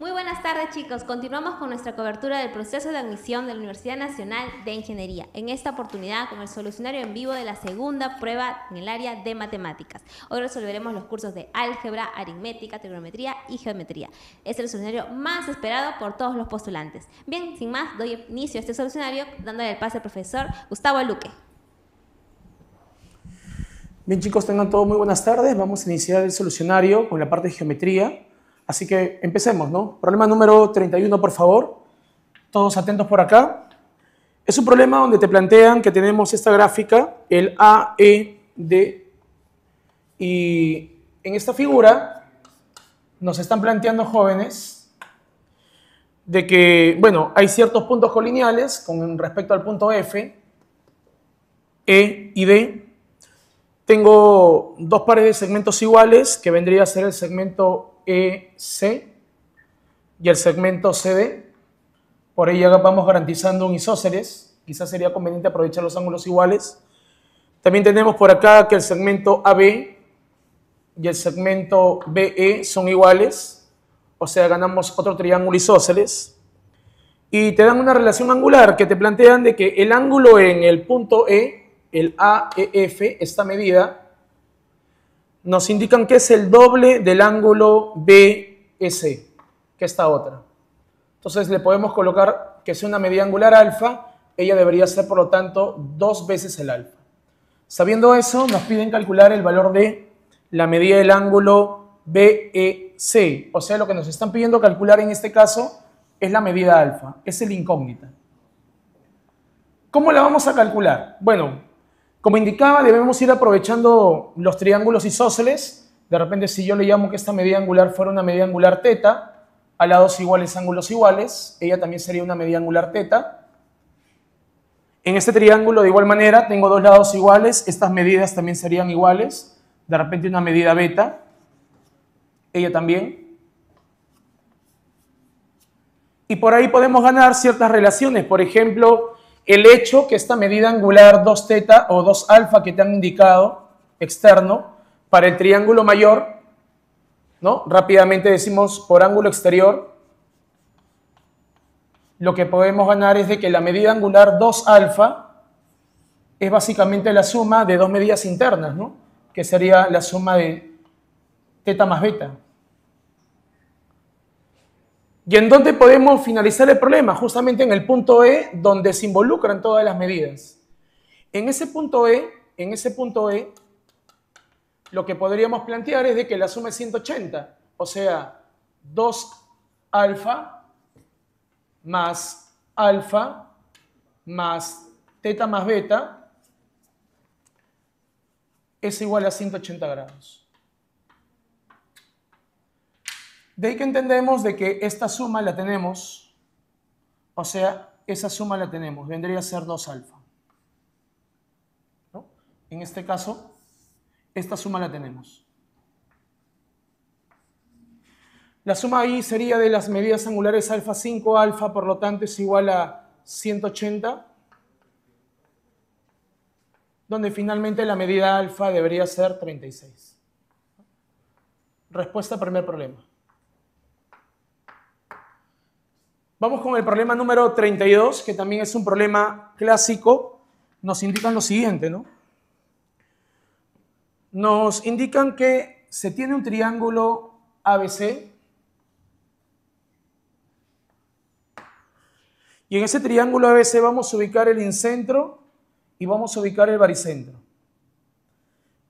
Muy buenas tardes chicos, continuamos con nuestra cobertura del proceso de admisión de la Universidad Nacional de Ingeniería, en esta oportunidad con el solucionario en vivo de la segunda prueba en el área de matemáticas. Hoy resolveremos los cursos de álgebra, aritmética, trigonometría y geometría. Es el solucionario más esperado por todos los postulantes. Bien, sin más, doy inicio a este solucionario dándole el pase al profesor Gustavo Luque. Bien chicos, tengan todos muy buenas tardes. Vamos a iniciar el solucionario con la parte de geometría. Así que empecemos, ¿no? Problema número 31, por favor. Todos atentos por acá. Es un problema donde te plantean que tenemos esta gráfica, el A, E, D, y en esta figura nos están planteando jóvenes de que, bueno, hay ciertos puntos colineales con respecto al punto F, E y D. Tengo dos pares de segmentos iguales, que vendría a ser el segmento EC y el segmento CD. Por ya vamos garantizando un isósceles. Quizás sería conveniente aprovechar los ángulos iguales. También tenemos por acá que el segmento AB y el segmento BE son iguales. O sea, ganamos otro triángulo isósceles. Y te dan una relación angular que te plantean de que el ángulo en el punto E, el AEF, esta medida, nos indican que es el doble del ángulo B.E.C, que esta otra. Entonces le podemos colocar que sea una medida angular alfa, ella debería ser por lo tanto dos veces el alfa. Sabiendo eso, nos piden calcular el valor de la medida del ángulo BEC. O sea, lo que nos están pidiendo calcular en este caso es la medida alfa, es el incógnita. ¿Cómo la vamos a calcular? Bueno, como indicaba, debemos ir aprovechando los triángulos isósceles. De repente, si yo le llamo que esta medida angular fuera una medida angular teta, a lados iguales, ángulos iguales, ella también sería una medida angular teta. En este triángulo, de igual manera, tengo dos lados iguales, estas medidas también serían iguales. De repente, una medida beta, ella también. Y por ahí podemos ganar ciertas relaciones. Por ejemplo, el hecho que esta medida angular 2 θ o 2 alfa que te han indicado externo para el triángulo mayor, ¿no? Rápidamente decimos por ángulo exterior, lo que podemos ganar es de que la medida angular 2 alfa es básicamente la suma de dos medidas internas, ¿no? Que sería la suma de teta más beta. ¿Y en dónde podemos finalizar el problema? Justamente en el punto E, donde se involucran todas las medidas. En ese punto E, en ese punto E, lo que podríamos plantear es de que la suma es 180, o sea, 2 alfa más alfa más teta más beta es igual a 180 grados. De ahí que entendemos de que esta suma la tenemos, o sea, esa suma la tenemos, vendría a ser 2 alfa. En este caso, esta suma la tenemos. La suma ahí sería de las medidas angulares alfa 5 alfa, por lo tanto es igual a 180, donde finalmente la medida alfa debería ser 36. Respuesta al primer problema. Vamos con el problema número 32, que también es un problema clásico. Nos indican lo siguiente, ¿no? Nos indican que se tiene un triángulo ABC y en ese triángulo ABC vamos a ubicar el incentro y vamos a ubicar el baricentro.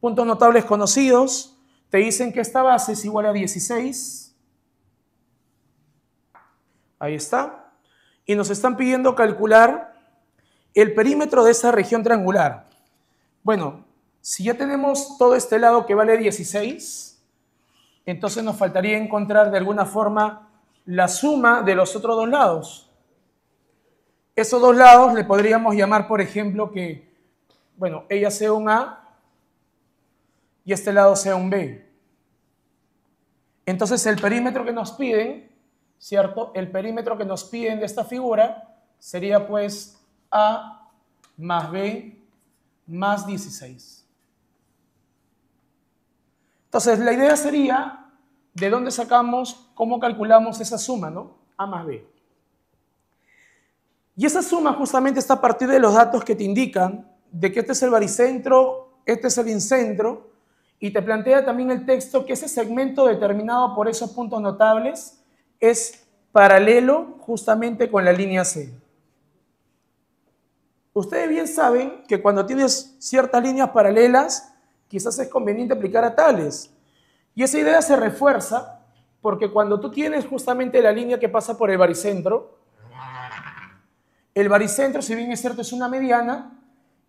Puntos notables conocidos te dicen que esta base es igual a 16 Ahí está. Y nos están pidiendo calcular el perímetro de esa región triangular. Bueno, si ya tenemos todo este lado que vale 16, entonces nos faltaría encontrar de alguna forma la suma de los otros dos lados. Esos dos lados le podríamos llamar, por ejemplo, que, bueno, ella sea un A y este lado sea un B. Entonces el perímetro que nos piden ¿cierto? El perímetro que nos piden de esta figura sería pues A más B más 16. Entonces, la idea sería de dónde sacamos, cómo calculamos esa suma, ¿no? A más B. Y esa suma justamente está a partir de los datos que te indican de que este es el baricentro, este es el incentro, y te plantea también el texto que ese segmento determinado por esos puntos notables es paralelo justamente con la línea C. Ustedes bien saben que cuando tienes ciertas líneas paralelas, quizás es conveniente aplicar a tales. Y esa idea se refuerza porque cuando tú tienes justamente la línea que pasa por el baricentro, el baricentro, si bien es cierto, es una mediana,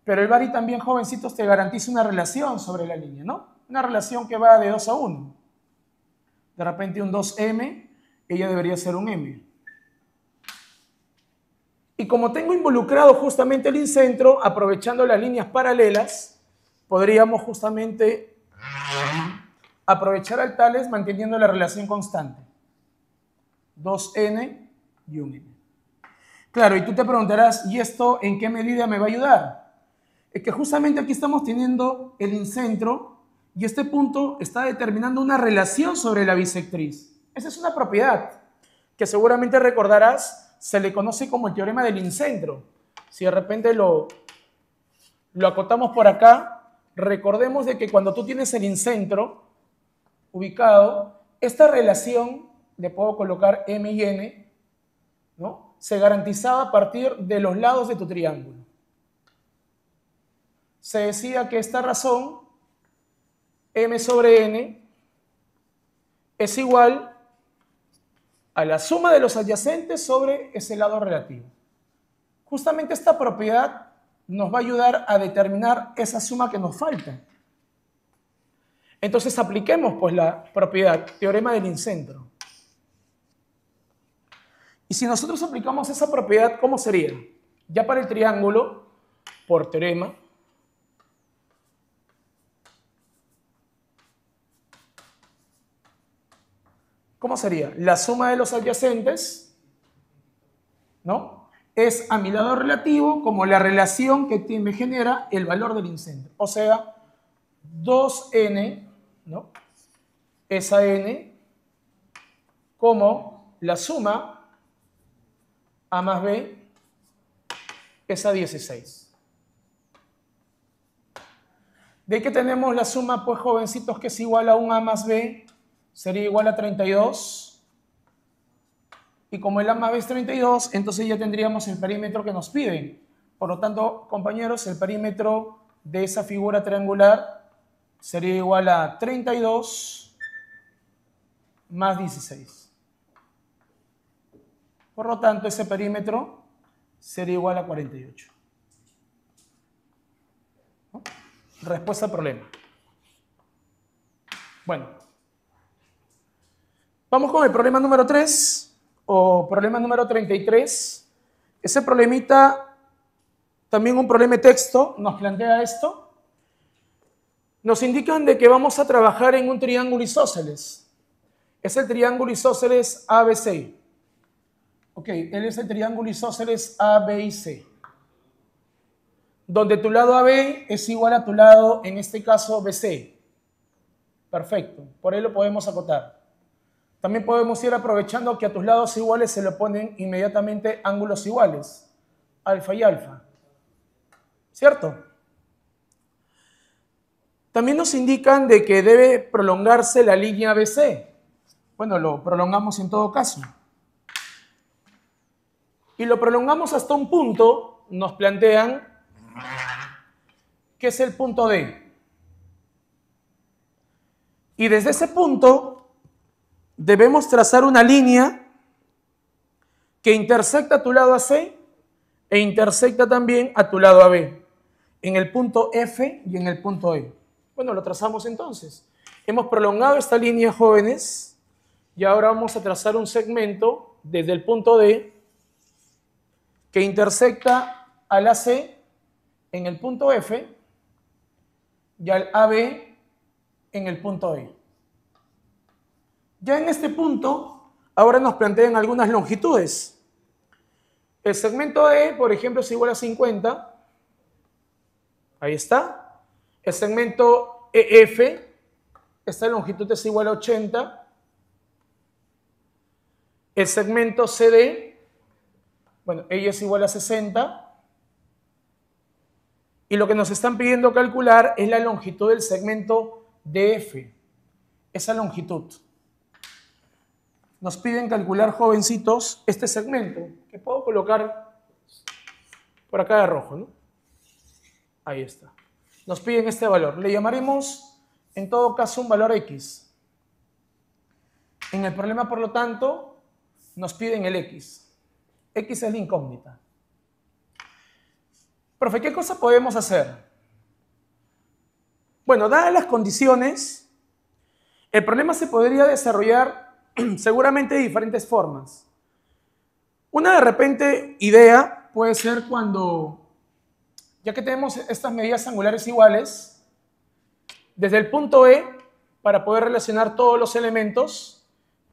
pero el bari también, jovencitos, te garantiza una relación sobre la línea, ¿no? Una relación que va de 2 a 1. De repente un 2m ella debería ser un M. Y como tengo involucrado justamente el incentro, aprovechando las líneas paralelas, podríamos justamente aprovechar al tales manteniendo la relación constante. 2n y un n Claro, y tú te preguntarás, ¿y esto en qué medida me va a ayudar? Es que justamente aquí estamos teniendo el incentro y este punto está determinando una relación sobre la bisectriz. Esa es una propiedad que seguramente recordarás, se le conoce como el teorema del incentro. Si de repente lo, lo acotamos por acá, recordemos de que cuando tú tienes el incentro ubicado, esta relación, le puedo colocar M y N, ¿no? se garantizaba a partir de los lados de tu triángulo. Se decía que esta razón, M sobre N, es igual a la suma de los adyacentes sobre ese lado relativo. Justamente esta propiedad nos va a ayudar a determinar esa suma que nos falta. Entonces apliquemos pues la propiedad, teorema del incentro. Y si nosotros aplicamos esa propiedad, ¿cómo sería? Ya para el triángulo, por teorema, ¿Cómo sería? La suma de los adyacentes, ¿no? Es a mi lado relativo como la relación que me genera el valor del incendio. O sea, 2n, ¿no? Es n como la suma a más b esa 16. ¿De qué tenemos la suma, pues, jovencitos, que es igual a un a más b sería igual a 32. Y como el ama es 32, entonces ya tendríamos el perímetro que nos piden. Por lo tanto, compañeros, el perímetro de esa figura triangular sería igual a 32 más 16. Por lo tanto, ese perímetro sería igual a 48. Respuesta al problema. Bueno, Vamos con el problema número 3 o problema número 33. Ese problemita, también un problema de texto, nos plantea esto. Nos indican de que vamos a trabajar en un triángulo isósceles. Es el triángulo isósceles ABC. Ok, él es el triángulo isósceles ABC. Donde tu lado AB es igual a tu lado, en este caso, BC. Perfecto, por ahí lo podemos acotar. También podemos ir aprovechando que a tus lados iguales se le ponen inmediatamente ángulos iguales, alfa y alfa. ¿Cierto? También nos indican de que debe prolongarse la línea BC. Bueno, lo prolongamos en todo caso. Y lo prolongamos hasta un punto, nos plantean, que es el punto D. Y desde ese punto debemos trazar una línea que intersecta a tu lado AC e intersecta también a tu lado AB, en el punto F y en el punto E. Bueno, lo trazamos entonces. Hemos prolongado esta línea, jóvenes, y ahora vamos a trazar un segmento desde el punto D que intersecta al AC en el punto F y al AB en el punto E. Ya en este punto, ahora nos plantean algunas longitudes. El segmento E, por ejemplo, es igual a 50. Ahí está. El segmento EF, esta longitud es igual a 80. El segmento CD, bueno, ella es igual a 60. Y lo que nos están pidiendo calcular es la longitud del segmento DF, esa longitud nos piden calcular, jovencitos, este segmento, que puedo colocar por acá de rojo, ¿no? Ahí está. Nos piden este valor. Le llamaremos, en todo caso, un valor X. En el problema, por lo tanto, nos piden el X. X es la incógnita. Profe, ¿qué cosa podemos hacer? Bueno, dadas las condiciones, el problema se podría desarrollar seguramente de diferentes formas. Una de repente idea puede ser cuando, ya que tenemos estas medidas angulares iguales, desde el punto E, para poder relacionar todos los elementos,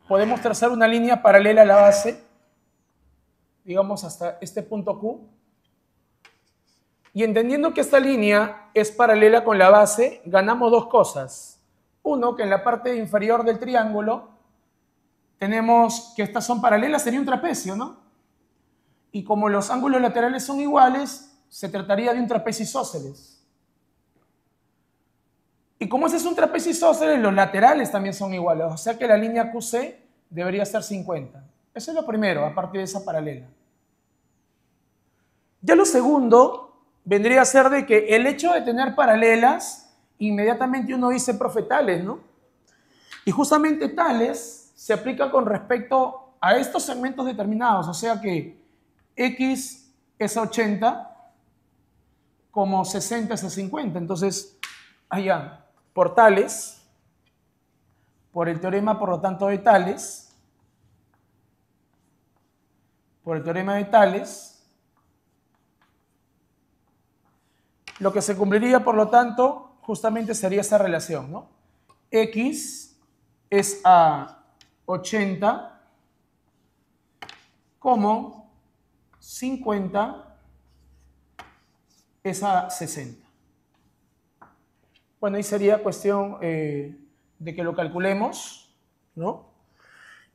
podemos trazar una línea paralela a la base, digamos hasta este punto Q, y entendiendo que esta línea es paralela con la base, ganamos dos cosas. Uno, que en la parte inferior del triángulo tenemos que estas son paralelas, sería un trapecio, ¿no? Y como los ángulos laterales son iguales, se trataría de un trapecio isósceles. Y como ese es un trapecio isósceles, los laterales también son iguales, o sea que la línea QC debería ser 50. Eso es lo primero, a partir de esa paralela. Ya lo segundo vendría a ser de que el hecho de tener paralelas, inmediatamente uno dice profetales, ¿no? Y justamente tales se aplica con respecto a estos segmentos determinados, o sea que X es 80 como 60 es 50. Entonces, allá, por tales, por el teorema, por lo tanto, de tales, por el teorema de tales, lo que se cumpliría, por lo tanto, justamente sería esa relación, ¿no? X es a 80, como 50 es a 60. Bueno, ahí sería cuestión eh, de que lo calculemos, ¿no?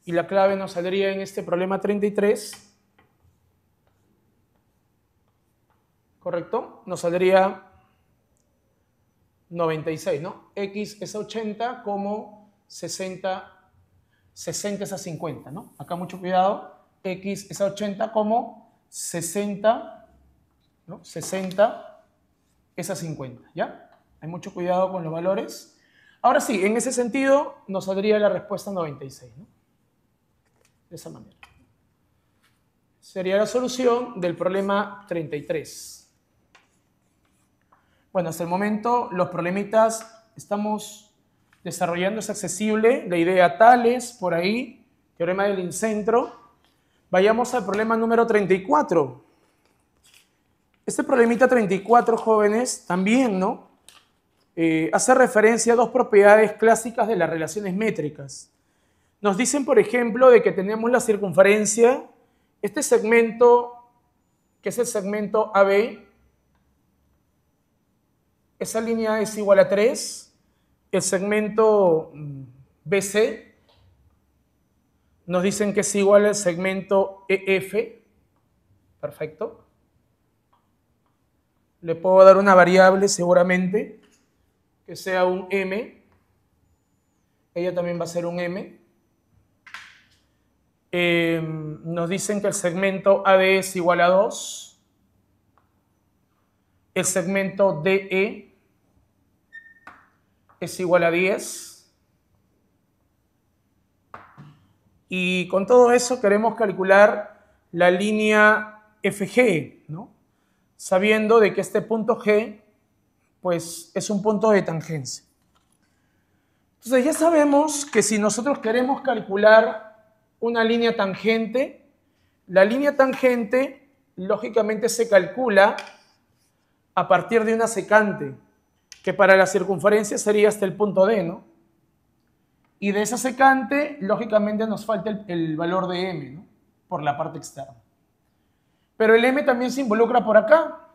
Y la clave nos saldría en este problema 33, ¿correcto? Nos saldría 96, ¿no? X es 80 como 60 60 es a 50, ¿no? Acá mucho cuidado, X es a 80 como 60, ¿no? 60 es a 50, ¿ya? Hay mucho cuidado con los valores. Ahora sí, en ese sentido nos saldría la respuesta 96, ¿no? De esa manera. Sería la solución del problema 33. Bueno, hasta el momento los problemitas estamos desarrollando es accesible, la idea Tales, por ahí, teorema del incentro. Vayamos al problema número 34. Este problemita 34, jóvenes, también, ¿no? Eh, hace referencia a dos propiedades clásicas de las relaciones métricas. Nos dicen, por ejemplo, de que tenemos la circunferencia, este segmento, que es el segmento AB, esa línea es igual a 3, el segmento mm, BC nos dicen que es igual al segmento EF. Perfecto. Le puedo dar una variable seguramente que sea un M. Ella también va a ser un M. Em, nos dicen que el segmento AD es igual a 2. El segmento DE es igual a 10. Y con todo eso queremos calcular la línea FG, sabiendo de que este punto G pues, es un punto de tangencia. Entonces ya sabemos que si nosotros queremos calcular una línea tangente, la línea tangente lógicamente se calcula a partir de una secante, que para la circunferencia sería hasta el punto D, ¿no? Y de esa secante, lógicamente, nos falta el, valor de M, ¿no? Por la parte externa. Pero el M también se involucra por acá.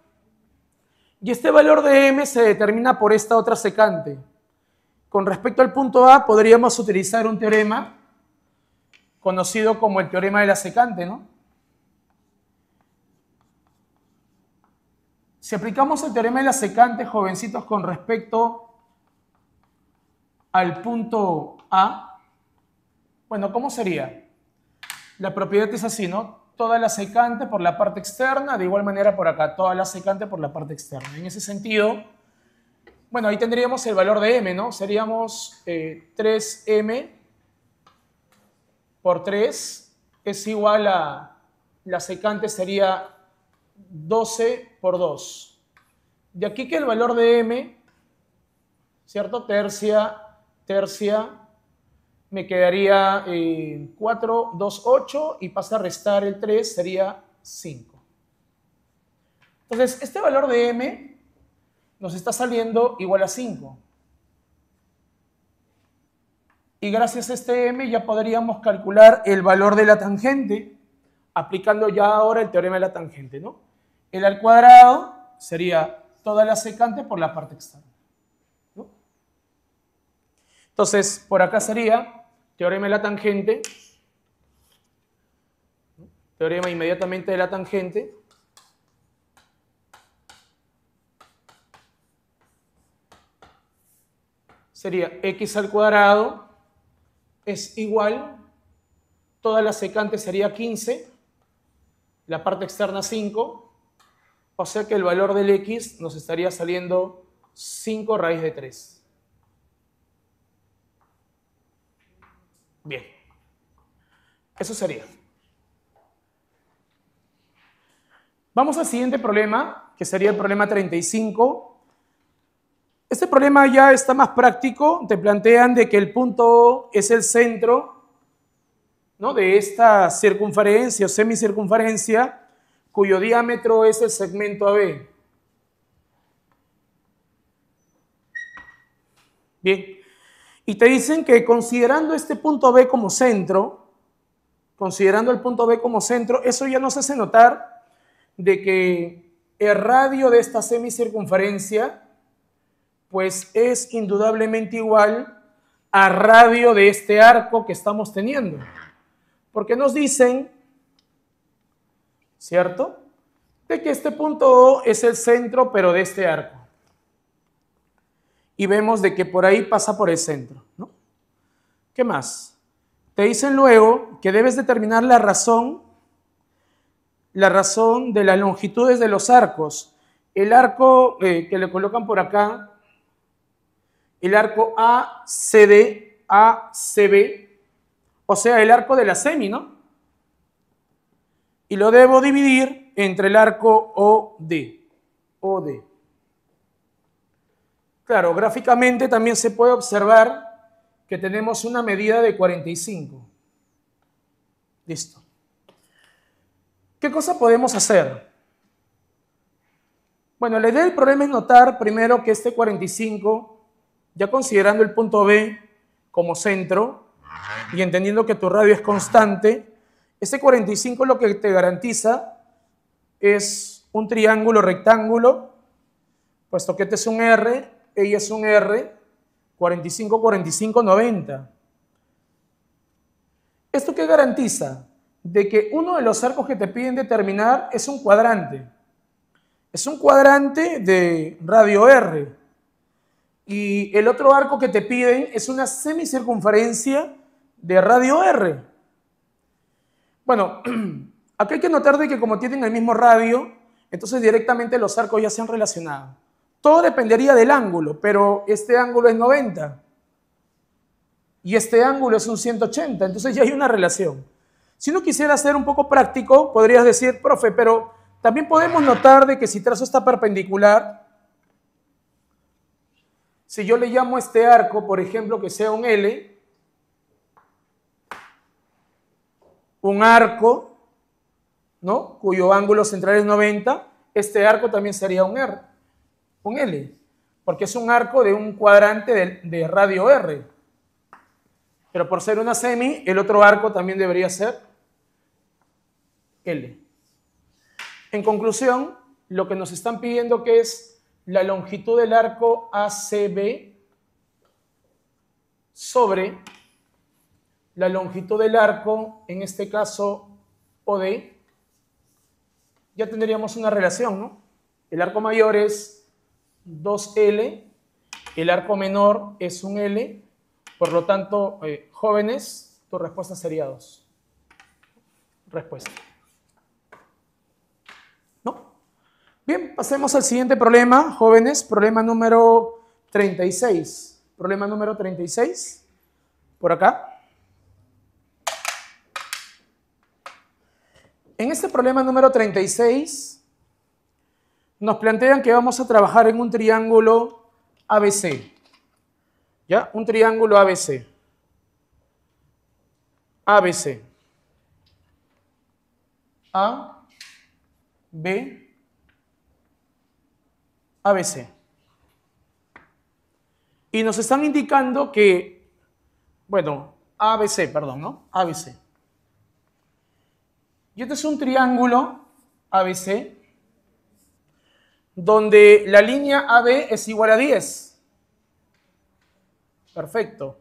Y este valor de M se determina por esta otra secante. Con respecto al punto A, podríamos utilizar un teorema conocido como el teorema de la secante, ¿no? Si aplicamos el teorema de la secante, jovencitos, con respecto al punto A, bueno, ¿cómo sería? La propiedad es así, ¿no? Toda la secante por la parte externa, de igual manera por acá, toda la secante por la parte externa. En ese sentido, bueno, ahí tendríamos el valor de m, ¿no? Seríamos 3m eh, por 3 es igual a, la secante sería 12 por 2. De aquí que el valor de m, ¿cierto? Tercia, tercia, me quedaría 4, 2, 8 y pasa a restar el 3, sería 5. Entonces, este valor de m nos está saliendo igual a 5. Y gracias a este m ya podríamos calcular el valor de la tangente, aplicando ya ahora el teorema de la tangente, ¿no? El al cuadrado sería toda la secante por la parte externa. Entonces, por acá sería teorema de la tangente, teorema inmediatamente de la tangente, sería x al cuadrado es igual, toda la secante sería 15, la parte externa 5, o sea que el valor del x nos estaría saliendo 5 raíz de 3. Bien. Eso sería. Vamos al siguiente problema, que sería el problema 35. Este problema ya está más práctico. Te plantean de que el punto es el centro de esta circunferencia o semicircunferencia cuyo diámetro es el segmento AB. Bien. Y te dicen que considerando este punto B como centro, considerando el punto B como centro, eso ya nos hace notar de que el radio de esta semicircunferencia pues es indudablemente igual al radio de este arco que estamos teniendo. Porque nos dicen ¿cierto? De que este punto O es el centro, pero de este arco. Y vemos de que por ahí pasa por el centro, ¿no? ¿Qué más? Te dicen luego que debes determinar la razón, la razón de las longitudes de los arcos. El arco eh, que le colocan por acá, el arco ACD, ACB, o sea, el arco de la semi, ¿no? y lo debo dividir entre el arco OD. Claro, gráficamente también se puede observar que tenemos una medida de 45. Listo. ¿Qué cosa podemos hacer? Bueno, la idea del problema es notar primero que este 45, ya considerando el punto B como centro y entendiendo que tu radio es constante, ese 45 lo que te garantiza es un triángulo rectángulo, puesto que este es un R, ella es un R, 45, 45, 90. ¿Esto qué garantiza? De que uno de los arcos que te piden determinar es un cuadrante. Es un cuadrante de radio R. Y el otro arco que te piden es una semicircunferencia de radio R. Bueno, aquí hay que notar de que como tienen el mismo radio, entonces directamente los arcos ya se han relacionado. Todo dependería del ángulo, pero este ángulo es 90 y este ángulo es un 180, entonces ya hay una relación. Si no quisiera ser un poco práctico, podrías decir, profe, pero también podemos notar de que si trazo está perpendicular, si yo le llamo a este arco, por ejemplo, que sea un L, un arco, ¿no? Cuyo ángulo central es 90, este arco también sería un R, un L, porque es un arco de un cuadrante de, de radio R. Pero por ser una semi, el otro arco también debería ser L. En conclusión, lo que nos están pidiendo que es la longitud del arco ACB sobre la longitud del arco, en este caso OD, ya tendríamos una relación, ¿no? El arco mayor es 2L, el arco menor es un L, por lo tanto, eh, jóvenes, tu respuesta sería 2. Respuesta. ¿No? Bien, pasemos al siguiente problema, jóvenes, problema número 36. Problema número 36, por acá. En este problema número 36 nos plantean que vamos a trabajar en un triángulo ABC. ¿Ya? Un triángulo ABC. ABC. A, B, ABC. Y nos están indicando que, bueno, ABC, perdón, ¿no? ABC. Y este es un triángulo ABC donde la línea AB es igual a 10. Perfecto.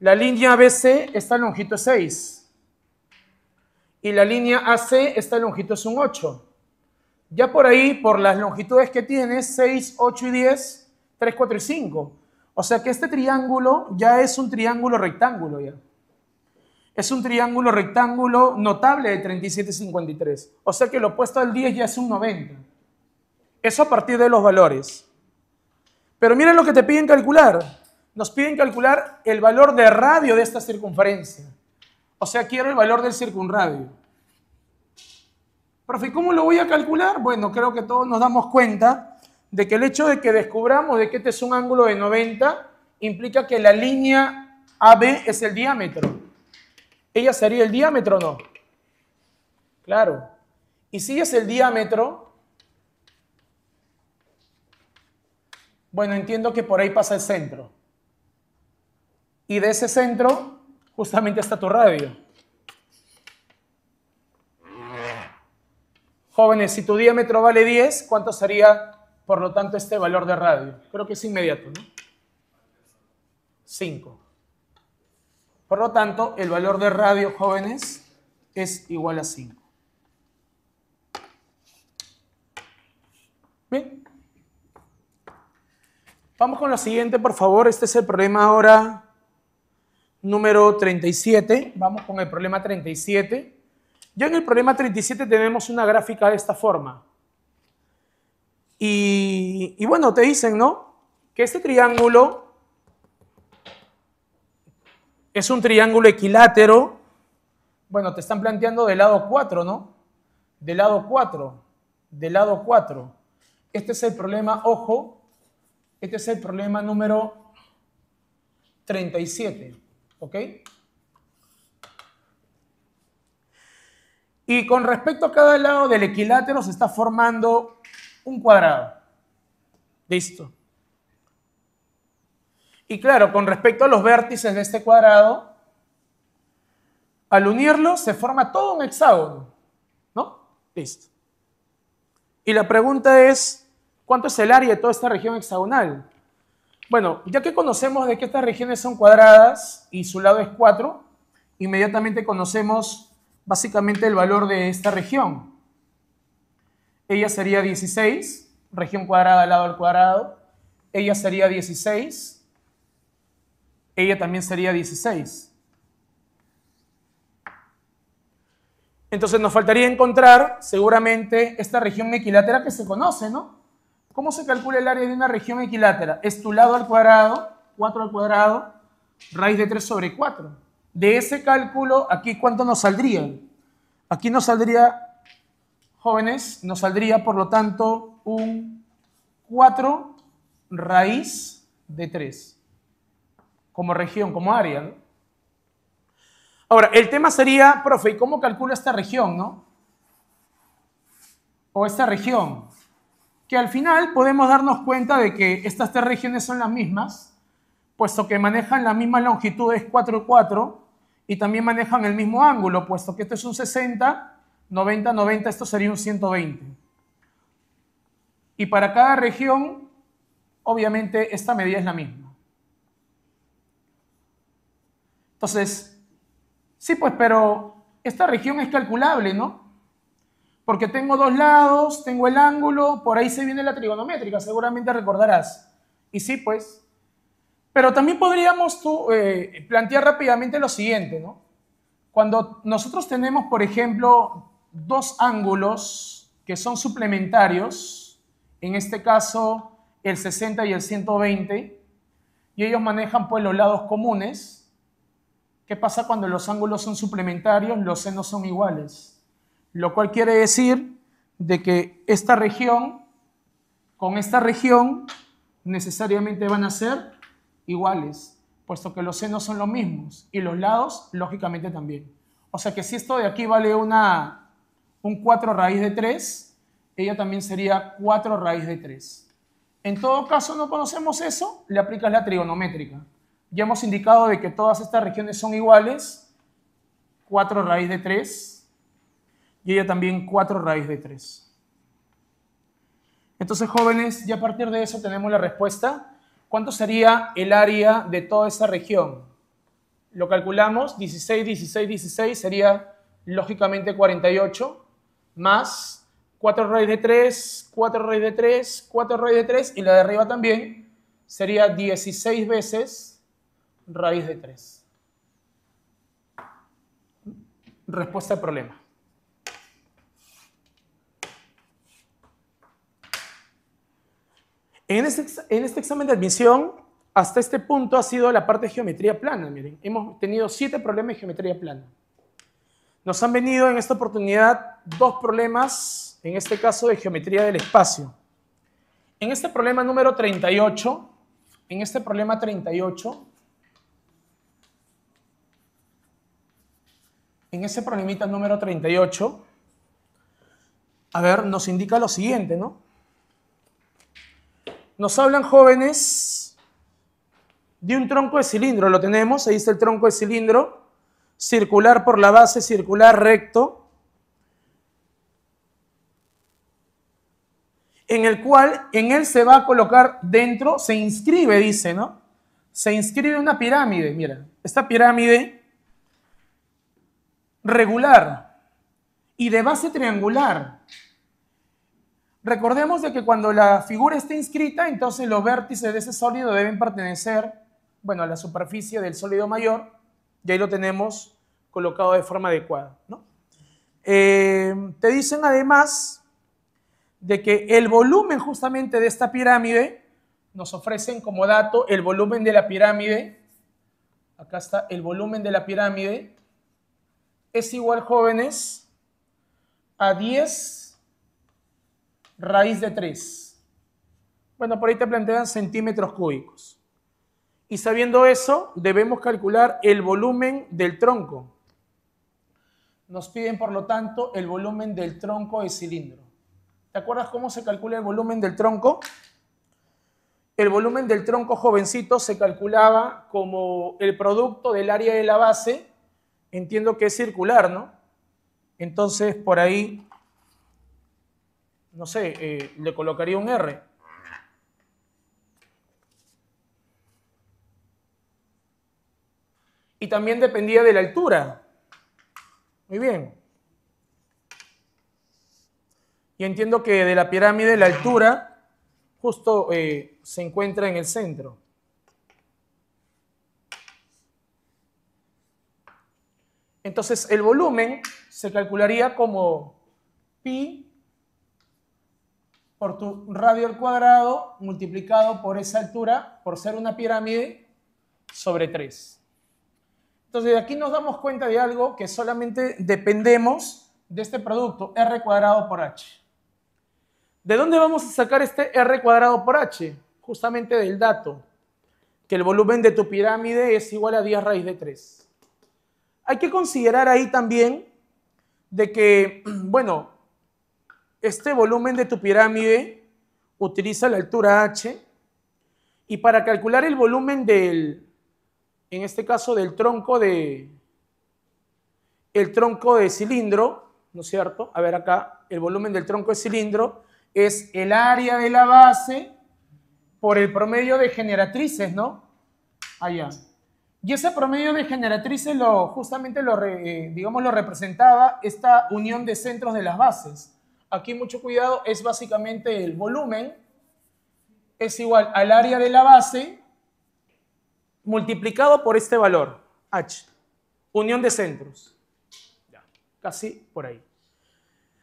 La línea ABC está longitud 6. Y la línea AC está longitud es un 8. Ya por ahí, por las longitudes que tiene, 6, 8 y 10, 3, 4 y 5. O sea que este triángulo ya es un triángulo rectángulo ya es un triángulo rectángulo notable de 37,53. O sea que lo opuesto al 10 ya es un 90. Eso a partir de los valores. Pero miren lo que te piden calcular. Nos piden calcular el valor de radio de esta circunferencia. O sea, quiero el valor del circunradio. Profe, ¿cómo lo voy a calcular? Bueno, creo que todos nos damos cuenta de que el hecho de que descubramos de que este es un ángulo de 90 implica que la línea AB es el diámetro. ¿Ella sería el diámetro o no? Claro. Y si es el diámetro, bueno, entiendo que por ahí pasa el centro. Y de ese centro justamente está tu radio. Jóvenes, si tu diámetro vale 10, ¿cuánto sería, por lo tanto, este valor de radio? Creo que es inmediato, ¿no? 5. Por lo tanto, el valor de radio, jóvenes, es igual a 5. Bien. Vamos con lo siguiente, por favor. Este es el problema ahora número 37. Vamos con el problema 37. Ya en el problema 37 tenemos una gráfica de esta forma. Y, y bueno, te dicen, ¿no? Que este triángulo es un triángulo equilátero. Bueno, te están planteando del lado 4, ¿no? Del lado 4, del lado 4. Este es el problema, ojo, este es el problema número 37, ¿ok? Y con respecto a cada lado del equilátero se está formando un cuadrado. Listo. Y claro, con respecto a los vértices de este cuadrado, al unirlos se forma todo un hexágono, ¿no? Listo. Y la pregunta es, ¿cuánto es el área de toda esta región hexagonal? Bueno, ya que conocemos de que estas regiones son cuadradas y su lado es 4, inmediatamente conocemos básicamente el valor de esta región. Ella sería 16, región cuadrada al lado al cuadrado. Ella sería 16, ella también sería 16. Entonces nos faltaría encontrar seguramente esta región equilátera que se conoce, ¿no? ¿Cómo se calcula el área de una región equilátera? Es tu lado al cuadrado, 4 al cuadrado, raíz de 3 sobre 4. De ese cálculo, aquí cuánto nos saldría? Aquí nos saldría, jóvenes, nos saldría por lo tanto un 4 raíz de 3 como región, como área. Ahora, el tema sería, profe, ¿y cómo calcula esta región, no? O esta región. Que al final podemos darnos cuenta de que estas tres regiones son las mismas, puesto que manejan las mismas longitudes 4, 4, y también manejan el mismo ángulo, puesto que esto es un 60, 90, 90, esto sería un 120. Y para cada región, obviamente, esta medida es la misma. Entonces, sí, pues, pero esta región es calculable, ¿no? Porque tengo dos lados, tengo el ángulo, por ahí se viene la trigonométrica, seguramente recordarás. Y sí, pues. Pero también podríamos eh, plantear rápidamente lo siguiente, ¿no? Cuando nosotros tenemos, por ejemplo, dos ángulos que son suplementarios, en este caso el 60 y el 120, y ellos manejan pues los lados comunes, ¿Qué pasa cuando los ángulos son suplementarios? Los senos son iguales. Lo cual quiere decir de que esta región con esta región necesariamente van a ser iguales, puesto que los senos son los mismos y los lados, lógicamente, también. O sea que si esto de aquí vale una, un 4 raíz de 3, ella también sería 4 raíz de 3. En todo caso no conocemos eso, le aplicas la trigonométrica ya hemos indicado de que todas estas regiones son iguales, 4 raíz de 3, y ella también 4 raíz de 3. Entonces, jóvenes, ya a partir de eso tenemos la respuesta. ¿Cuánto sería el área de toda esa región? Lo calculamos, 16, 16, 16 sería lógicamente 48, más 4 raíz de 3, 4 raíz de 3, 4 raíz de 3, y la de arriba también sería 16 veces raíz de 3. Respuesta al problema. En este, en este examen de admisión, hasta este punto ha sido la parte de geometría plana. Miren, hemos tenido siete problemas de geometría plana. Nos han venido en esta oportunidad dos problemas, en este caso de geometría del espacio. En este problema número 38, en este problema 38, en ese problemita número 38, a ver, nos indica lo siguiente, ¿no? Nos hablan jóvenes de un tronco de cilindro, lo tenemos, ahí está el tronco de cilindro, circular por la base, circular recto, en el cual en él se va a colocar dentro, se inscribe, dice, ¿no? Se inscribe una pirámide, mira, esta pirámide regular y de base triangular. Recordemos de que cuando la figura está inscrita, entonces los vértices de ese sólido deben pertenecer, bueno, a la superficie del sólido mayor, y ahí lo tenemos colocado de forma adecuada. ¿no? Eh, te dicen además de que el volumen justamente de esta pirámide, nos ofrecen como dato el volumen de la pirámide, acá está el volumen de la pirámide, es igual, jóvenes, a 10 raíz de 3. Bueno, por ahí te plantean centímetros cúbicos. Y sabiendo eso, debemos calcular el volumen del tronco. Nos piden, por lo tanto, el volumen del tronco de cilindro. ¿Te acuerdas cómo se calcula el volumen del tronco? El volumen del tronco jovencito se calculaba como el producto del área de la base entiendo que es circular, ¿no? Entonces, por ahí, no sé, eh, le colocaría un R. Y también dependía de la altura. Muy bien. Y entiendo que de la pirámide la altura justo eh, se encuentra en el centro. Entonces el volumen se calcularía como pi por tu radio al cuadrado multiplicado por esa altura, por ser una pirámide, sobre 3. Entonces aquí nos damos cuenta de algo que solamente dependemos de este producto, r cuadrado por h. ¿De dónde vamos a sacar este r cuadrado por h? Justamente del dato, que el volumen de tu pirámide es igual a 10 raíz de 3. Hay que considerar ahí también de que, bueno, este volumen de tu pirámide utiliza la altura h y para calcular el volumen del, en este caso del tronco de, el tronco de cilindro, ¿no es cierto? A ver acá, el volumen del tronco de cilindro es el área de la base por el promedio de generatrices, ¿no? Allá. Y ese promedio de generatrices lo, justamente lo, eh, digamos, lo representaba esta unión de centros de las bases. Aquí mucho cuidado, es básicamente el volumen es igual al área de la base multiplicado por este valor, H, unión de centros. Casi por ahí.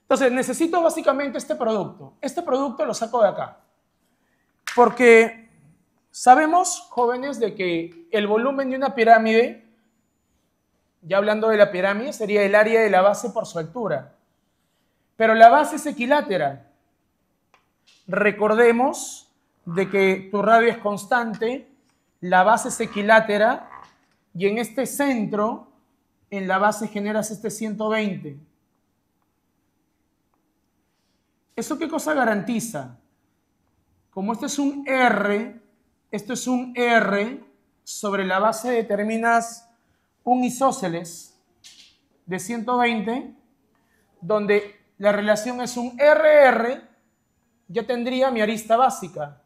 Entonces necesito básicamente este producto. Este producto lo saco de acá. Porque Sabemos, jóvenes, de que el volumen de una pirámide, ya hablando de la pirámide, sería el área de la base por su altura. Pero la base es equilátera. Recordemos de que tu radio es constante, la base es equilátera y en este centro, en la base generas este 120. ¿Eso qué cosa garantiza? Como este es un R, esto es un R sobre la base determinas un isósceles de 120 donde la relación es un RR, yo tendría mi arista básica,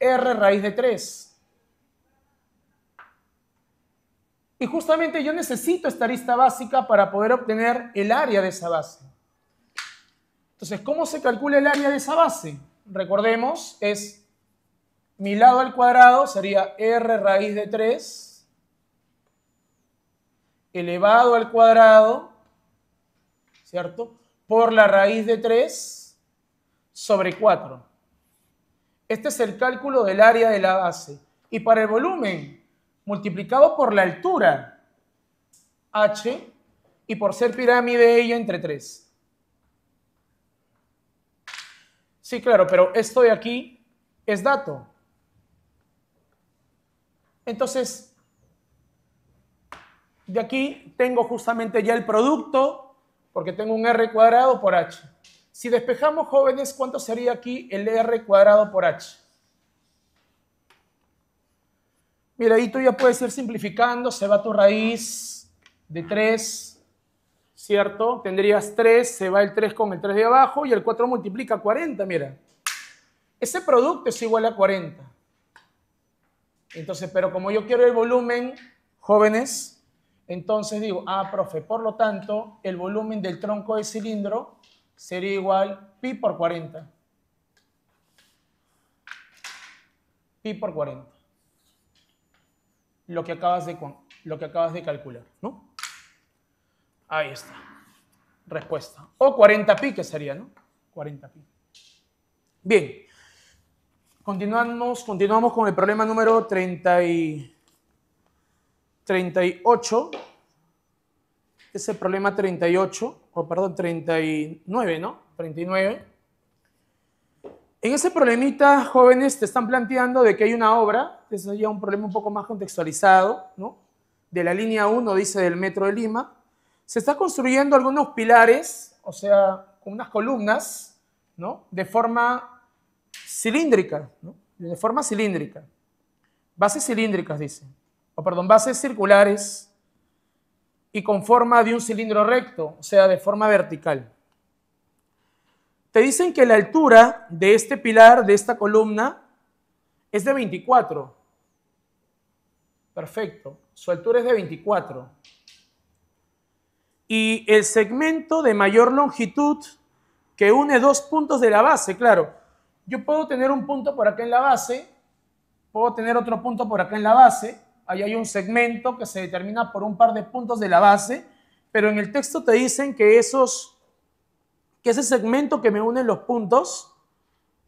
R raíz de 3. Y justamente yo necesito esta arista básica para poder obtener el área de esa base. Entonces, ¿cómo se calcula el área de esa base? Recordemos, es mi lado al cuadrado sería r raíz de 3 elevado al cuadrado, ¿cierto? Por la raíz de 3 sobre 4. Este es el cálculo del área de la base. Y para el volumen, multiplicado por la altura, h, y por ser pirámide ella entre 3. Sí, claro, pero esto de aquí es dato. Entonces, de aquí tengo justamente ya el producto, porque tengo un R cuadrado por H. Si despejamos jóvenes, ¿cuánto sería aquí el R cuadrado por H? Mira, ahí tú ya puedes ir simplificando, se va tu raíz de 3, ¿cierto? Tendrías 3, se va el 3 con el 3 de abajo y el 4 multiplica 40, mira. Ese producto es igual a 40. Entonces, pero como yo quiero el volumen, jóvenes, entonces digo, ah, profe, por lo tanto, el volumen del tronco de cilindro sería igual pi por 40. Pi por 40. Lo que acabas de, lo que acabas de calcular, ¿no? Ahí está. Respuesta. O 40 pi que sería, ¿no? 40 pi. Bien. Continuamos, continuamos con el problema número 30 y 38. Es el problema 38, o perdón, 39, ¿no? 39. En ese problemita, jóvenes, te están planteando de que hay una obra, eso sería un problema un poco más contextualizado, ¿no? De la línea 1, dice, del metro de Lima. Se está construyendo algunos pilares, o sea, unas columnas, ¿no? De forma cilíndrica, ¿no? de forma cilíndrica. Bases cilíndricas, dice. O perdón, bases circulares y con forma de un cilindro recto, o sea, de forma vertical. Te dicen que la altura de este pilar, de esta columna, es de 24. Perfecto. Su altura es de 24. Y el segmento de mayor longitud que une dos puntos de la base, claro yo puedo tener un punto por acá en la base, puedo tener otro punto por acá en la base, ahí hay un segmento que se determina por un par de puntos de la base, pero en el texto te dicen que esos que ese segmento que me une los puntos,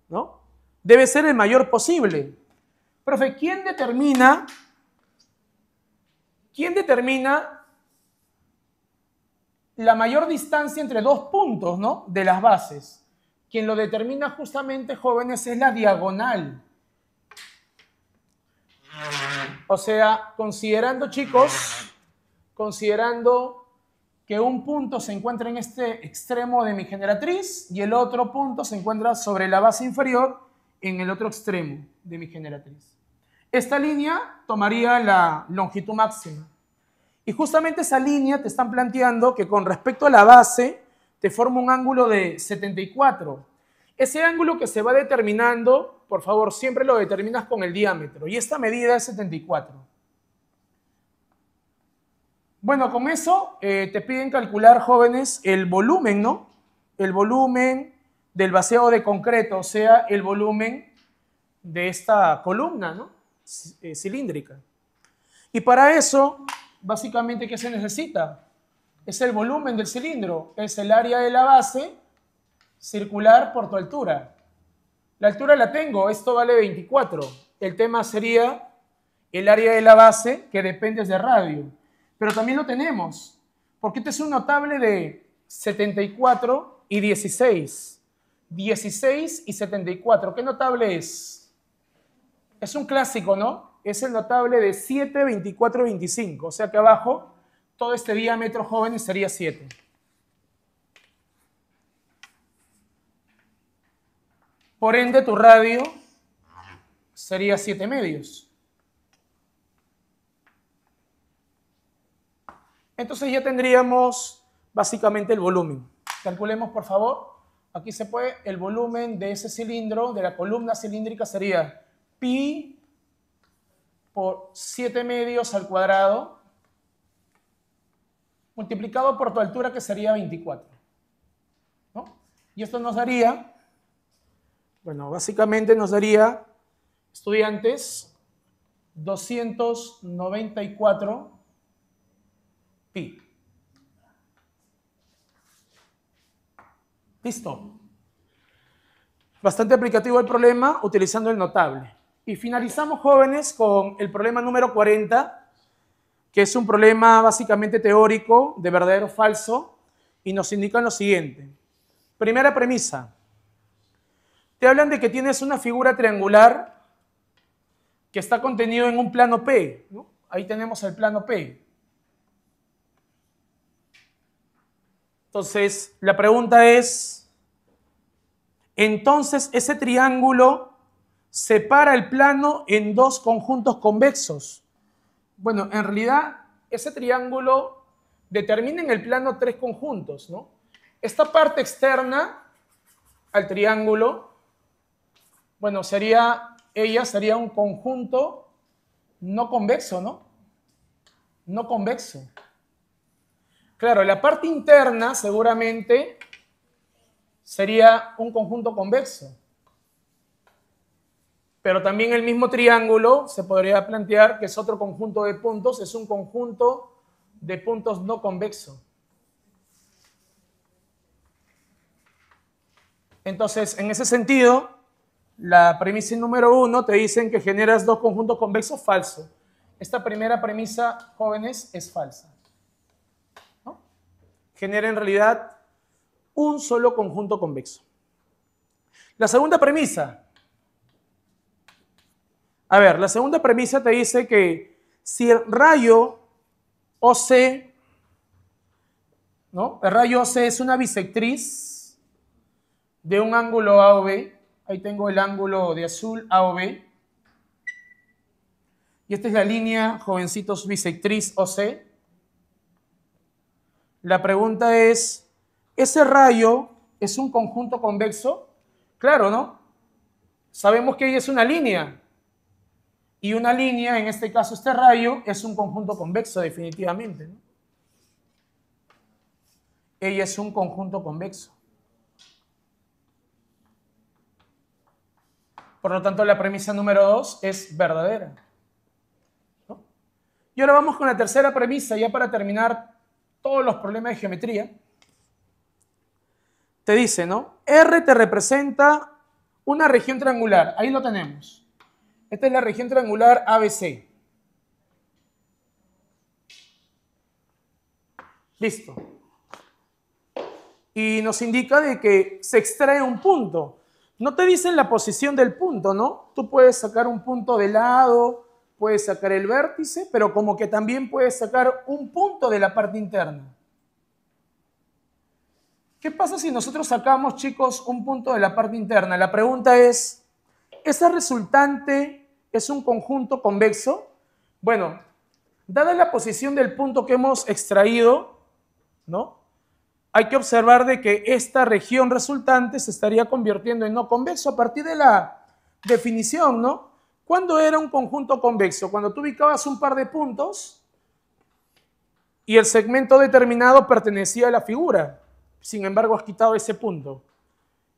¿no? Debe ser el mayor posible. Profe, ¿quién determina quién determina la mayor distancia entre dos puntos, ¿no? de las bases? quien lo determina justamente, jóvenes, es la diagonal. O sea, considerando, chicos, considerando que un punto se encuentra en este extremo de mi generatriz y el otro punto se encuentra sobre la base inferior en el otro extremo de mi generatriz. Esta línea tomaría la longitud máxima. Y justamente esa línea te están planteando que con respecto a la base te forma un ángulo de 74. Ese ángulo que se va determinando, por favor, siempre lo determinas con el diámetro. Y esta medida es 74. Bueno, con eso eh, te piden calcular, jóvenes, el volumen, ¿no? El volumen del vacío de concreto, o sea, el volumen de esta columna, ¿no? Eh, cilíndrica. Y para eso, básicamente, ¿qué se necesita? es el volumen del cilindro, es el área de la base circular por tu altura. La altura la tengo, esto vale 24. El tema sería el área de la base que depende de radio. Pero también lo tenemos, porque este es un notable de 74 y 16. 16 y 74, ¿qué notable es? Es un clásico, ¿no? Es el notable de 7, 24, 25. O sea que abajo todo este diámetro joven sería 7. Por ende, tu radio sería 7 medios. Entonces ya tendríamos básicamente el volumen. Calculemos, por favor. Aquí se puede, el volumen de ese cilindro, de la columna cilíndrica, sería pi por 7 medios al cuadrado multiplicado por tu altura que sería 24. Y esto nos daría, bueno, básicamente nos daría, estudiantes, 294 pi. Listo. Bastante aplicativo el problema utilizando el notable. Y finalizamos, jóvenes, con el problema número 40 que es un problema básicamente teórico de verdadero o falso, y nos indican lo siguiente. Primera premisa. Te hablan de que tienes una figura triangular que está contenido en un plano P. Ahí tenemos el plano P. Entonces, la pregunta es, entonces ese triángulo separa el plano en dos conjuntos convexos. Bueno, en realidad ese triángulo determina en el plano tres conjuntos, ¿no? Esta parte externa al triángulo, bueno, sería, ella sería un conjunto no convexo, ¿no? No convexo. Claro, la parte interna seguramente sería un conjunto convexo. Pero también el mismo triángulo se podría plantear que es otro conjunto de puntos, es un conjunto de puntos no convexo. Entonces, en ese sentido, la premisa número uno te dicen que generas dos conjuntos convexos falso. Esta primera premisa, jóvenes, es falsa. Genera en realidad un solo conjunto convexo. La segunda premisa, a ver, la segunda premisa te dice que si el rayo OC, ¿no? El rayo OC es una bisectriz de un ángulo AOB. Ahí tengo el ángulo de azul AOB. Y esta es la línea, jovencitos, bisectriz OC. La pregunta es, ¿ese rayo es un conjunto convexo? Claro, ¿no? Sabemos que ahí es una línea. Y una línea, en este caso este rayo, es un conjunto convexo definitivamente. Ella es un conjunto convexo. Por lo tanto, la premisa número dos es verdadera. Y ahora vamos con la tercera premisa, ya para terminar todos los problemas de geometría. Te dice, ¿no? R te representa una región triangular. Ahí lo tenemos. Esta es la región triangular ABC. Listo. Y nos indica de que se extrae un punto. No te dicen la posición del punto, ¿no? Tú puedes sacar un punto de lado, puedes sacar el vértice, pero como que también puedes sacar un punto de la parte interna. ¿Qué pasa si nosotros sacamos, chicos, un punto de la parte interna? La pregunta es, ¿esa resultante es un conjunto convexo. Bueno, dada la posición del punto que hemos extraído, ¿no? Hay que observar de que esta región resultante se estaría convirtiendo en no convexo a partir de la definición, ¿no? ¿Cuándo era un conjunto convexo? Cuando tú ubicabas un par de puntos y el segmento determinado pertenecía a la figura. Sin embargo, has quitado ese punto.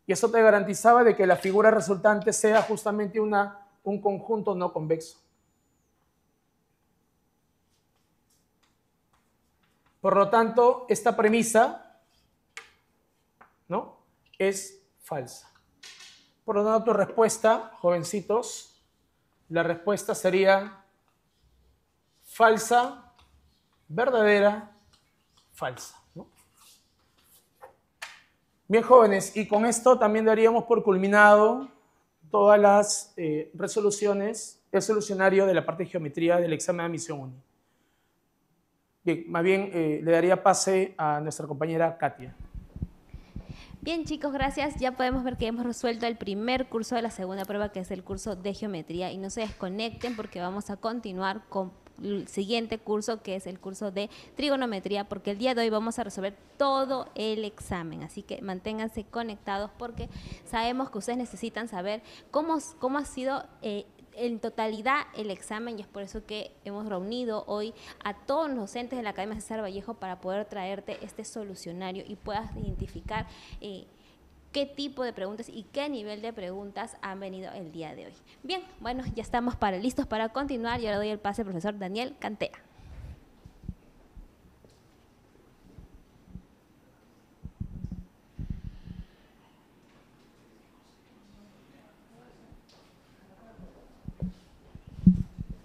Y eso te garantizaba de que la figura resultante sea justamente una un conjunto no convexo. Por lo tanto, esta premisa ¿no? es falsa. Por lo tanto, tu respuesta, jovencitos, la respuesta sería falsa, verdadera, falsa. Bien, jóvenes, y con esto también daríamos por culminado todas las eh, resoluciones, el solucionario de la parte de geometría del examen de admisión 1. Bien, más bien eh, le daría pase a nuestra compañera Katia. Bien chicos, gracias. Ya podemos ver que hemos resuelto el primer curso de la segunda prueba, que es el curso de geometría. Y no se desconecten porque vamos a continuar con el siguiente curso que es el curso de trigonometría porque el día de hoy vamos a resolver todo el examen. Así que manténganse conectados porque sabemos que ustedes necesitan saber cómo, cómo ha sido... Eh, en totalidad el examen y es por eso que hemos reunido hoy a todos los docentes de la Academia César Vallejo para poder traerte este solucionario y puedas identificar eh, qué tipo de preguntas y qué nivel de preguntas han venido el día de hoy. Bien, bueno, ya estamos para listos para continuar. Yo ahora doy el pase al profesor Daniel Cantea.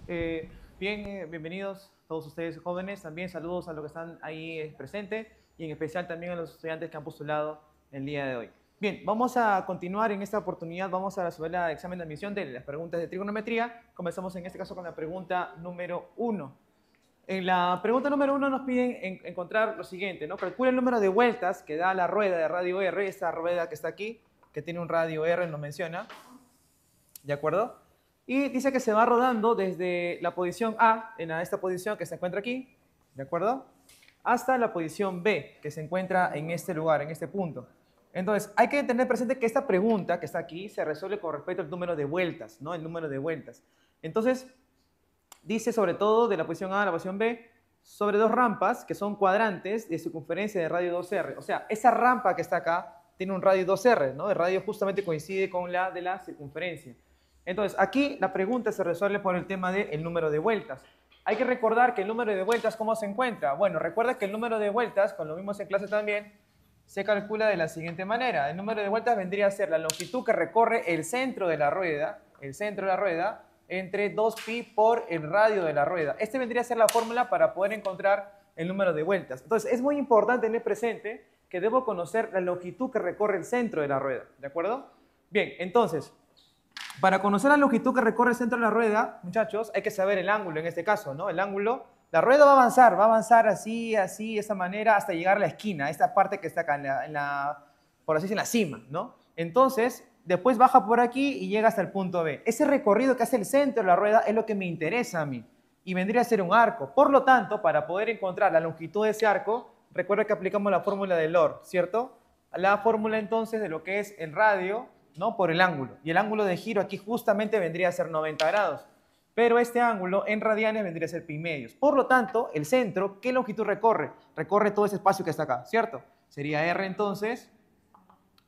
Eh, bien, eh, bienvenidos todos ustedes jóvenes. También saludos a los que están ahí eh, presentes y en especial también a los estudiantes que han postulado el día de hoy. Bien, vamos a continuar en esta oportunidad, vamos a resolver el examen de admisión de las preguntas de trigonometría. Comenzamos en este caso con la pregunta número uno. En la pregunta número uno nos piden encontrar lo siguiente, ¿no? Calcula el número de vueltas que da la rueda de radio R, esta rueda que está aquí, que tiene un radio R, nos menciona, ¿de acuerdo? Y dice que se va rodando desde la posición A, en esta posición que se encuentra aquí, ¿de acuerdo? Hasta la posición B, que se encuentra en este lugar, en este punto. Entonces, hay que tener presente que esta pregunta que está aquí se resuelve con respecto al número de vueltas, ¿no? El número de vueltas. Entonces, dice sobre todo de la posición A a la posición B sobre dos rampas que son cuadrantes de circunferencia de radio 2R. O sea, esa rampa que está acá tiene un radio 2R, ¿no? El radio justamente coincide con la de la circunferencia. Entonces, aquí la pregunta se resuelve por el tema del el número de vueltas. Hay que recordar que el número de vueltas, ¿cómo se encuentra? Bueno, recuerda que el número de vueltas, con lo mismo en clase también, se calcula de la siguiente manera. El número de vueltas vendría a ser la longitud que recorre el centro de la rueda, el centro de la rueda, entre 2pi por el radio de la rueda. Este vendría a ser la fórmula para poder encontrar el número de vueltas. Entonces, es muy importante tener presente que debo conocer la longitud que recorre el centro de la rueda, ¿de acuerdo? Bien, entonces, para conocer la longitud que recorre el centro de la rueda, muchachos, hay que saber el ángulo en este caso, ¿no? El ángulo la rueda va a avanzar, va a avanzar así, así, de esta manera, hasta llegar a la esquina, esta parte que está acá, en la, por así decirlo, en la cima, ¿no? Entonces, después baja por aquí y llega hasta el punto B. Ese recorrido que hace el centro de la rueda es lo que me interesa a mí y vendría a ser un arco. Por lo tanto, para poder encontrar la longitud de ese arco, recuerda que aplicamos la fórmula de Lord, ¿cierto? La fórmula entonces de lo que es el radio, ¿no? Por el ángulo. Y el ángulo de giro aquí justamente vendría a ser 90 grados pero este ángulo en radianes vendría a ser pi medios. Por lo tanto, el centro, ¿qué longitud recorre? Recorre todo ese espacio que está acá, ¿cierto? Sería R entonces,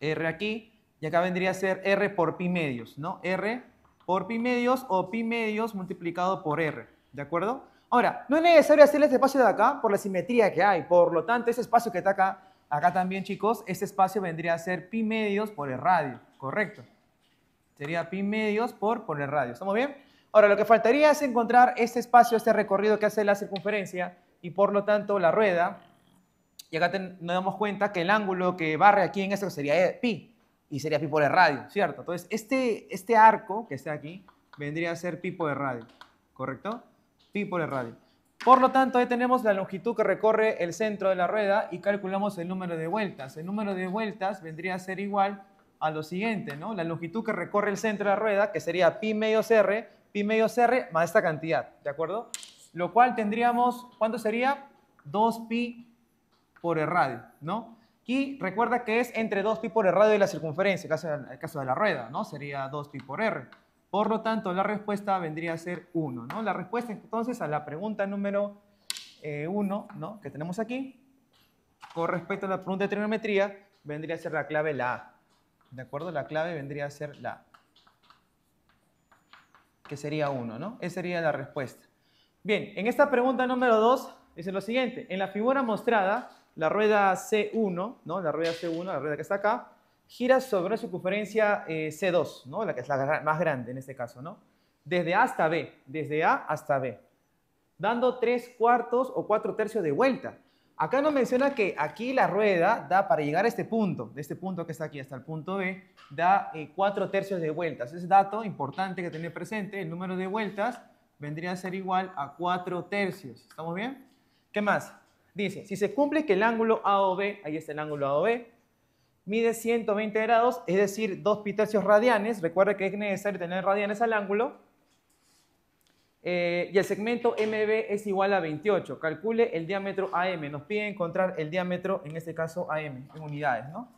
R aquí, y acá vendría a ser R por pi medios, ¿no? R por pi medios o pi medios multiplicado por R, ¿de acuerdo? Ahora, no es necesario hacer este espacio de acá por la simetría que hay, por lo tanto, ese espacio que está acá, acá también, chicos, este espacio vendría a ser pi medios por el radio, ¿correcto? Sería pi medios por, por el radio, ¿estamos bien? Ahora, lo que faltaría es encontrar este espacio, este recorrido que hace la circunferencia y por lo tanto la rueda. Y acá nos damos cuenta que el ángulo que barre aquí en esto sería e, pi y sería pi por el radio, ¿cierto? Entonces, este, este arco que está aquí vendría a ser pi por el radio, ¿correcto? Pi por el radio. Por lo tanto, ahí tenemos la longitud que recorre el centro de la rueda y calculamos el número de vueltas. El número de vueltas vendría a ser igual a lo siguiente, ¿no? La longitud que recorre el centro de la rueda, que sería pi medios r, pi medio r más esta cantidad, ¿de acuerdo? Lo cual tendríamos, ¿cuánto sería? 2pi por el radio, ¿no? Y recuerda que es entre 2pi por el radio y la circunferencia, en el caso de la rueda, ¿no? Sería 2pi por r. Por lo tanto, la respuesta vendría a ser 1, ¿no? La respuesta entonces a la pregunta número 1, eh, ¿no? Que tenemos aquí, con respecto a la pregunta de trigonometría, vendría a ser la clave la A. ¿De acuerdo? La clave vendría a ser la A que sería 1, ¿no? Esa sería la respuesta. Bien, en esta pregunta número 2 dice lo siguiente. En la figura mostrada, la rueda C1, ¿no? La rueda C1, la rueda que está acá, gira sobre una circunferencia eh, C2, ¿no? La que es la más grande en este caso, ¿no? Desde A hasta B, desde A hasta B, dando 3 cuartos o 4 tercios de vuelta. Acá nos menciona que aquí la rueda da, para llegar a este punto, de este punto que está aquí hasta el punto B, da 4 eh, cuatro tercios de vueltas. Es dato importante que tener presente, el número de vueltas vendría a ser igual a 4 tercios. ¿Estamos bien? ¿Qué más? Dice, si se cumple que el ángulo AOB, ahí está el ángulo AOB, mide 120 grados, es decir, 2 pi tercios radianes, recuerda que es necesario tener radianes al ángulo, eh, y el segmento MB es igual a 28. Calcule el diámetro AM. Nos pide encontrar el diámetro, en este caso AM, en unidades, ¿no?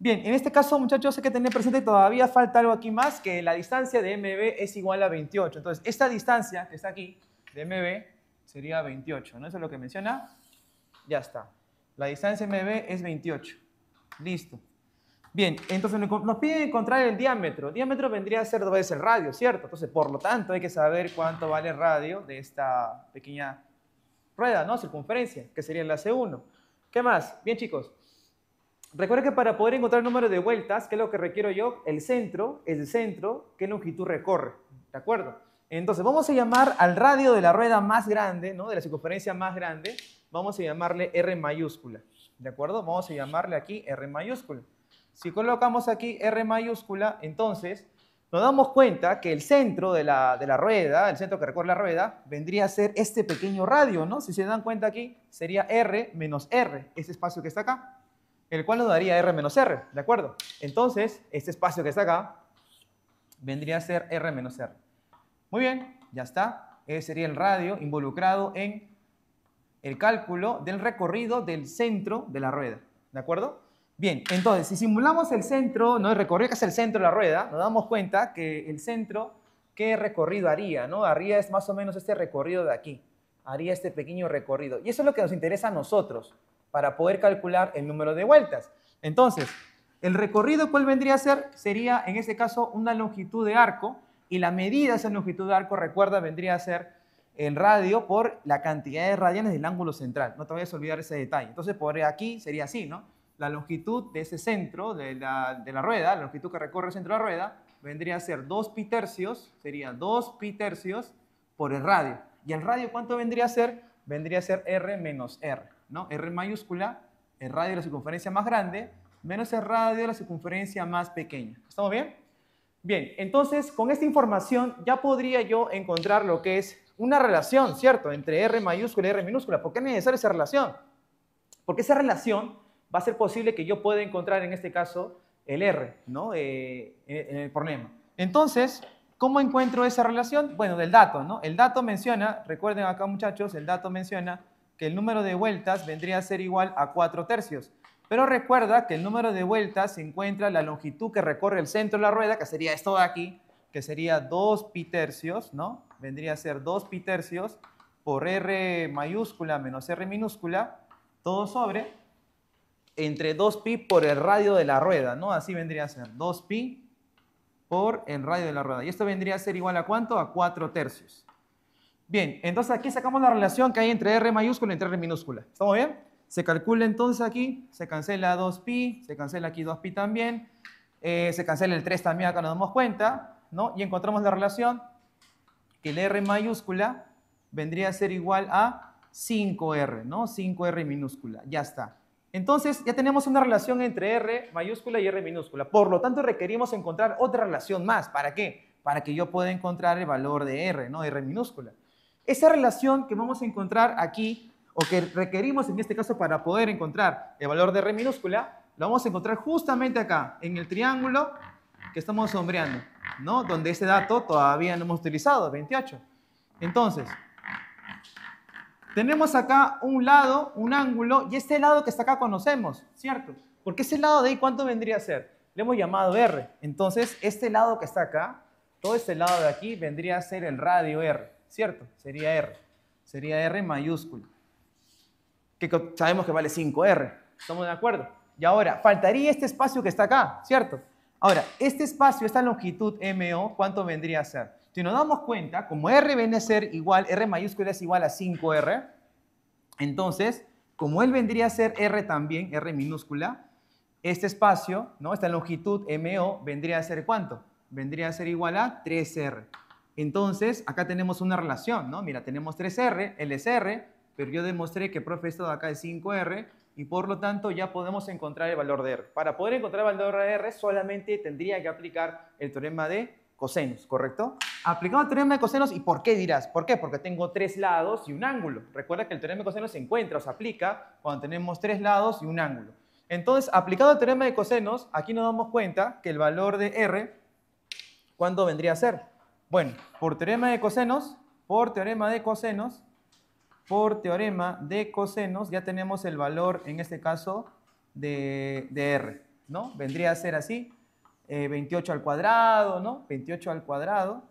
Bien, en este caso, muchachos, hay que tener presente todavía falta algo aquí más, que la distancia de MB es igual a 28. Entonces, esta distancia que está aquí, de MB, sería 28, ¿no? Eso es lo que menciona. Ya está. La distancia MB es 28. Listo. Bien, entonces nos piden encontrar el diámetro. diámetro vendría a ser dos veces el radio, ¿cierto? Entonces, por lo tanto, hay que saber cuánto vale el radio de esta pequeña rueda, ¿no? Circunferencia, que sería la C1. ¿Qué más? Bien, chicos. Recuerden que para poder encontrar el número de vueltas, ¿qué es lo que requiero yo? El centro, el centro, ¿qué longitud recorre? ¿De acuerdo? Entonces, vamos a llamar al radio de la rueda más grande, ¿no? De la circunferencia más grande, vamos a llamarle R mayúscula. ¿De acuerdo? Vamos a llamarle aquí R mayúscula. Si colocamos aquí R mayúscula, entonces nos damos cuenta que el centro de la, rueda, el centro que recorre la rueda, vendría a ser este pequeño radio, ¿no? Si se dan cuenta aquí, sería R menos R, ese espacio que está acá, el cual nos daría R menos R, ¿de acuerdo? Entonces, este espacio que está acá vendría a ser R menos R. Muy bien, ya está. Ese sería el radio involucrado en el cálculo del recorrido del centro de la rueda, ¿de acuerdo? Bien, entonces, si simulamos el centro, ¿no? el recorrido que hace el centro de la rueda, nos damos cuenta que el centro, ¿qué recorrido haría? ¿no? Haría es más o menos este recorrido de aquí, haría este pequeño recorrido. Y eso es lo que nos interesa a nosotros, para poder calcular el número de vueltas. Entonces, el recorrido, ¿cuál vendría a ser? Sería, en este caso, una longitud de arco, y la medida de esa longitud de arco, recuerda, vendría a ser el radio por la cantidad de radianes del ángulo central. No te vayas a olvidar ese detalle. Entonces, por aquí sería así, ¿no? la longitud de ese centro de la, rueda, la longitud que recorre el centro de la rueda, vendría a ser 2 pi tercios, sería 2 pi tercios por el radio. ¿Y el radio cuánto vendría a ser? Vendría a ser r menos r, ¿no? R mayúscula, el radio de la circunferencia más grande, menos el radio de la circunferencia más pequeña. ¿Estamos bien? Bien, entonces con esta información ya podría yo encontrar lo que es una relación, ¿cierto? Entre R mayúscula y R minúscula. ¿Por qué es necesaria esa relación? Porque esa relación va a ser posible que yo pueda encontrar en este caso el R ¿no? Eh, eh, en el problema. Entonces, ¿cómo encuentro esa relación? Bueno, del dato. ¿no? El dato menciona, recuerden acá muchachos, el dato menciona que el número de vueltas vendría a ser igual a 4 tercios. Pero recuerda que el número de vueltas se encuentra la longitud que recorre el centro de la rueda, que sería esto de aquí, que sería 2 pi tercios, ¿no? Vendría a ser 2 pi tercios por R mayúscula menos R minúscula, todo sobre entre 2pi por el radio de la rueda, ¿no? Así vendría a ser, 2pi por el radio de la rueda. Y esto vendría a ser igual a cuánto? A 4 tercios. Bien, entonces aquí sacamos la relación que hay entre R mayúscula y entre R minúscula. ¿Estamos bien? Se calcula entonces aquí, se cancela 2pi, se cancela aquí 2pi también, eh, se cancela el 3 también, acá nos damos cuenta, ¿no? Y encontramos la relación que el R mayúscula vendría a ser igual a 5R, ¿no? 5R minúscula, ya está. Entonces ya tenemos una relación entre R mayúscula y R minúscula. Por lo tanto, requerimos encontrar otra relación más. ¿Para qué? Para que yo pueda encontrar el valor de R, ¿no? R minúscula. Esa relación que vamos a encontrar aquí, o que requerimos en este caso para poder encontrar el valor de R minúscula, la vamos a encontrar justamente acá, en el triángulo que estamos sombreando, ¿no? Donde ese dato todavía no hemos utilizado, 28. Entonces, tenemos acá un lado, un ángulo, y este lado que está acá conocemos, ¿cierto? Porque ese lado de ahí, ¿cuánto vendría a ser? Le hemos llamado R. Entonces, este lado que está acá, todo este lado de aquí vendría a ser el radio R, ¿cierto? Sería R. Sería R mayúscula. Que sabemos que vale 5R. ¿Estamos de acuerdo? Y ahora, faltaría este espacio que está acá, ¿cierto? Ahora, este espacio, esta longitud MO, ¿cuánto vendría a ser? Si nos damos cuenta, como R viene a ser igual, R mayúscula es igual a 5R, entonces, como él vendría a ser R también, R minúscula, este espacio, ¿no? esta longitud MO, vendría a ser ¿cuánto? Vendría a ser igual a 3R. Entonces, acá tenemos una relación, ¿no? Mira, tenemos 3R, L es pero yo demostré que, profe, esto de acá es 5R, y por lo tanto ya podemos encontrar el valor de R. Para poder encontrar el valor de R solamente tendría que aplicar el teorema de cosenos, ¿correcto? Aplicando el teorema de cosenos y ¿por qué dirás? ¿Por qué? Porque tengo tres lados y un ángulo. Recuerda que el teorema de cosenos se encuentra o se aplica cuando tenemos tres lados y un ángulo. Entonces, aplicado el teorema de cosenos, aquí nos damos cuenta que el valor de R, ¿cuándo vendría a ser? Bueno, por teorema de cosenos, por teorema de cosenos, por teorema de cosenos ya tenemos el valor, en este caso, de, R, ¿no? Vendría a ser así, 28 eh, al cuadrado, ¿no? 28 al cuadrado,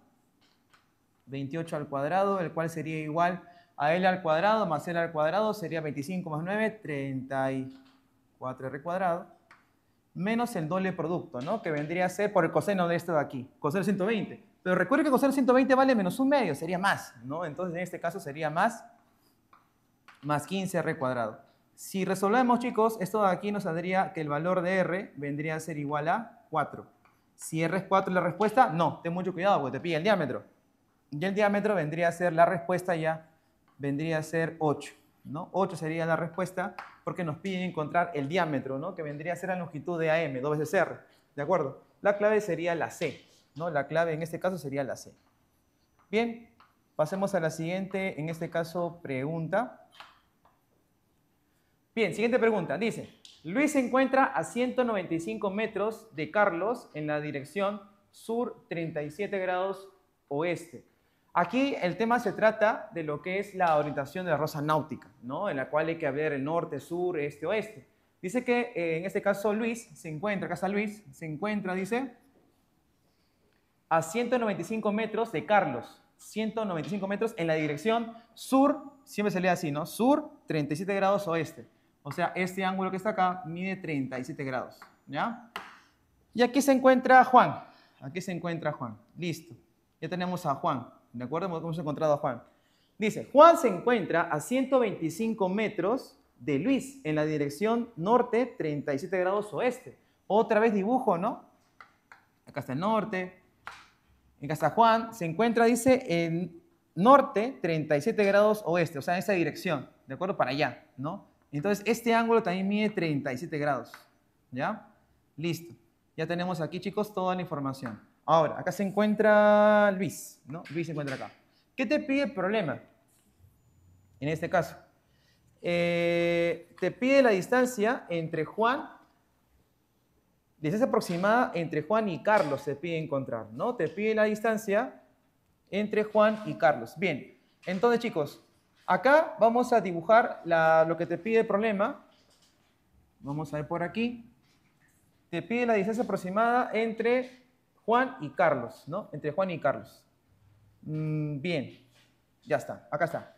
28 al cuadrado, el cual sería igual a L al cuadrado más L al cuadrado, sería 25 más 9, 34R cuadrado, menos el doble producto, ¿no? Que vendría a ser por el coseno de esto de aquí, coseno 120. Pero recuerden que coseno 120 vale menos un medio, sería más, ¿no? Entonces en este caso sería más más 15r cuadrado. Si resolvemos, chicos, esto de aquí nos saldría que el valor de r vendría a ser igual a 4. Si r es 4 la respuesta, no, ten mucho cuidado porque te pide el diámetro. Y el diámetro vendría a ser, la respuesta ya vendría a ser 8. ¿no? 8 sería la respuesta porque nos piden encontrar el diámetro, ¿no? que vendría a ser la longitud de AM, 2 veces R. ¿De acuerdo? La clave sería la C. ¿no? La clave en este caso sería la C. Bien, Pasemos a la siguiente, en este caso, pregunta. Bien, siguiente pregunta. Dice, Luis se encuentra a 195 metros de Carlos en la dirección sur 37 grados oeste. Aquí el tema se trata de lo que es la orientación de la rosa náutica, ¿no? en la cual hay que ver el norte, sur, este, oeste. Dice que eh, en este caso Luis se encuentra, casa Luis, se encuentra, dice, a 195 metros de Carlos 195 metros en la dirección sur, siempre se lee así, ¿no? Sur, 37 grados oeste. O sea, este ángulo que está acá mide 37 grados, ¿ya? Y aquí se encuentra Juan. Aquí se encuentra Juan. Listo. Ya tenemos a Juan. ¿De acuerdo? Hemos encontrado a Juan. Dice, Juan se encuentra a 125 metros de Luis en la dirección norte, 37 grados oeste. Otra vez dibujo, ¿no? Acá está el norte, en Casa Juan se encuentra, dice, en norte, 37 grados oeste, o sea, en esa dirección, ¿de acuerdo? Para allá, ¿no? Entonces, este ángulo también mide 37 grados, ¿ya? Listo. Ya tenemos aquí, chicos, toda la información. Ahora, acá se encuentra Luis, ¿no? Luis se encuentra acá. ¿Qué te pide el problema? En este caso, eh, te pide la distancia entre Juan distancia aproximada entre Juan y Carlos se pide encontrar, ¿no? Te pide la distancia entre Juan y Carlos. Bien, entonces chicos, acá vamos a dibujar lo que te pide el problema. Vamos a ir por aquí. Te pide la distancia aproximada entre Juan y Carlos, ¿no? Entre Juan y Carlos. Mm, bien, ya está, acá está.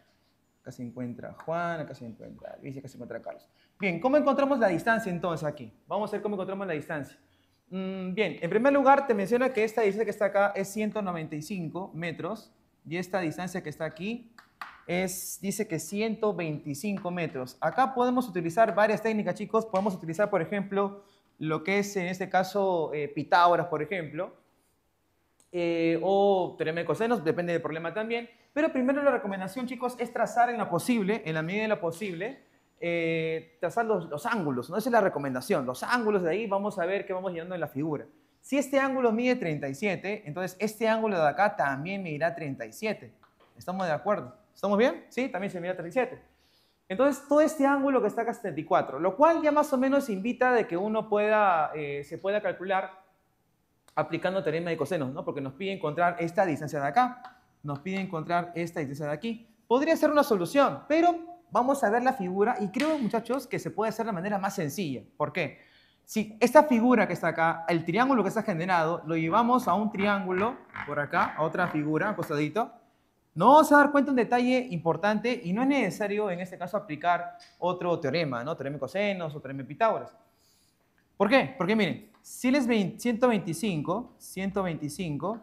Acá se encuentra Juan, acá se encuentra Luis, acá se encuentra Carlos. Bien, ¿cómo encontramos la distancia entonces aquí? Vamos a ver cómo encontramos la distancia. Mm, bien, en primer lugar te menciona que esta distancia que está acá es 195 metros y esta distancia que está aquí es, dice que 125 metros. Acá podemos utilizar varias técnicas, chicos. Podemos utilizar, por ejemplo, lo que es en este caso eh, Pitágoras, por ejemplo, eh, o teorema cosenos, depende del problema también. Pero primero la recomendación, chicos, es trazar en lo posible, en la medida de lo posible, eh, trazar los, ángulos, ¿no? Esa es la recomendación. Los ángulos de ahí vamos a ver qué vamos llenando en la figura. Si este ángulo mide 37, entonces este ángulo de acá también medirá 37. ¿Estamos de acuerdo? ¿Estamos bien? Sí, también se mide 37. Entonces, todo este ángulo que está acá es 34, lo cual ya más o menos invita de que uno pueda, eh, se pueda calcular aplicando teorema de cosenos, ¿no? Porque nos pide encontrar esta distancia de acá, nos pide encontrar esta distancia de aquí. Podría ser una solución, pero vamos a ver la figura y creo, muchachos, que se puede hacer de la manera más sencilla. ¿Por qué? Si esta figura que está acá, el triángulo que está generado, lo llevamos a un triángulo por acá, a otra figura, acostadito, no vamos a dar cuenta de un detalle importante y no es necesario en este caso aplicar otro teorema, ¿no? Teorema de cosenos o teorema de Pitágoras. ¿Por qué? Porque miren, si es 125, 125,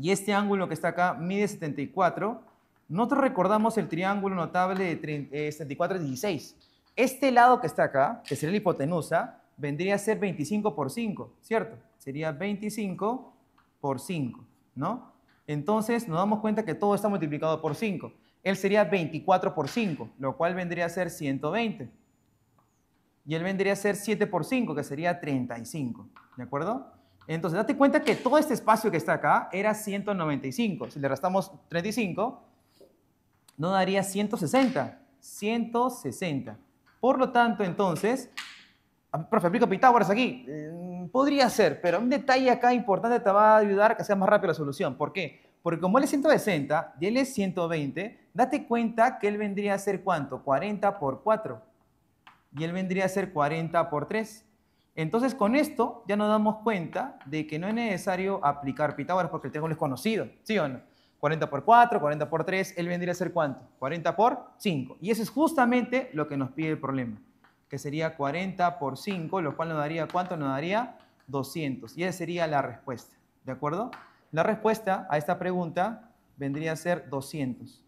y este ángulo que está acá mide 74, nosotros recordamos el triángulo notable de 34, 16 eh, Este lado que está acá, que sería la hipotenusa, vendría a ser 25 por 5, ¿cierto? Sería 25 por 5, ¿no? Entonces nos damos cuenta que todo está multiplicado por 5. Él sería 24 por 5, lo cual vendría a ser 120. Y él vendría a ser 7 por 5, que sería 35. ¿De acuerdo? Entonces, date cuenta que todo este espacio que está acá era 195. Si le restamos 35, no daría 160. 160. Por lo tanto, entonces, profe, aplico Pitágoras aquí. Mm, podría ser, pero un detalle acá importante te va a ayudar a que sea más rápido la solución. ¿Por qué? Porque como él es 160 y él es 120, date cuenta que él vendría a ser ¿cuánto? 40 por 4. Y él vendría a ser 40 por 3. Entonces, con esto ya nos damos cuenta de que no es necesario aplicar Pitágoras porque el triángulo es conocido, ¿sí o no? 40 por 4, 40 por 3, él vendría a ser cuánto? 40 por 5. Y eso es justamente lo que nos pide el problema, que sería 40 por 5, lo cual nos daría cuánto? Nos daría 200. Y esa sería la respuesta, ¿de acuerdo? La respuesta a esta pregunta vendría a ser 200.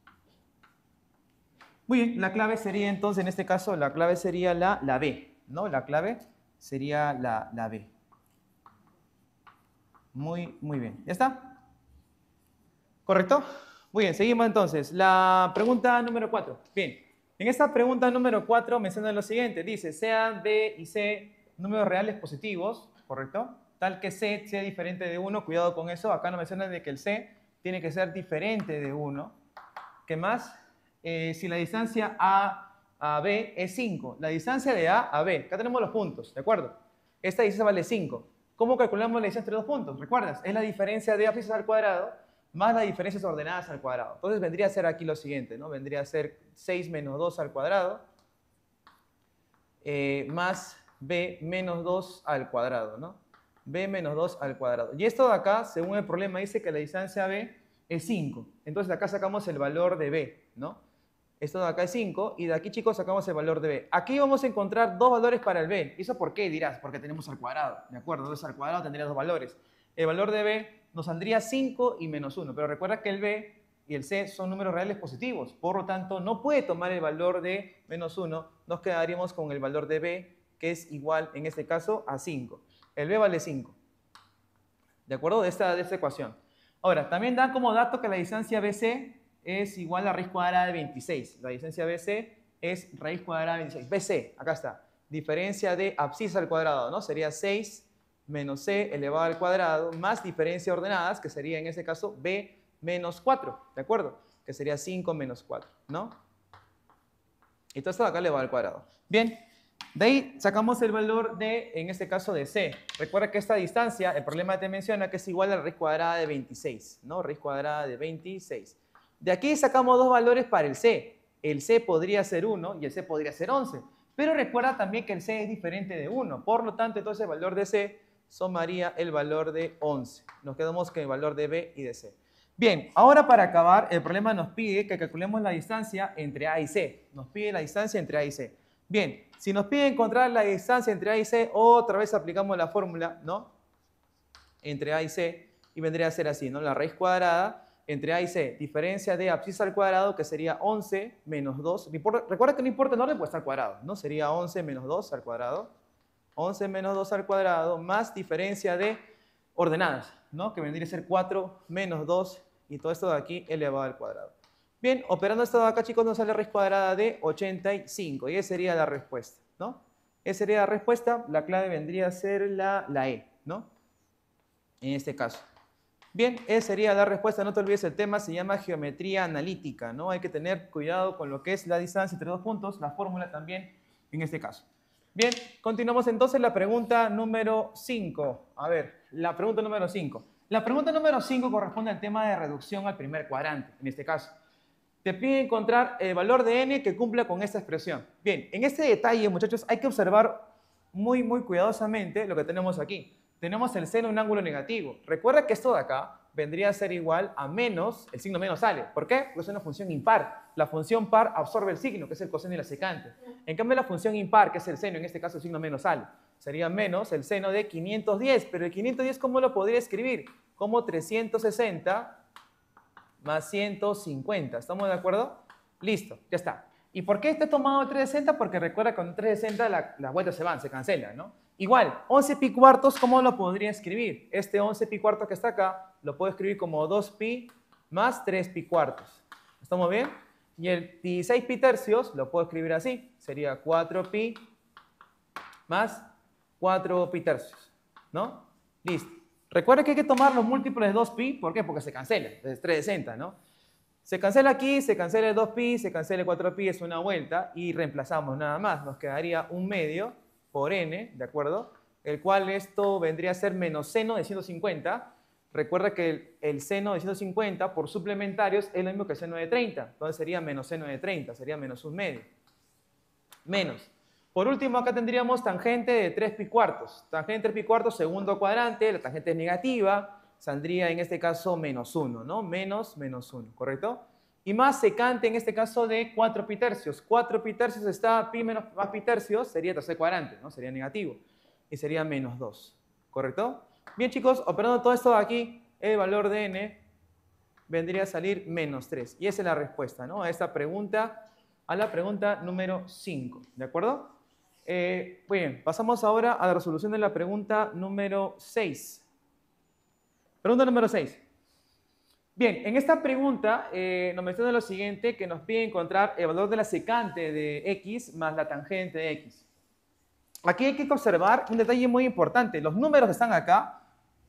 Muy bien, la clave sería entonces, en este caso, la clave sería la, la B, ¿no? La clave sería la, la B. Muy, muy bien, ¿ya está? ¿Correcto? Muy bien, seguimos entonces. La pregunta número 4. Bien, en esta pregunta número 4 menciona lo siguiente. Dice, sean B y C números reales positivos, ¿correcto? Tal que C sea diferente de 1, cuidado con eso. Acá no mencionan de que el C tiene que ser diferente de 1. ¿Qué más? Eh, si la distancia A a B es 5. La distancia de A a B, acá tenemos los puntos, ¿de acuerdo? Esta distancia vale 5. ¿Cómo calculamos la distancia entre dos puntos? ¿Recuerdas? Es la diferencia de a' al cuadrado más las diferencias ordenadas al cuadrado. Entonces vendría a ser aquí lo siguiente, ¿no? Vendría a ser 6 menos 2 al cuadrado eh, más b menos 2 al cuadrado, ¿no? b menos 2 al cuadrado. Y esto de acá, según el problema, dice que la distancia b es 5. Entonces de acá sacamos el valor de b, ¿no? Esto de acá es 5 y de aquí, chicos, sacamos el valor de b. Aquí vamos a encontrar dos valores para el b. ¿Y eso por qué? Dirás, porque tenemos al cuadrado, ¿de acuerdo? Entonces al cuadrado tendría dos valores. El valor de b nos saldría 5 y menos 1. Pero recuerda que el B y el C son números reales positivos. Por lo tanto, no puede tomar el valor de menos 1. Nos quedaríamos con el valor de B, que es igual, en este caso, a 5. El B vale 5. ¿De acuerdo? De esta, de esta ecuación. Ahora, también dan como dato que la distancia BC es igual a raíz cuadrada de 26. La distancia BC es raíz cuadrada de 26. BC, acá está. Diferencia de abscisa al cuadrado, ¿no? Sería 6 menos c elevado al cuadrado más diferencia ordenadas, que sería en este caso b menos 4, ¿de acuerdo? Que sería 5 menos 4, ¿no? Y todo esto de acá elevado al cuadrado. Bien, de ahí sacamos el valor de, en este caso, de c. Recuerda que esta distancia, el problema te menciona que es igual a la raíz cuadrada de 26, ¿no? Raíz cuadrada de 26. De aquí sacamos dos valores para el c. El c podría ser 1 y el c podría ser 11. Pero recuerda también que el c es diferente de 1. Por lo tanto, entonces el valor de c sumaría el valor de 11. Nos quedamos con el valor de B y de C. Bien, ahora para acabar, el problema nos pide que calculemos la distancia entre A y C. Nos pide la distancia entre A y C. Bien, si nos pide encontrar la distancia entre A y C, otra vez aplicamos la fórmula, ¿no? Entre A y C, y vendría a ser así, ¿no? La raíz cuadrada entre A y C, diferencia de abscisa al cuadrado, que sería 11 menos 2. Recuerda que no importa el orden, pues al cuadrado, ¿no? Sería 11 menos 2 al cuadrado 11 menos 2 al cuadrado más diferencia de ordenadas, ¿no? que vendría a ser 4 menos 2 y todo esto de aquí elevado al cuadrado. Bien, operando esto de acá, chicos, nos sale raíz cuadrada de 85 y esa sería la respuesta, ¿no? Esa sería la respuesta, la clave vendría a ser la, la E, ¿no? En este caso. Bien, esa sería la respuesta, no te olvides el tema, se llama geometría analítica, ¿no? Hay que tener cuidado con lo que es la distancia entre dos puntos, la fórmula también en este caso. Bien, continuamos entonces la pregunta número 5. A ver, la pregunta número 5. La pregunta número 5 corresponde al tema de reducción al primer cuadrante, en este caso. Te pide encontrar el valor de n que cumpla con esta expresión. Bien, en este detalle, muchachos, hay que observar muy, muy cuidadosamente lo que tenemos aquí. Tenemos el seno en un ángulo negativo. Recuerda que esto de acá vendría a ser igual a menos, el signo menos sale. ¿Por qué? Porque es una función impar la función par absorbe el signo, que es el coseno y la secante. En cambio, la función impar, que es el seno, en este caso el signo menos al, sería menos el seno de 510. Pero el 510, ¿cómo lo podría escribir? Como 360 más 150. ¿Estamos de acuerdo? Listo, ya está. ¿Y por qué está tomado 360? Porque recuerda que con 360 las vueltas se van, se cancelan, ¿no? Igual, 11 pi cuartos, ¿cómo lo podría escribir? Este 11 pi cuartos que está acá, lo puedo escribir como 2 pi más 3 pi cuartos. ¿Estamos bien? Y el 16 pi tercios lo puedo escribir así, sería 4 pi más 4 pi tercios, ¿no? Listo. Recuerda que hay que tomar los múltiples de 2pi, ¿por qué? Porque se cancela, es 360, ¿no? Se cancela aquí, se cancela el 2pi, se cancela el 4pi, es una vuelta, y reemplazamos nada más. Nos quedaría un medio por n, ¿de acuerdo? El cual esto vendría a ser menos seno de 150, Recuerda que el, seno de 150 por suplementarios es lo mismo que el seno de 30. Entonces sería menos seno de 30, sería menos un medio. Menos. Por último, acá tendríamos tangente de 3 pi cuartos. Tangente de 3 pi cuartos, segundo cuadrante, la tangente es negativa, saldría en este caso menos 1, ¿no? Menos, menos 1, ¿correcto? Y más secante en este caso de 4 pi tercios. 4 pi tercios está pi menos más pi tercios, sería tercer cuadrante, ¿no? Sería negativo. Y sería menos 2, ¿correcto? Bien, chicos, operando todo esto de aquí, el valor de n vendría a salir menos 3. Y esa es la respuesta ¿no? a esta pregunta, a la pregunta número 5. ¿De acuerdo? Eh, bien, pasamos ahora a la resolución de la pregunta número 6. Pregunta número 6. Bien, en esta pregunta eh, nos menciona lo siguiente, que nos pide encontrar el valor de la secante de x más la tangente de x aquí hay que observar un detalle muy importante. Los números que están acá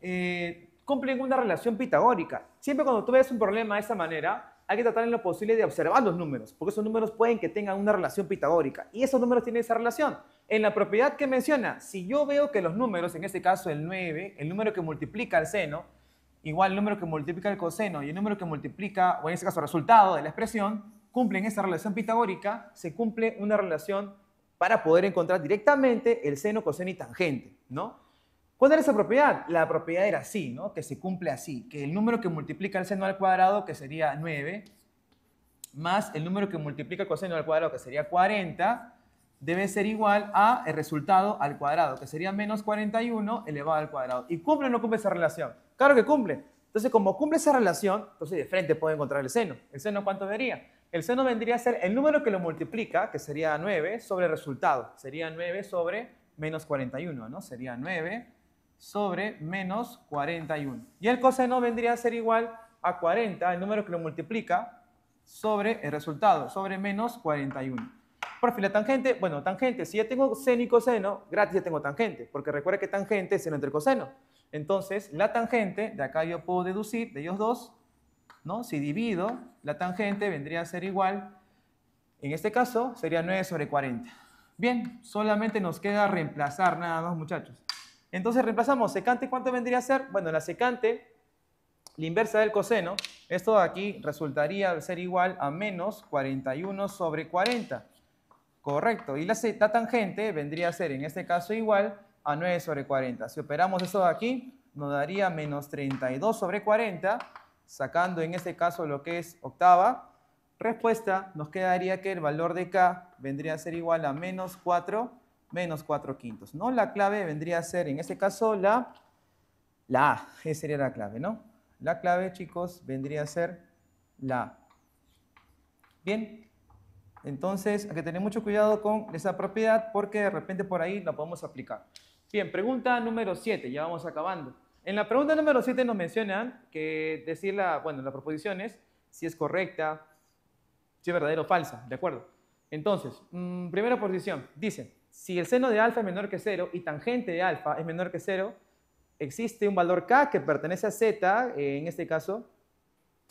eh, cumplen una relación pitagórica. Siempre cuando tú ves un problema de esa manera, hay que tratar en lo posible de observar los números, porque esos números pueden que tengan una relación pitagórica. Y esos números tienen esa relación. En la propiedad que menciona, si yo veo que los números, en este caso el 9, el número que multiplica el seno, igual el número que multiplica el coseno y el número que multiplica, o en este caso el resultado de la expresión, cumplen esa relación pitagórica, se cumple una relación para poder encontrar directamente el seno, coseno y tangente, ¿no? ¿Cuál era esa propiedad? La propiedad era así, ¿no? Que se cumple así, que el número que multiplica el seno al cuadrado, que sería 9, más el número que multiplica el coseno al cuadrado, que sería 40, debe ser igual a el resultado al cuadrado, que sería menos 41 elevado al cuadrado. ¿Y cumple o no cumple esa relación? Claro que cumple. Entonces, como cumple esa relación, entonces de frente puedo encontrar el seno. ¿El seno cuánto sería? El seno vendría a ser el número que lo multiplica, que sería 9, sobre el resultado. Sería 9 sobre menos 41, ¿no? Sería 9 sobre menos 41. Y el coseno vendría a ser igual a 40, el número que lo multiplica, sobre el resultado, sobre menos 41. Por fin, la tangente, bueno, tangente, si ya tengo seno y coseno, gratis ya tengo tangente, porque recuerda que tangente es seno entre coseno. Entonces, la tangente, de acá yo puedo deducir, de ellos dos, si divido la tangente vendría a ser igual, en este caso sería 9 sobre 40. Bien, solamente nos queda reemplazar nada más muchachos. Entonces reemplazamos secante, ¿cuánto vendría a ser? Bueno, la secante, la inversa del coseno, esto de aquí resultaría ser igual a menos 41 sobre 40. Correcto, y la, la tangente vendría a ser en este caso igual a 9 sobre 40. Si operamos esto de aquí, nos daría menos 32 sobre 40 sacando en este caso lo que es octava, respuesta nos quedaría que el valor de K vendría a ser igual a menos 4, menos 4 quintos, ¿no? La clave vendría a ser, en este caso, la, la A, esa sería la clave, ¿no? La clave, chicos, vendría a ser la A. Bien, entonces hay que tener mucho cuidado con esa propiedad porque de repente por ahí la podemos aplicar. Bien, pregunta número 7, ya vamos acabando. En la pregunta número 7 nos mencionan que decir la, bueno, la proposición es si es correcta, si es verdadera o falsa, ¿de acuerdo? Entonces, mm, primera posición, dice, si el seno de alfa es menor que cero y tangente de alfa es menor que cero, existe un valor k que pertenece a z, eh, en este caso,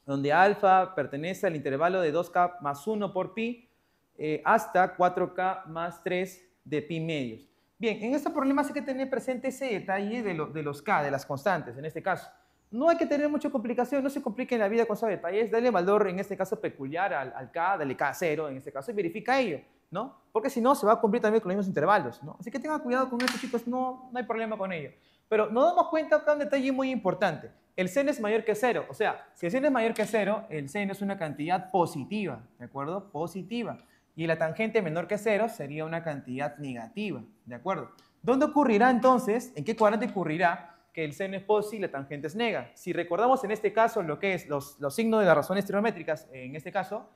donde alfa pertenece al intervalo de 2k más 1 por pi eh, hasta 4k más 3 de pi medios. Bien, en este problema hay que tener presente ese detalle de, los K, de las constantes, en este caso. No hay que tener mucha complicación, no se complique en la vida con esos detalles, dale valor, en este caso, peculiar al, K, dale K0 en este caso, y verifica ello, ¿no? Porque si no, se va a cumplir también con los mismos intervalos, ¿no? Así que tengan cuidado con esto, chicos, no, no hay problema con ello. Pero nos damos cuenta de un detalle muy importante. El seno es mayor que cero, o sea, si el seno es mayor que cero, el seno es una cantidad positiva, ¿de acuerdo? Positiva y la tangente menor que cero sería una cantidad negativa, ¿de acuerdo? ¿Dónde ocurrirá entonces, en qué cuadrante ocurrirá que el seno es positivo y la tangente es nega? Si recordamos en este caso lo que es los, signos de las razones trigonométricas, en este caso,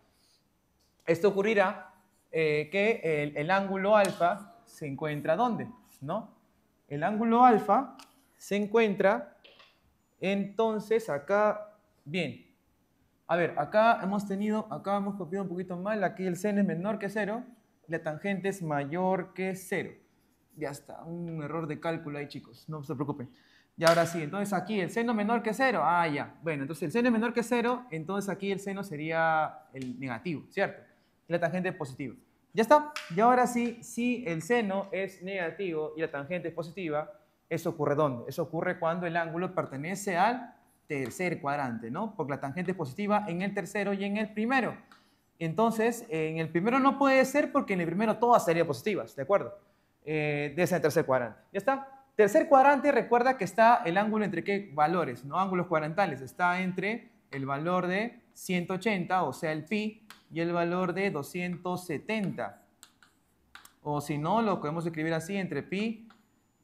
esto ocurrirá eh, que el, el, ángulo alfa se encuentra ¿dónde? ¿No? El ángulo alfa se encuentra entonces acá, bien, a ver, acá hemos tenido, acá hemos copiado un poquito mal, aquí el seno es menor que cero, la tangente es mayor que cero. Ya está, un error de cálculo ahí, chicos, no se preocupen. Y ahora sí, entonces aquí el seno menor que cero, ah, ya. Bueno, entonces el seno es menor que cero, entonces aquí el seno sería el negativo, ¿cierto? la tangente es positiva. Ya está. Y ahora sí, si el seno es negativo y la tangente es positiva, eso ocurre ¿dónde? Eso ocurre cuando el ángulo pertenece al tercer cuadrante, ¿no? Porque la tangente es positiva en el tercero y en el primero. Entonces, en el primero no puede ser porque en el primero todas serían positivas, ¿de acuerdo? Eh, de ese tercer cuadrante. ¿Ya está? Tercer cuadrante, recuerda que está el ángulo entre qué valores, no ángulos cuadrantales, está entre el valor de 180, o sea, el pi, y el valor de 270. O si no, lo podemos escribir así, entre pi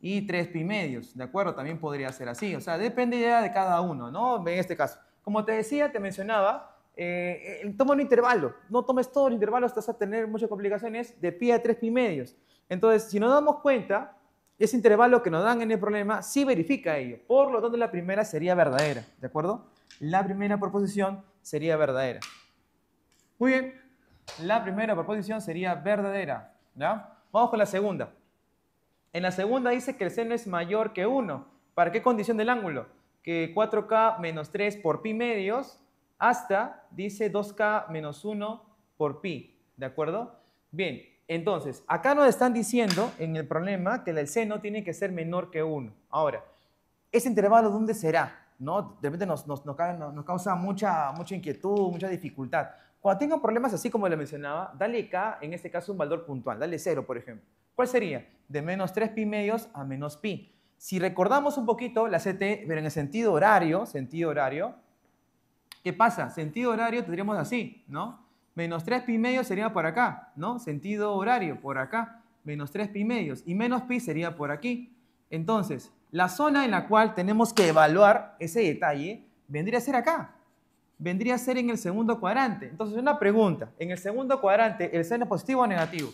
y 3 pi medios, ¿de acuerdo? También podría ser así, o sea, depende ya de cada uno, ¿no? En este caso. Como te decía, te mencionaba, eh, eh, toma un intervalo, no tomes todo el intervalo, estás a tener muchas complicaciones de pi a 3 pi medios. Entonces, si nos damos cuenta, ese intervalo que nos dan en el problema sí verifica ello, por lo tanto la primera sería verdadera, ¿de acuerdo? La primera proposición sería verdadera. Muy bien, la primera proposición sería verdadera, ¿ya? Vamos con la segunda. En la segunda dice que el seno es mayor que 1. ¿Para qué condición del ángulo? Que 4K menos 3 por pi medios hasta, dice 2K menos 1 por pi. ¿De acuerdo? Bien, entonces, acá nos están diciendo en el problema que el seno tiene que ser menor que 1. Ahora, ¿ese intervalo dónde será? ¿No? De repente nos, nos, nos causa mucha, mucha inquietud, mucha dificultad. Cuando tengan problemas así como le mencionaba, dale K, en este caso, un valor puntual. Dale 0, por ejemplo. ¿Cuál sería? De menos 3 pi medios a menos pi. Si recordamos un poquito la CT, pero en el sentido horario, sentido horario, ¿qué pasa? Sentido horario tendríamos así, ¿no? Menos 3 pi medios sería por acá, ¿no? Sentido horario, por acá. Menos 3 pi medios. Y menos pi sería por aquí. Entonces, la zona en la cual tenemos que evaluar ese detalle vendría a ser acá. Vendría a ser en el segundo cuadrante. Entonces, una pregunta. En el segundo cuadrante, ¿el seno es positivo o negativo?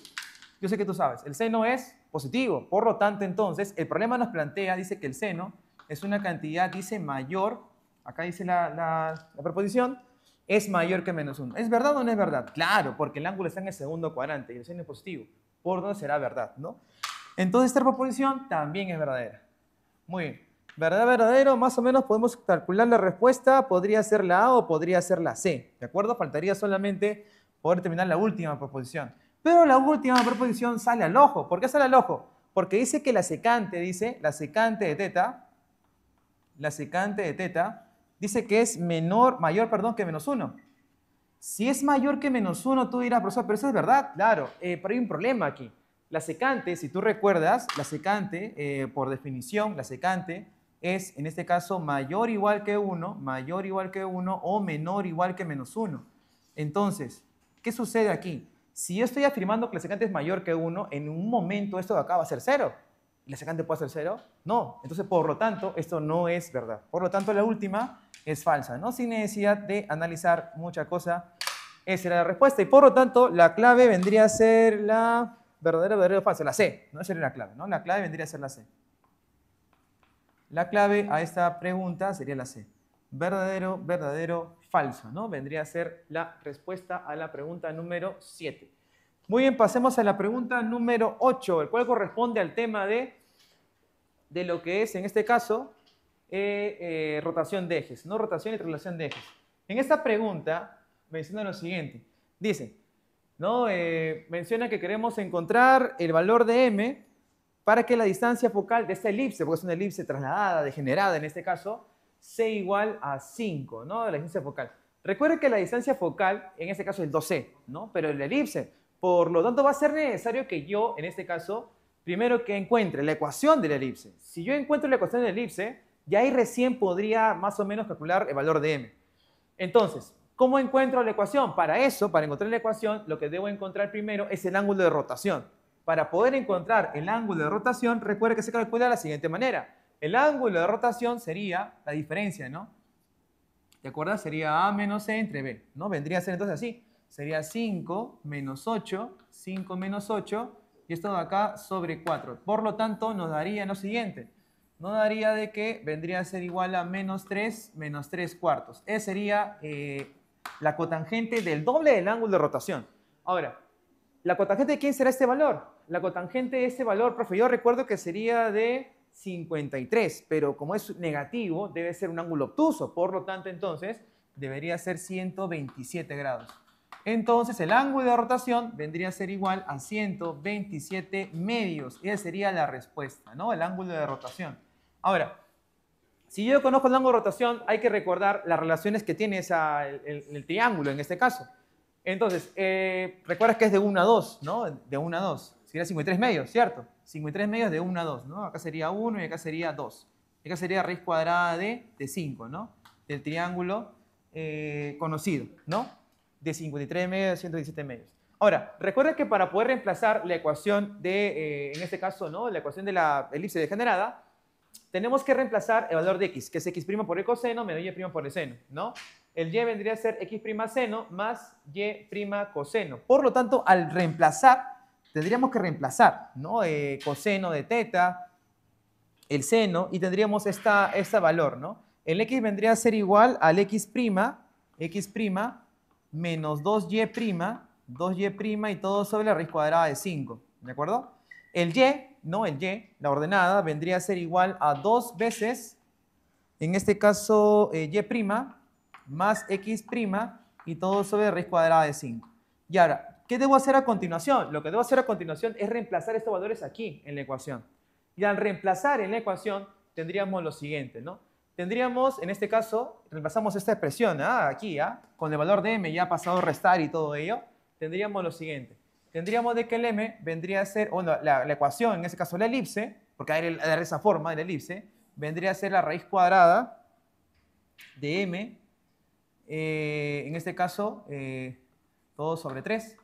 Yo sé que tú sabes, el seno es positivo, por lo tanto entonces el problema nos plantea, dice que el seno es una cantidad, dice mayor, acá dice la, proposición, es mayor que menos 1. ¿Es verdad o no es verdad? Claro, porque el ángulo está en el segundo cuadrante y el seno es positivo, por dónde será verdad, ¿no? Entonces esta proposición también es verdadera. Muy bien. ¿Verdad, verdadero? Más o menos podemos calcular la respuesta. Podría ser la A o podría ser la C. ¿De acuerdo? Faltaría solamente poder terminar la última proposición. Pero la última proposición sale al ojo. ¿Por qué sale al ojo? Porque dice que la secante, dice, la secante de teta, la secante de teta, dice que es menor, mayor, perdón, que menos uno. Si es mayor que menos uno, tú dirás, profesor, pero eso es verdad, claro, eh, pero hay un problema aquí. La secante, si tú recuerdas, la secante, eh, por definición, la secante es, en este caso, mayor igual que 1, mayor igual que 1 o menor igual que menos 1. Entonces, ¿qué sucede aquí? Si yo estoy afirmando que la secante es mayor que 1, en un momento esto de acá va a ser 0. la secante puede ser 0? No. Entonces, por lo tanto, esto no es verdad. Por lo tanto, la última es falsa, ¿no? Sin necesidad de analizar mucha cosa, esa era la respuesta. Y por lo tanto, la clave vendría a ser la verdadera, verdadera o falsa, la C. No sería la clave, ¿no? La clave vendría a ser la C. La clave a esta pregunta sería la C. Verdadero, verdadero, falso, ¿no? Vendría a ser la respuesta a la pregunta número 7. Muy bien, pasemos a la pregunta número 8, el cual corresponde al tema de, lo que es, en este caso, eh, eh, rotación de ejes, ¿no? Rotación y traslación de ejes. En esta pregunta menciona lo siguiente, dice, ¿no? Eh, menciona que queremos encontrar el valor de m para que la distancia focal de esta elipse, porque es una elipse trasladada, degenerada en este caso, C igual a 5, ¿no? de La distancia focal. Recuerden que la distancia focal, en este caso es 2C, ¿no? Pero el elipse. Por lo tanto, va a ser necesario que yo, en este caso, primero que encuentre la ecuación de la elipse. Si yo encuentro la ecuación de la elipse, ya ahí recién podría más o menos calcular el valor de m. Entonces, ¿cómo encuentro la ecuación? Para eso, para encontrar la ecuación, lo que debo encontrar primero es el ángulo de rotación. Para poder encontrar el ángulo de rotación, recuerde que se calcula de la siguiente manera. El ángulo de rotación sería la diferencia, ¿no? ¿Te acuerdas? Sería A menos C entre B, ¿no? Vendría a ser entonces así. Sería 5 menos 8, 5 menos 8, y esto de acá sobre 4. Por lo tanto, nos daría lo siguiente. Nos daría de que vendría a ser igual a menos 3 menos 3 cuartos. Esa sería eh, la cotangente del doble del ángulo de rotación. Ahora, ¿la cotangente de quién será este valor? La cotangente de este valor, profe, yo recuerdo que sería de 53, pero como es negativo, debe ser un ángulo obtuso, por lo tanto entonces debería ser 127 grados. Entonces el ángulo de rotación vendría a ser igual a 127 medios. Esa sería la respuesta, ¿no? El ángulo de rotación. Ahora, si yo conozco el ángulo de rotación, hay que recordar las relaciones que tiene el, triángulo en este caso. Entonces, eh, recuerda recuerdas que es de 1 a 2, ¿no? De 1 a 2. Sería 53 medios, ¿cierto? 53 medios de 1 a 2, ¿no? Acá sería 1 y acá sería 2. Acá sería raíz cuadrada de, 5, ¿no? Del triángulo eh, conocido, ¿no? De 53 medios a 117 medios. Ahora, recuerda que para poder reemplazar la ecuación de, eh, en este caso, ¿no? La ecuación de la elipse degenerada, tenemos que reemplazar el valor de x, que es x' por el coseno menos y' por el seno, ¿no? El y vendría a ser x' seno más y' coseno. Por lo tanto, al reemplazar tendríamos que reemplazar ¿no? Eh, coseno de teta, el seno, y tendríamos esta, este valor. ¿no? El x vendría a ser igual al x', x' menos 2y', 2y' y todo sobre la raíz cuadrada de 5. ¿De acuerdo? El y, ¿no? El y, la ordenada, vendría a ser igual a dos veces, en este caso eh, y' más x' y todo sobre la raíz cuadrada de 5. Y ahora, ¿Qué debo hacer a continuación? Lo que debo hacer a continuación es reemplazar estos valores aquí en la ecuación. Y al reemplazar en la ecuación tendríamos lo siguiente, ¿no? Tendríamos, en este caso, reemplazamos esta expresión ¿ah? aquí, ¿ah? con el valor de m ya pasado a restar y todo ello, tendríamos lo siguiente. Tendríamos de que el m vendría a ser, bueno, la, ecuación, en este caso la elipse, porque hay de esa forma, la elipse, vendría a ser la raíz cuadrada de m, eh, en este caso, eh, todo sobre 3,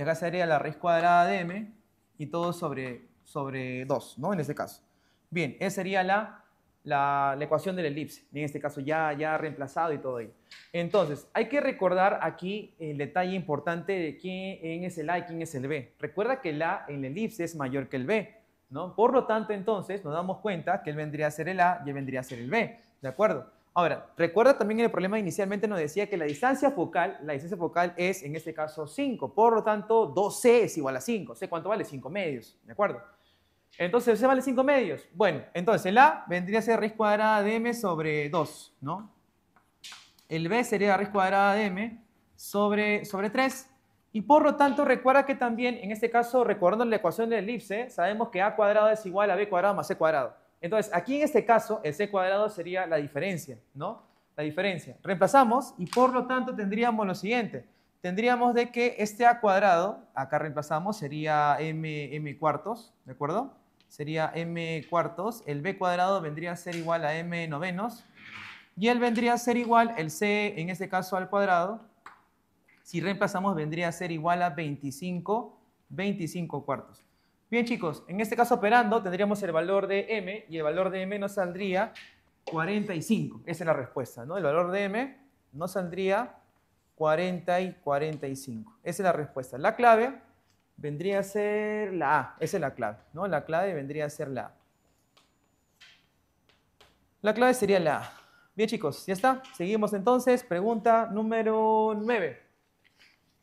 y acá sería la raíz cuadrada de m y todo sobre, sobre 2, ¿no? En este caso. Bien, esa sería la, ecuación de la elipse. en este caso ya, ya reemplazado y todo ahí. Entonces, hay que recordar aquí el detalle importante de quién es el A y quién es el B. Recuerda que el A en la elipse es mayor que el B. ¿no? Por lo tanto, entonces, nos damos cuenta que él vendría a ser el A y él vendría a ser el B. ¿De acuerdo? Ahora, recuerda también que el problema inicialmente nos decía que la distancia focal, la distancia focal es en este caso 5, por lo tanto 2C es igual a 5, ¿sé cuánto vale? 5 medios, ¿de acuerdo? Entonces, c vale 5 medios? Bueno, entonces el a vendría a ser raíz cuadrada de m sobre 2, ¿no? El b sería raíz cuadrada de m sobre, sobre 3. Y por lo tanto, recuerda que también, en este caso, recordando la ecuación de la elipse, sabemos que a cuadrado es igual a b cuadrado más c cuadrado. Entonces, aquí en este caso, el c cuadrado sería la diferencia, ¿no? La diferencia. Reemplazamos y por lo tanto tendríamos lo siguiente. Tendríamos de que este a cuadrado, acá reemplazamos, sería m, cuartos, ¿de acuerdo? Sería m cuartos, el b cuadrado vendría a ser igual a m novenos, y él vendría a ser igual, el c en este caso al cuadrado, si reemplazamos vendría a ser igual a 25, 25 cuartos. Bien, chicos, en este caso operando tendríamos el valor de m y el valor de m nos saldría 45. Esa es la respuesta, ¿no? El valor de m nos saldría 40 y 45. Esa es la respuesta. La clave vendría a ser la A. Esa es la clave, ¿no? La clave vendría a ser la A. La clave sería la A. Bien, chicos, ya está. Seguimos entonces. Pregunta número 9.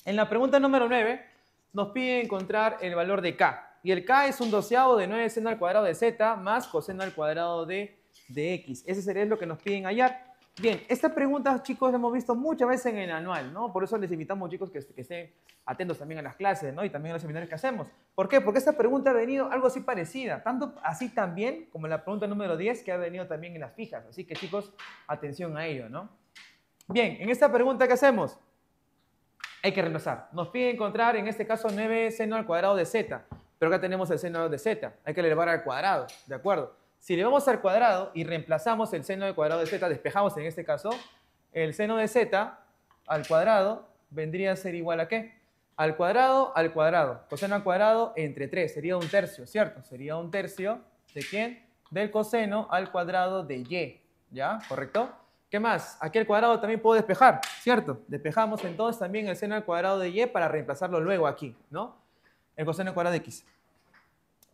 En la pregunta número 9 nos pide encontrar el valor de K. Y el k es un doceavo de 9 seno al cuadrado de z más coseno al cuadrado de, x. Ese sería lo que nos piden hallar. Bien, esta pregunta, chicos, la hemos visto muchas veces en el anual, ¿no? Por eso les invitamos, chicos, que, estén atentos también a las clases, ¿no? Y también a los seminarios que hacemos. ¿Por qué? Porque esta pregunta ha venido algo así parecida, tanto así también como la pregunta número 10 que ha venido también en las fijas. Así que, chicos, atención a ello, ¿no? Bien, en esta pregunta que hacemos, hay que reemplazar. Nos pide encontrar, en este caso, 9 seno al cuadrado de z. Pero acá tenemos el seno de z, hay que elevar al cuadrado, ¿de acuerdo? Si elevamos al cuadrado y reemplazamos el seno del cuadrado de z, despejamos en este caso, el seno de z al cuadrado vendría a ser igual a qué? Al cuadrado al cuadrado. Coseno al cuadrado entre 3 sería un tercio, ¿cierto? Sería un tercio de quién? Del coseno al cuadrado de y, ¿ya? ¿Correcto? ¿Qué más? Aquí el cuadrado también puedo despejar, ¿cierto? Despejamos entonces también el seno al cuadrado de y para reemplazarlo luego aquí, ¿no? El coseno al cuadrado de x.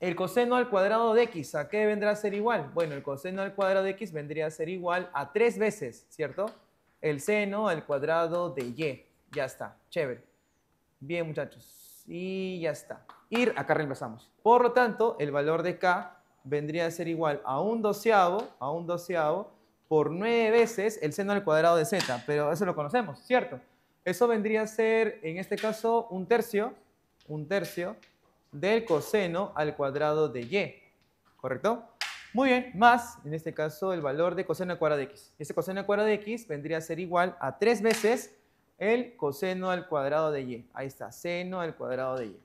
El coseno al cuadrado de x, ¿a qué vendrá a ser igual? Bueno, el coseno al cuadrado de x vendría a ser igual a tres veces, ¿cierto? El seno al cuadrado de y. Ya está, chévere. Bien, muchachos. Y ya está. Ir, acá reemplazamos. Por lo tanto, el valor de k vendría a ser igual a un doceavo, a un doceavo, por nueve veces el seno al cuadrado de z. Pero eso lo conocemos, ¿cierto? Eso vendría a ser, en este caso, un tercio un tercio del coseno al cuadrado de y. ¿Correcto? Muy bien, más, en este caso, el valor de coseno al cuadrado de x. Este coseno al cuadrado de x vendría a ser igual a tres veces el coseno al cuadrado de y. Ahí está, seno al cuadrado de y.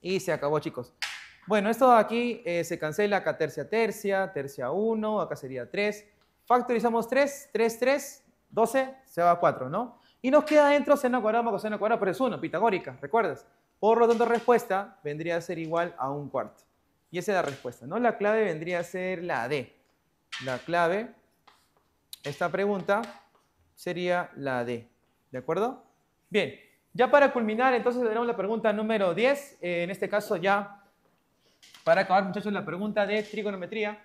Y se acabó, chicos. Bueno, esto aquí eh, se cancela acá tercia tercia, tercia 1, acá sería 3. Factorizamos 3, 3, 3, 12, se va a 4, ¿no? Y nos queda dentro seno cuadrado más coseno cuadrado, pero es 1, pitagórica, ¿recuerdas? Por lo tanto, respuesta vendría a ser igual a un cuarto. Y esa es la respuesta, ¿no? La clave vendría a ser la D. La clave, esta pregunta, sería la D. ¿De acuerdo? Bien, ya para culminar, entonces tenemos la pregunta número 10. Eh, en este caso ya, para acabar, muchachos, la pregunta de trigonometría.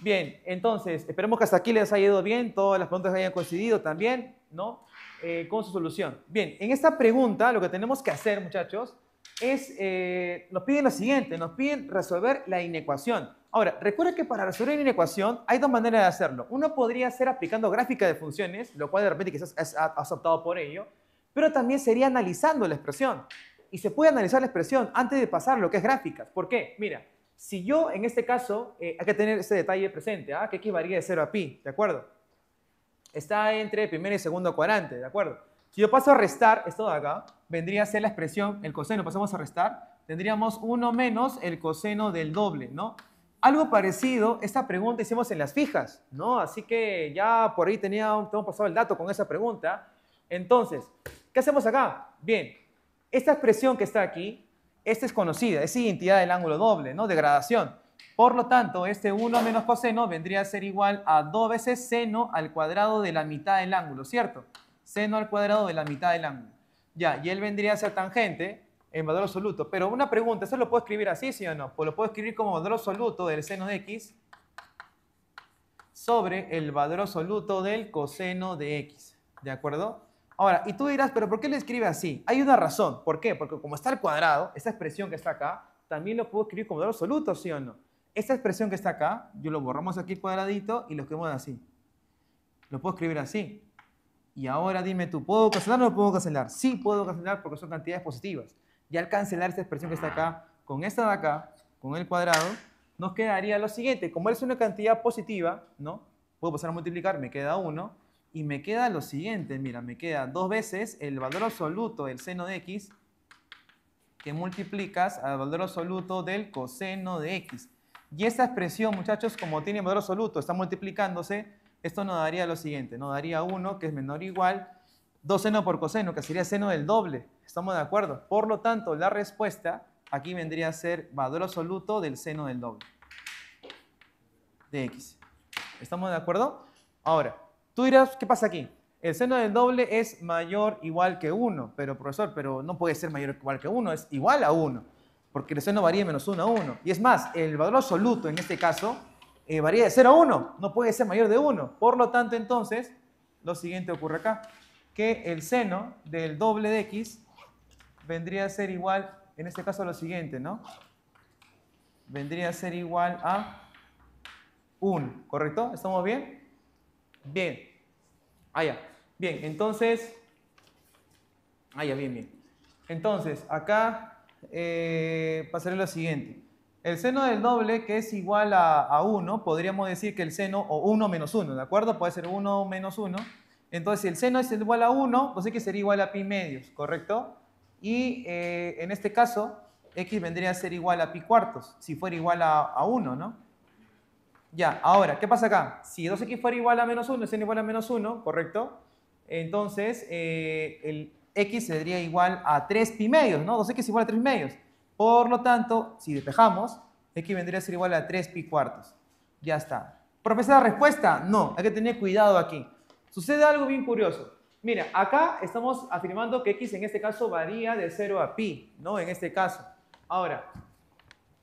Bien, entonces, esperemos que hasta aquí les haya ido bien, todas las preguntas hayan coincidido también, ¿no? Eh, con su solución. Bien, en esta pregunta lo que tenemos que hacer, muchachos, es, eh, nos piden lo siguiente, nos piden resolver la inecuación. Ahora, recuerda que para resolver una inecuación hay dos maneras de hacerlo. Uno podría ser aplicando gráfica de funciones, lo cual de repente quizás has optado por ello, pero también sería analizando la expresión. Y se puede analizar la expresión antes de pasar lo que es gráficas. ¿Por qué? Mira, si yo en este caso, eh, hay que tener ese detalle presente, ¿ah? que x varía de 0 a pi, ¿de acuerdo? está entre primero y segundo cuadrante, ¿de acuerdo? Si yo paso a restar, esto de acá, vendría a ser la expresión, el coseno, pasamos a restar, tendríamos 1 menos el coseno del doble, ¿no? Algo parecido, esta pregunta hicimos en las fijas, ¿no? Así que ya por ahí tenía, pasado el dato con esa pregunta. Entonces, ¿qué hacemos acá? Bien, esta expresión que está aquí, esta es conocida, es identidad del ángulo doble, ¿no? Degradación. Por lo tanto, este 1 menos coseno vendría a ser igual a 2 veces seno al cuadrado de la mitad del ángulo, ¿cierto? Seno al cuadrado de la mitad del ángulo. Ya, y él vendría a ser tangente en valor absoluto. Pero una pregunta, ¿eso lo puedo escribir así, sí o no? Pues lo puedo escribir como valor absoluto del seno de x sobre el valor absoluto del coseno de x. ¿De acuerdo? Ahora, y tú dirás, ¿pero por qué lo escribe así? Hay una razón. ¿Por qué? Porque como está al cuadrado, esta expresión que está acá, también lo puedo escribir como valor absoluto, ¿sí o no? esta expresión que está acá, yo lo borramos aquí cuadradito y lo escribimos así. Lo puedo escribir así. Y ahora dime tú, ¿puedo cancelar o no puedo cancelar? Sí puedo cancelar porque son cantidades positivas. Y al cancelar esta expresión que está acá, con esta de acá, con el cuadrado, nos quedaría lo siguiente. Como es una cantidad positiva, ¿no? Puedo pasar a multiplicar, me queda 1. Y me queda lo siguiente, mira, me queda dos veces el valor absoluto del seno de x que multiplicas al valor absoluto del coseno de x. Y esta expresión, muchachos, como tiene valor absoluto, está multiplicándose, esto nos daría lo siguiente, nos daría 1, que es menor o igual, 2 seno por coseno, que sería seno del doble. ¿Estamos de acuerdo? Por lo tanto, la respuesta aquí vendría a ser valor absoluto del seno del doble de x. ¿Estamos de acuerdo? Ahora, tú dirás, ¿qué pasa aquí? El seno del doble es mayor igual que 1, pero profesor, pero no puede ser mayor igual que 1, es igual a 1 porque el seno varía de menos 1 a 1. Y es más, el valor absoluto en este caso eh, varía de 0 a 1, no puede ser mayor de 1. Por lo tanto, entonces, lo siguiente ocurre acá, que el seno del doble de x vendría a ser igual, en este caso, lo siguiente, ¿no? Vendría a ser igual a 1, ¿correcto? ¿Estamos bien? Bien. Ah, ya. Bien, entonces... Ah, ya, bien, bien. Entonces, acá eh, pasaré lo siguiente. El seno del doble, que es igual a, 1, podríamos decir que el seno, o 1 menos 1, ¿de acuerdo? Puede ser 1 menos 1. Entonces, si el seno es igual a 1, pues x sería igual a pi medios, ¿correcto? Y eh, en este caso, x vendría a ser igual a pi cuartos, si fuera igual a 1, ¿no? Ya, ahora, ¿qué pasa acá? Si 2x fuera igual a menos 1, es seno igual a menos 1, ¿correcto? Entonces, eh, el x sería igual a 3 pi medios, ¿no? 2x igual a 3 medios. Por lo tanto, si despejamos, x vendría a ser igual a 3 pi cuartos. Ya está. ¿Profesora, respuesta? No, hay que tener cuidado aquí. Sucede algo bien curioso. Mira, acá estamos afirmando que x en este caso varía de 0 a pi, ¿no? En este caso. Ahora,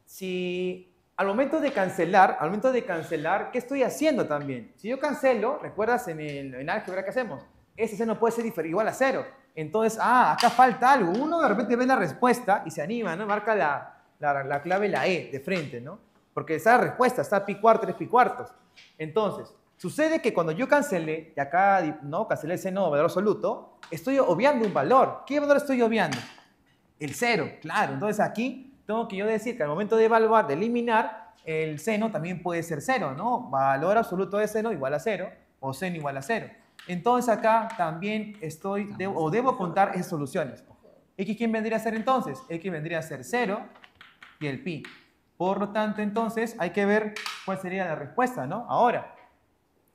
si al momento de cancelar, al momento de cancelar, ¿qué estoy haciendo también? Si yo cancelo, recuerdas en el en álgebra que hacemos, ese seno puede ser igual a 0. Entonces, ah, acá falta algo. Uno de repente ve la respuesta y se anima, ¿no? Marca la, la, clave, la E, de frente, ¿no? Porque esa respuesta está pi cuartos, tres pi cuartos. Entonces, sucede que cuando yo cancelé, y acá, ¿no? Cancelé seno no, valor absoluto, estoy obviando un valor. ¿Qué valor estoy obviando? El cero, claro. Entonces, aquí tengo que yo decir que al momento de evaluar, de eliminar, el seno también puede ser cero, ¿no? Valor absoluto de seno igual a cero, o seno igual a cero. Entonces acá también estoy, debo, o debo contar en soluciones. ¿X quién vendría a ser entonces? X vendría a ser 0 y el pi. Por lo tanto, entonces hay que ver cuál sería la respuesta, ¿no? Ahora,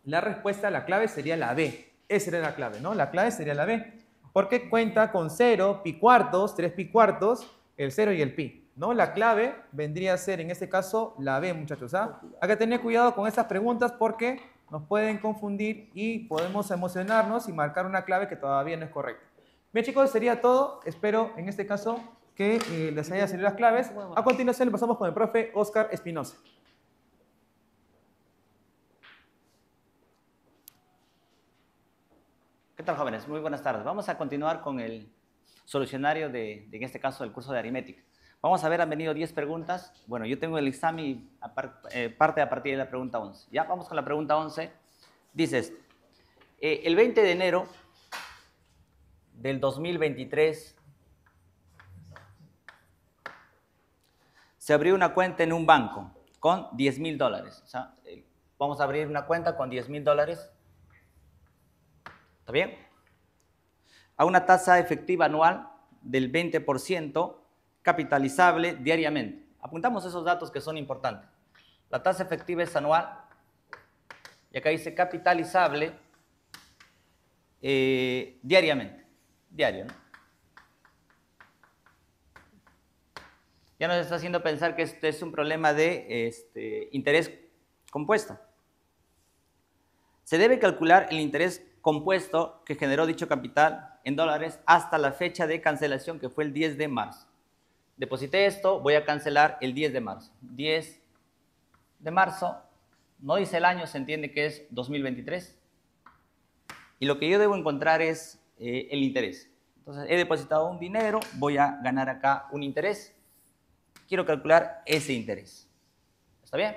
la respuesta, la clave sería la B. Esa era la clave, ¿no? La clave sería la B. Porque cuenta con 0, pi cuartos, 3 pi cuartos, el 0 y el pi. ¿no? La clave vendría a ser, en este caso, la B, muchachos. ¿ah? Hay que tener cuidado con estas preguntas porque nos pueden confundir y podemos emocionarnos y marcar una clave que todavía no es correcta. Bien chicos, sería todo. Espero en este caso que eh, les haya salido las claves. A continuación le pasamos con el profe Oscar Espinosa. ¿Qué tal jóvenes? Muy buenas tardes. Vamos a continuar con el solucionario de, en este caso, del curso de aritmética. Vamos a ver, han venido 10 preguntas. Bueno, yo tengo el examen eh, parte a partir de la pregunta 11. Ya vamos con la pregunta 11. Dice esto. Eh, el 20 de enero del 2023 se abrió una cuenta en un banco con 10 mil dólares. Eh, vamos a abrir una cuenta con 10 mil dólares. ¿Está bien? A una tasa efectiva anual del 20% capitalizable diariamente. Apuntamos esos datos que son importantes. La tasa efectiva es anual. Y acá dice capitalizable eh, diariamente. Diario, ¿no? Ya nos está haciendo pensar que este es un problema de este, interés compuesto. Se debe calcular el interés compuesto que generó dicho capital en dólares hasta la fecha de cancelación, que fue el 10 de marzo deposité esto, voy a cancelar el 10 de marzo. 10 de marzo, no dice el año, se entiende que es 2023. Y lo que yo debo encontrar es eh, el interés. Entonces, he depositado un dinero, voy a ganar acá un interés. Quiero calcular ese interés. ¿Está bien?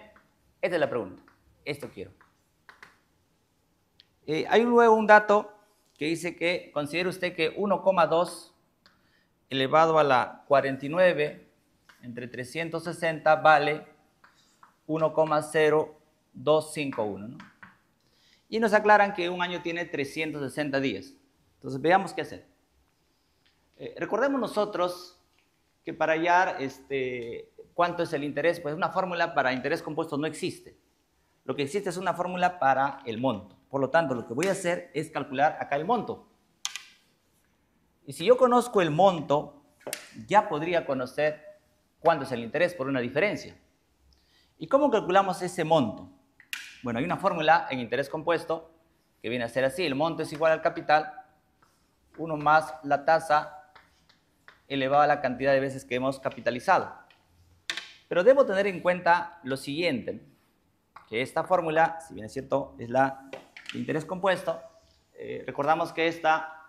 Esta es la pregunta. Esto quiero. Eh, hay luego un dato que dice que considere usted que 1,2 elevado a la 49 entre 360 vale 1,0251. ¿no? Y nos aclaran que un año tiene 360 días. Entonces veamos qué hacer. Eh, recordemos nosotros que para hallar este, cuánto es el interés, pues una fórmula para interés compuesto no existe. Lo que existe es una fórmula para el monto. Por lo tanto, lo que voy a hacer es calcular acá el monto. Y si yo conozco el monto, ya podría conocer cuánto es el interés por una diferencia. ¿Y cómo calculamos ese monto? Bueno, hay una fórmula en interés compuesto que viene a ser así. El monto es igual al capital 1 más la tasa elevada a la cantidad de veces que hemos capitalizado. Pero debo tener en cuenta lo siguiente, que esta fórmula, si bien es cierto, es la de interés compuesto, eh, recordamos que esta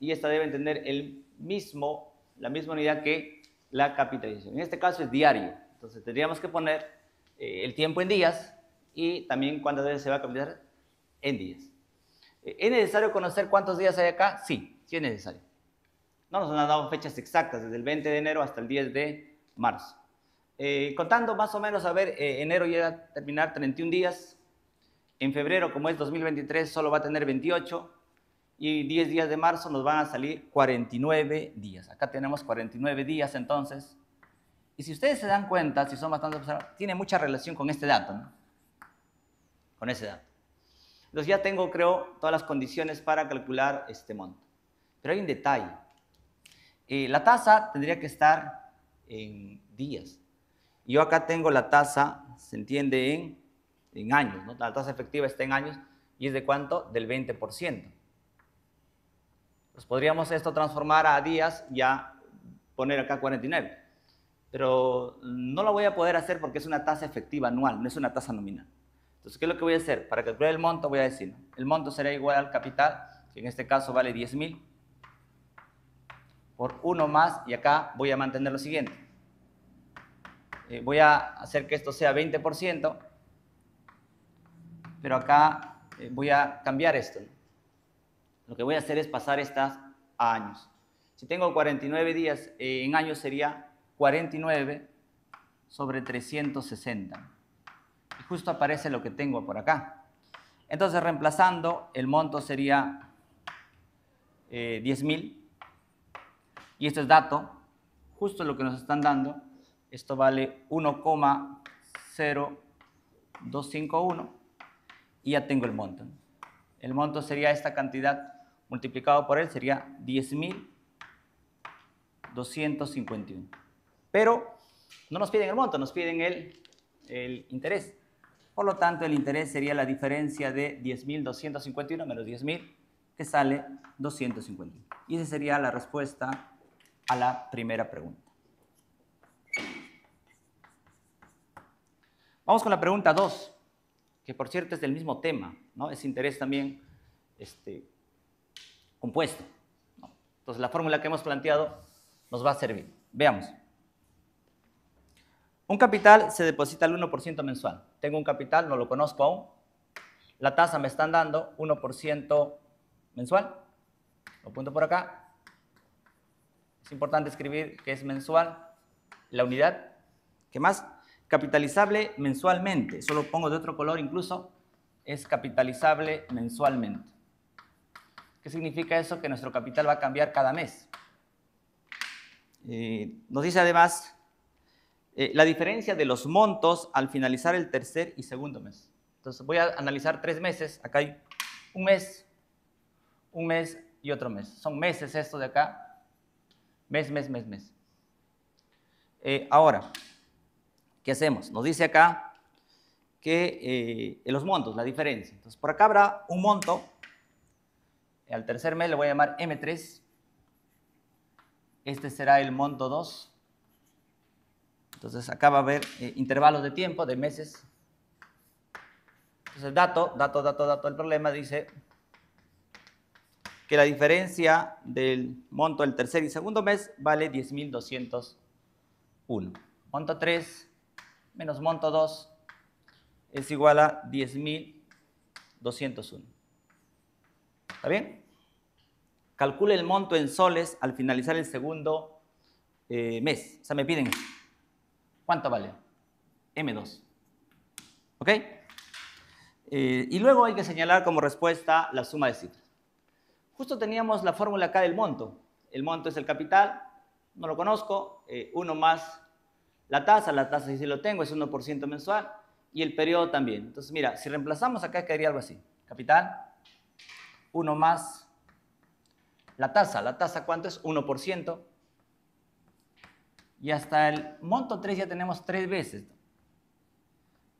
y esta debe tener el mismo, la misma unidad que la capitalización. En este caso es diario, entonces tendríamos que poner eh, el tiempo en días y también cuántas veces se va a capitalizar en días. Eh, ¿Es necesario conocer cuántos días hay acá? Sí, sí es necesario. No nos han dado fechas exactas, desde el 20 de enero hasta el 10 de marzo. Eh, contando más o menos, a ver, enero llega a terminar 31 días. En febrero, como es 2023, solo va a tener 28 y 10 días de marzo nos van a salir 49 días. Acá tenemos 49 días entonces. Y si ustedes se dan cuenta, si son bastante tiene mucha relación con este dato, ¿no? Con ese dato. Entonces ya tengo, creo, todas las condiciones para calcular este monto. Pero hay un detalle. Eh, la tasa tendría que estar en días. Yo acá tengo la tasa, se entiende en, en años, ¿no? La tasa efectiva está en años y es de cuánto? Del 20%. Pues podríamos esto transformar a días y a poner acá 49. Pero no lo voy a poder hacer porque es una tasa efectiva anual, no es una tasa nominal. Entonces, ¿qué es lo que voy a hacer? Para calcular el monto voy a decir, el monto será igual al capital, que en este caso vale 10.000, por uno más, y acá voy a mantener lo siguiente. Eh, voy a hacer que esto sea 20%, pero acá eh, voy a cambiar esto. Lo que voy a hacer es pasar estas a años. Si tengo 49 días, eh, en años sería 49 sobre 360. Y justo aparece lo que tengo por acá. Entonces, reemplazando, el monto sería 10.000. Eh, y esto es dato, justo lo que nos están dando. Esto vale 1,0251. Y ya tengo el monto. El monto sería esta cantidad multiplicado por él sería 10.251. Pero no nos piden el monto, nos piden el, el interés. Por lo tanto, el interés sería la diferencia de 10.251 menos 10.000, que sale 251. Y esa sería la respuesta a la primera pregunta. Vamos con la pregunta 2, que por cierto es del mismo tema, ¿no? Es interés también este, compuesto. Entonces la fórmula que hemos planteado nos va a servir. Veamos. Un capital se deposita al 1% mensual. Tengo un capital, no lo conozco aún. La tasa me están dando 1% mensual. Lo apunto por acá. Es importante escribir que es mensual la unidad. ¿Qué más? Capitalizable mensualmente. Solo pongo de otro color incluso. Es capitalizable mensualmente. ¿Qué significa eso? Que nuestro capital va a cambiar cada mes. Eh, nos dice además eh, la diferencia de los montos al finalizar el tercer y segundo mes. Entonces voy a analizar tres meses. Acá hay un mes, un mes y otro mes. Son meses esto de acá. Mes, mes, mes, mes. Eh, ahora, ¿qué hacemos? Nos dice acá que los montos, la diferencia. Entonces por acá habrá un monto al tercer mes le voy a llamar M3. Este será el monto 2. Entonces acá va a haber eh, intervalos de tiempo, de meses. Entonces dato, dato, dato, dato. El problema dice que la diferencia del monto del tercer y segundo mes vale 10.201. Monto 3 menos monto 2 es igual a 10.201. ¿Está bien? calcule el monto en soles al finalizar el segundo eh, mes. O sea, me piden, ¿cuánto vale? M2. ¿Ok? Eh, y luego hay que señalar como respuesta la suma de cifras. Justo teníamos la fórmula acá del monto. El monto es el capital, no lo conozco, eh, uno más la tasa, la tasa sí lo tengo, es 1% mensual, y el periodo también. Entonces, mira, si reemplazamos acá quedaría algo así. Capital, uno más la tasa, ¿la tasa cuánto es? 1%. Y hasta el monto 3 ya tenemos 3 veces.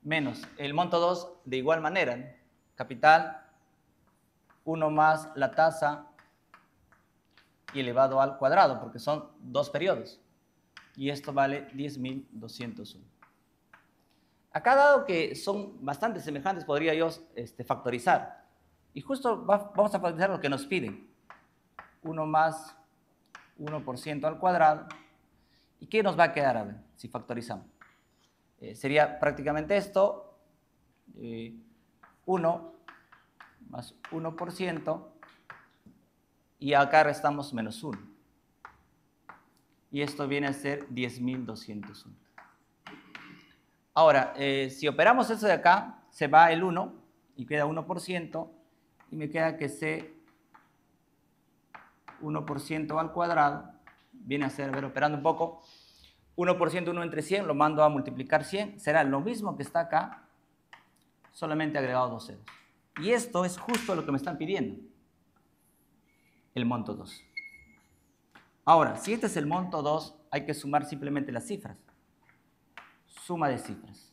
Menos el monto 2 de igual manera. Capital, 1 más la tasa y elevado al cuadrado, porque son dos periodos. Y esto vale 10.201. Acá dado que son bastante semejantes, podría yo este, factorizar. Y justo vamos a factorizar lo que nos piden. 1 más 1% al cuadrado. ¿Y qué nos va a quedar, a ver, si factorizamos? Eh, sería prácticamente esto, 1 eh, más 1%, y acá restamos menos 1. Y esto viene a ser 10.201. Ahora, eh, si operamos eso de acá, se va el 1 y queda 1%, y me queda que C 1% al cuadrado, viene a ser, ver, operando un poco, 1% 1 entre 100, lo mando a multiplicar 100, será lo mismo que está acá, solamente agregado dos ceros. Y esto es justo lo que me están pidiendo, el monto 2. Ahora, si este es el monto 2, hay que sumar simplemente las cifras. Suma de cifras.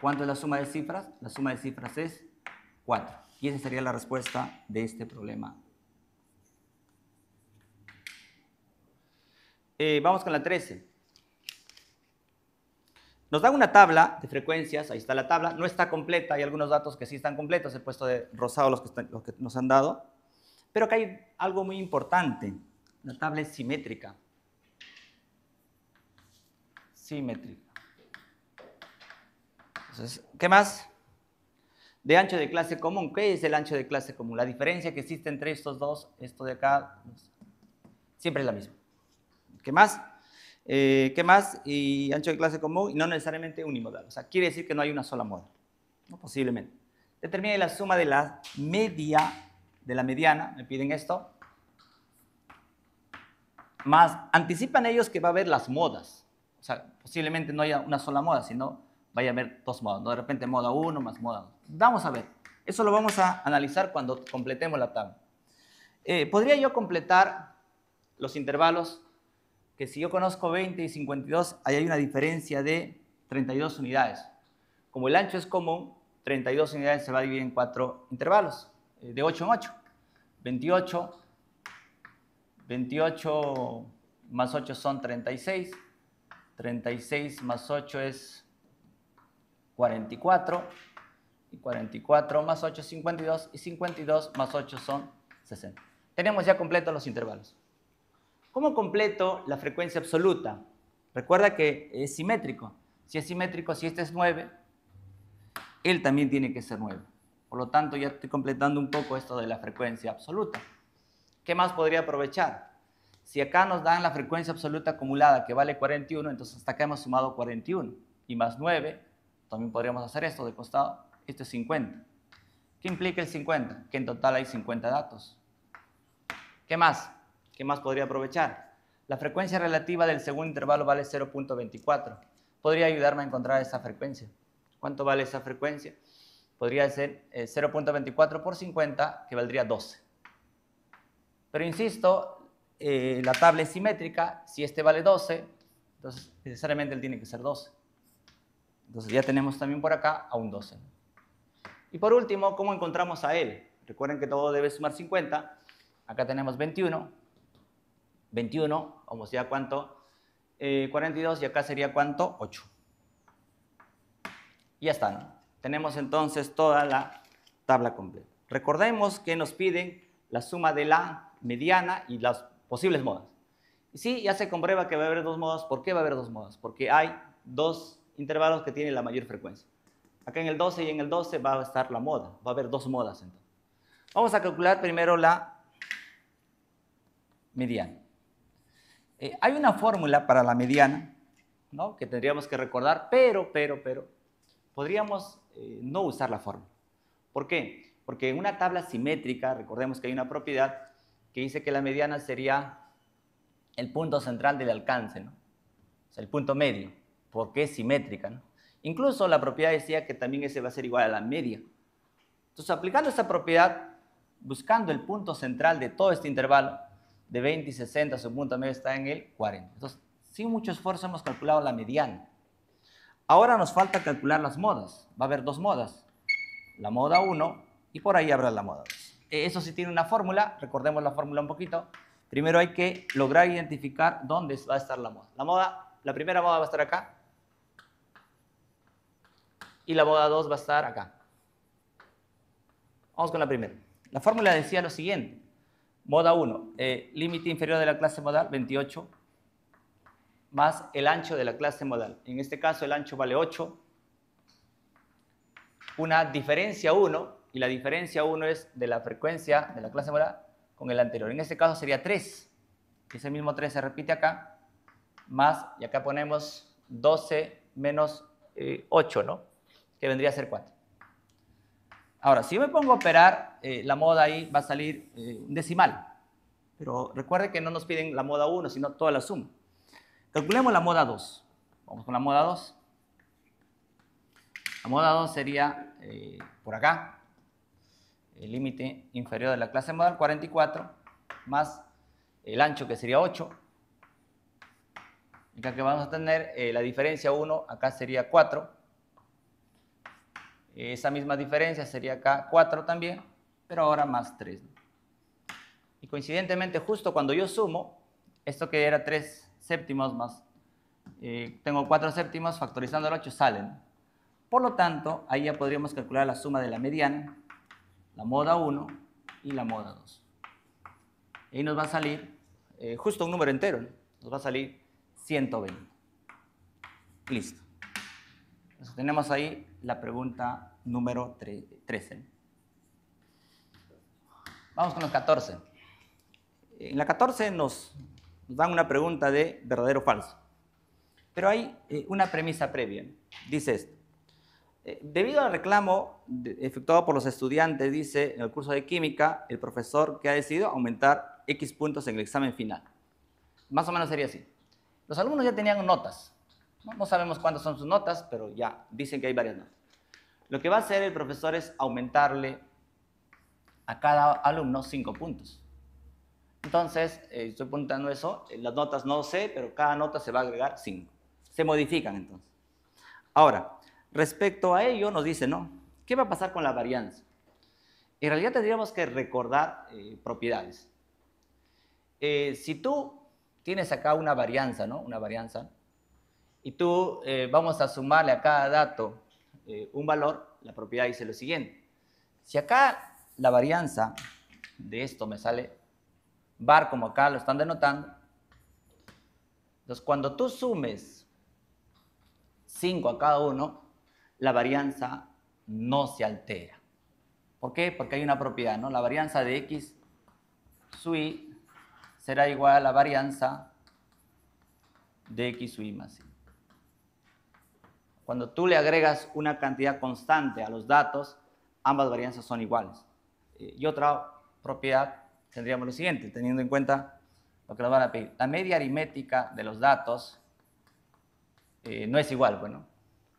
¿Cuánto es la suma de cifras? La suma de cifras es 4. Y esa sería la respuesta de este problema. Eh, vamos con la 13. Nos dan una tabla de frecuencias, ahí está la tabla, no está completa, hay algunos datos que sí están completos, he puesto de rosado los que, nos han dado, pero que hay algo muy importante, la tabla es simétrica. Simétrica. ¿qué más? de ancho de clase común. ¿Qué es el ancho de clase común? La diferencia que existe entre estos dos, esto de acá, siempre es la misma. ¿Qué más? Eh, ¿Qué más? Y ancho de clase común y no necesariamente unimodal. O sea, quiere decir que no hay una sola moda. No posiblemente. Determine la suma de la media, de la mediana, me piden esto, más anticipan ellos que va a haber las modas. O sea, posiblemente no haya una sola moda, sino vaya a haber dos modas. De repente moda 1 más moda 2. Vamos a ver. Eso lo vamos a analizar cuando completemos la tabla. Eh, podría yo completar los intervalos que si yo conozco 20 y 52, ahí hay una diferencia de 32 unidades. Como el ancho es común, 32 unidades se va a dividir en cuatro intervalos, eh, de 8 en 8. 28, 28 más 8 son 36, 36 más 8 es 44, y 44 más 8 es 52 y 52 más 8 son 60. Tenemos ya completos los intervalos. ¿Cómo completo la frecuencia absoluta? Recuerda que es simétrico. Si es simétrico, si este es 9, él también tiene que ser 9. Por lo tanto, ya estoy completando un poco esto de la frecuencia absoluta. ¿Qué más podría aprovechar? Si acá nos dan la frecuencia absoluta acumulada que vale 41, entonces hasta acá hemos sumado 41 y más 9, también podríamos hacer esto de costado, esto es 50. ¿Qué implica el 50? Que en total hay 50 datos. ¿Qué más? ¿Qué más podría aprovechar? La frecuencia relativa del segundo intervalo vale 0.24. Podría ayudarme a encontrar esa frecuencia. ¿Cuánto vale esa frecuencia? Podría ser 0.24 eh, por 50, que valdría 12. Pero insisto, eh, la tabla es simétrica. Si este vale 12, entonces necesariamente él tiene que ser 12. Entonces ya tenemos también por acá a un 12. Y por último, ¿cómo encontramos a él? Recuerden que todo debe sumar 50. Acá tenemos 21. 21, como sea cuánto, 42 eh, y acá sería cuánto, 8. Y ya está, Tenemos entonces toda la tabla completa. Recordemos que nos piden la suma de la mediana y las posibles modas. Y sí, ya se comprueba que va a haber dos modas. ¿Por qué va a haber dos modas? Porque hay dos intervalos que tienen la mayor frecuencia. Acá en el 12 y en el 12 va a estar la moda, va a haber dos modas. Entonces. Vamos a calcular primero la mediana. Eh, hay una fórmula para la mediana, ¿no? Que tendríamos que recordar, pero, pero, pero, podríamos eh, no usar la fórmula. ¿Por qué? Porque en una tabla simétrica, recordemos que hay una propiedad que dice que la mediana sería el punto central del alcance, ¿no? O sea, el punto medio, porque es simétrica, ¿no? Incluso la propiedad decía que también ese va a ser igual a la media. Entonces, aplicando esta propiedad, buscando el punto central de todo este intervalo, de 20 y 60, su punto medio está en el 40. Entonces, sin mucho esfuerzo hemos calculado la mediana. Ahora nos falta calcular las modas. Va a haber dos modas. La moda 1 y por ahí habrá la moda 2. Eso sí tiene una fórmula. Recordemos la fórmula un poquito. Primero hay que lograr identificar dónde va a estar la moda. La, moda, la primera moda va a estar acá, y la moda 2 va a estar acá. Vamos con la primera. La fórmula decía lo siguiente. Moda 1, eh, límite inferior de la clase modal, 28, más el ancho de la clase modal. En este caso el ancho vale 8, una diferencia 1, y la diferencia 1 es de la frecuencia de la clase modal con el anterior. En este caso sería 3, ese mismo 3 se repite acá, más, y acá ponemos 12 menos 8, eh, ¿no? que vendría a ser 4. Ahora, si yo me pongo a operar eh, la moda ahí, va a salir eh, un decimal. Pero recuerde que no nos piden la moda 1, sino toda la suma. Calculemos la moda 2. Vamos con la moda 2. La moda 2 sería eh, por acá, el límite inferior de la clase modal, 44, más el ancho que sería 8. Acá que vamos a tener la diferencia 1, acá sería 4 esa misma diferencia sería acá 4 también, pero ahora más 3. Y coincidentemente, justo cuando yo sumo, esto que era 3 séptimos más, eh, tengo 4 séptimos, factorizando el 8 salen. Por lo tanto, ahí ya podríamos calcular la suma de la mediana, la moda 1 y la moda 2. Y nos va a salir eh, justo un número entero, nos va a salir 120. Listo tenemos ahí la pregunta número 13. Vamos con los 14. En la 14 nos, dan una pregunta de verdadero o falso. Pero hay eh, una premisa previa. Dice esto. Eh, debido al reclamo efectuado por los estudiantes, dice en el curso de química, el profesor que ha decidido aumentar X puntos en el examen final. Más o menos sería así. Los alumnos ya tenían notas, no sabemos cuántas son sus notas, pero ya dicen que hay varias notas. Lo que va a hacer el profesor es aumentarle a cada alumno cinco puntos. Entonces, eh, estoy apuntando eso, eh, las notas no sé, pero cada nota se va a agregar cinco. Se modifican entonces. Ahora, respecto a ello nos dice, ¿no? ¿Qué va a pasar con la varianza? En realidad tendríamos que recordar eh, propiedades. si tú tienes acá una varianza, ¿no? Una varianza, y tú eh, vamos a sumarle a cada dato eh, un valor, la propiedad dice lo siguiente. Si acá la varianza de esto me sale bar como acá lo están denotando, entonces cuando tú sumes 5 a cada uno, la varianza no se altera. ¿Por qué? Porque hay una propiedad, ¿no? La varianza de x sub i será igual a la varianza de x sub i más i. Cuando tú le agregas una cantidad constante a los datos, ambas varianzas son iguales. Y otra propiedad tendríamos lo siguiente, teniendo en cuenta lo que nos van a pedir. La media aritmética de los datos eh, no es igual. Bueno,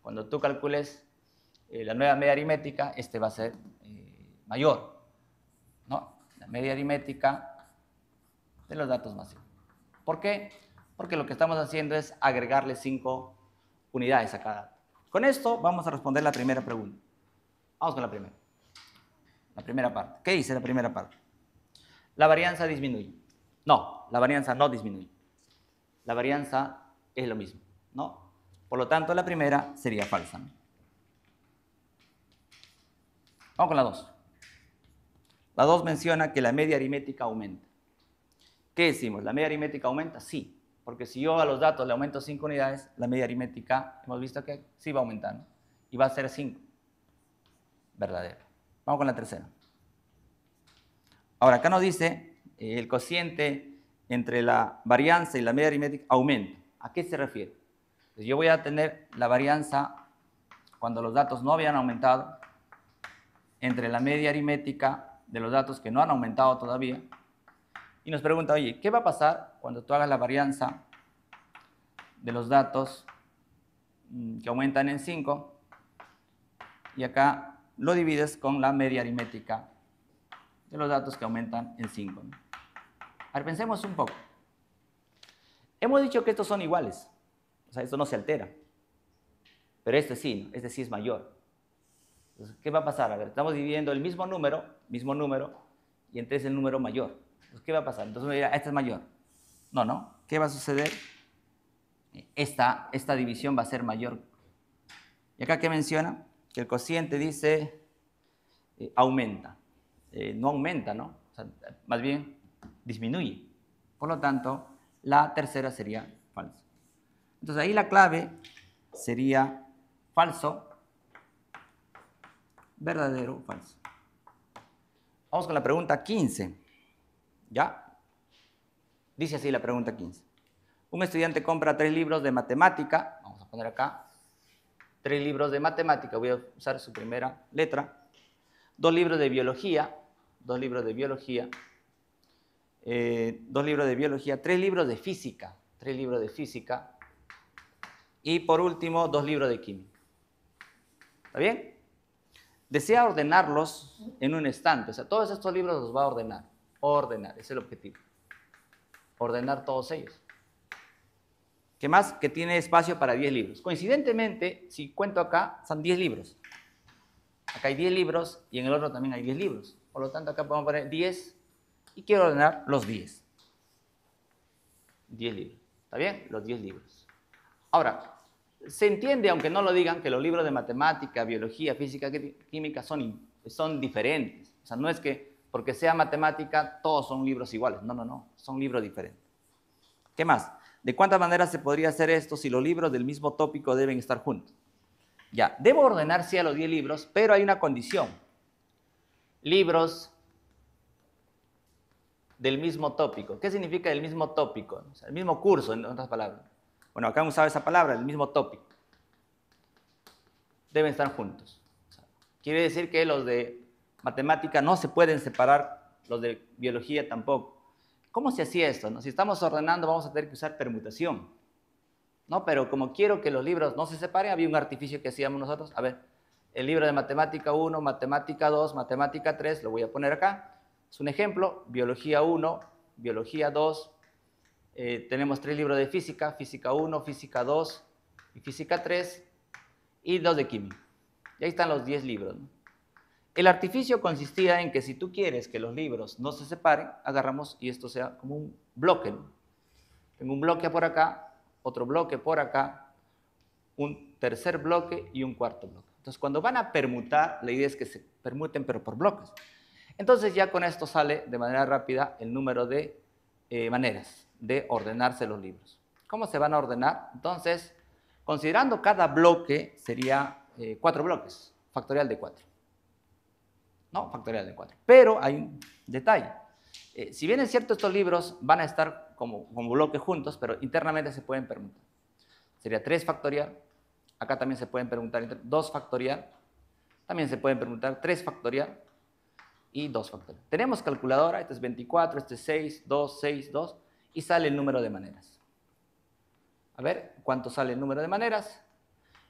cuando tú calcules eh, la nueva media aritmética, este va a ser eh, mayor. La media aritmética de los datos más ¿Por qué? Porque lo que estamos haciendo es agregarle cinco unidades a cada dato. Con esto vamos a responder la primera pregunta. Vamos con la primera. La primera parte. ¿Qué dice la primera parte? La varianza disminuye. No, la varianza no disminuye. La varianza es lo mismo, ¿no? Por lo tanto, la primera sería falsa. Vamos con la dos. La dos menciona que la media aritmética aumenta. ¿Qué decimos? ¿La media aritmética aumenta? Sí. Porque si yo a los datos le aumento 5 unidades, la media aritmética hemos visto que sí va aumentando. Y va a ser 5. Verdadero. Vamos con la tercera. Ahora, acá nos dice eh, el cociente entre la varianza y la media aritmética aumenta. ¿A qué se refiere? Pues yo voy a tener la varianza cuando los datos no habían aumentado entre la media aritmética de los datos que no han aumentado todavía. Y nos pregunta, oye, ¿qué va a pasar cuando tú hagas la varianza de los datos mm, que aumentan en 5, y acá lo divides con la media aritmética de los datos que aumentan en 5. Ahora pensemos un poco. Hemos dicho que estos son iguales, o sea, esto no se altera, pero este sí, este sí es mayor. Entonces, ¿qué va a pasar? A ver, estamos dividiendo el mismo número, mismo número, y entonces el número mayor. Entonces, ¿qué va a pasar? Entonces me dirá, este es mayor, no, no. ¿Qué va a suceder? Esta, esta división va a ser mayor. Y acá ¿qué menciona que el cociente dice eh, aumenta. Eh, no aumenta, ¿no? más bien disminuye. Por lo tanto, la tercera sería falso. Entonces ahí la clave sería falso, verdadero, falso. Vamos con la pregunta 15. ¿Ya? Dice así la pregunta 15. Un estudiante compra tres libros de matemática, vamos a poner acá, tres libros de matemática, voy a usar su primera letra, dos libros de biología, dos libros de biología, eh, dos libros de biología, tres libros de física, tres libros de física, y por último, dos libros de química. ¿Está bien? Desea ordenarlos en un estante, o sea, todos estos libros los va a ordenar, ordenar, es el objetivo ordenar todos ellos. ¿Qué más? Que tiene espacio para 10 libros. Coincidentemente, si cuento acá, son 10 libros. Acá hay 10 libros y en el otro también hay 10 libros. Por lo tanto, acá podemos poner 10 y quiero ordenar los 10. 10 libros. ¿Está bien? Los 10 libros. Ahora, se entiende, aunque no lo digan, que los libros de matemática, biología, física, química son, son diferentes. O sea, no es que porque sea matemática, todos son libros iguales. No, no, no, son libros diferentes. ¿Qué más? ¿De cuántas maneras se podría hacer esto si los libros del mismo tópico deben estar juntos? Ya, debo ordenar sí a los 10 libros, pero hay una condición. Libros del mismo tópico. ¿Qué significa el mismo tópico? el mismo curso, en otras palabras. Bueno, acá han usado esa palabra, el mismo tópico. Deben estar juntos. Quiere decir que los de matemática no se pueden separar, los de biología tampoco. ¿Cómo se hacía esto? No? Si estamos ordenando, vamos a tener que usar permutación. No, pero como quiero que los libros no se separen, había un artificio que hacíamos nosotros. A ver, el libro de matemática 1, matemática 2, matemática 3, lo voy a poner acá. Es un ejemplo, biología 1, biología 2. Eh, tenemos tres libros de física, física 1, física 2 y física 3 y dos de química. Y ahí están los 10 libros. ¿no? El artificio consistía en que si tú quieres que los libros no se separen, agarramos y esto sea como un bloque. Tengo un bloque por acá, otro bloque por acá, un tercer bloque y un cuarto bloque. Entonces, cuando van a permutar, la idea es que se permuten, pero por bloques. Entonces, ya con esto sale de manera rápida el número de eh, maneras de ordenarse los libros. ¿Cómo se van a ordenar? Entonces, considerando cada bloque, sería eh, cuatro bloques, factorial de cuatro. ¿no? Factorial de 4. Pero hay un detalle. Eh, si bien es cierto, estos libros van a estar como, como bloque juntos, pero internamente se pueden preguntar. Sería 3 factorial, acá también se pueden preguntar 2 factorial, también se pueden preguntar 3 factorial y 2 factorial. Tenemos calculadora, este es 24, este es 6, 2, 6, 2, y sale el número de maneras. A ver, ¿cuánto sale el número de maneras?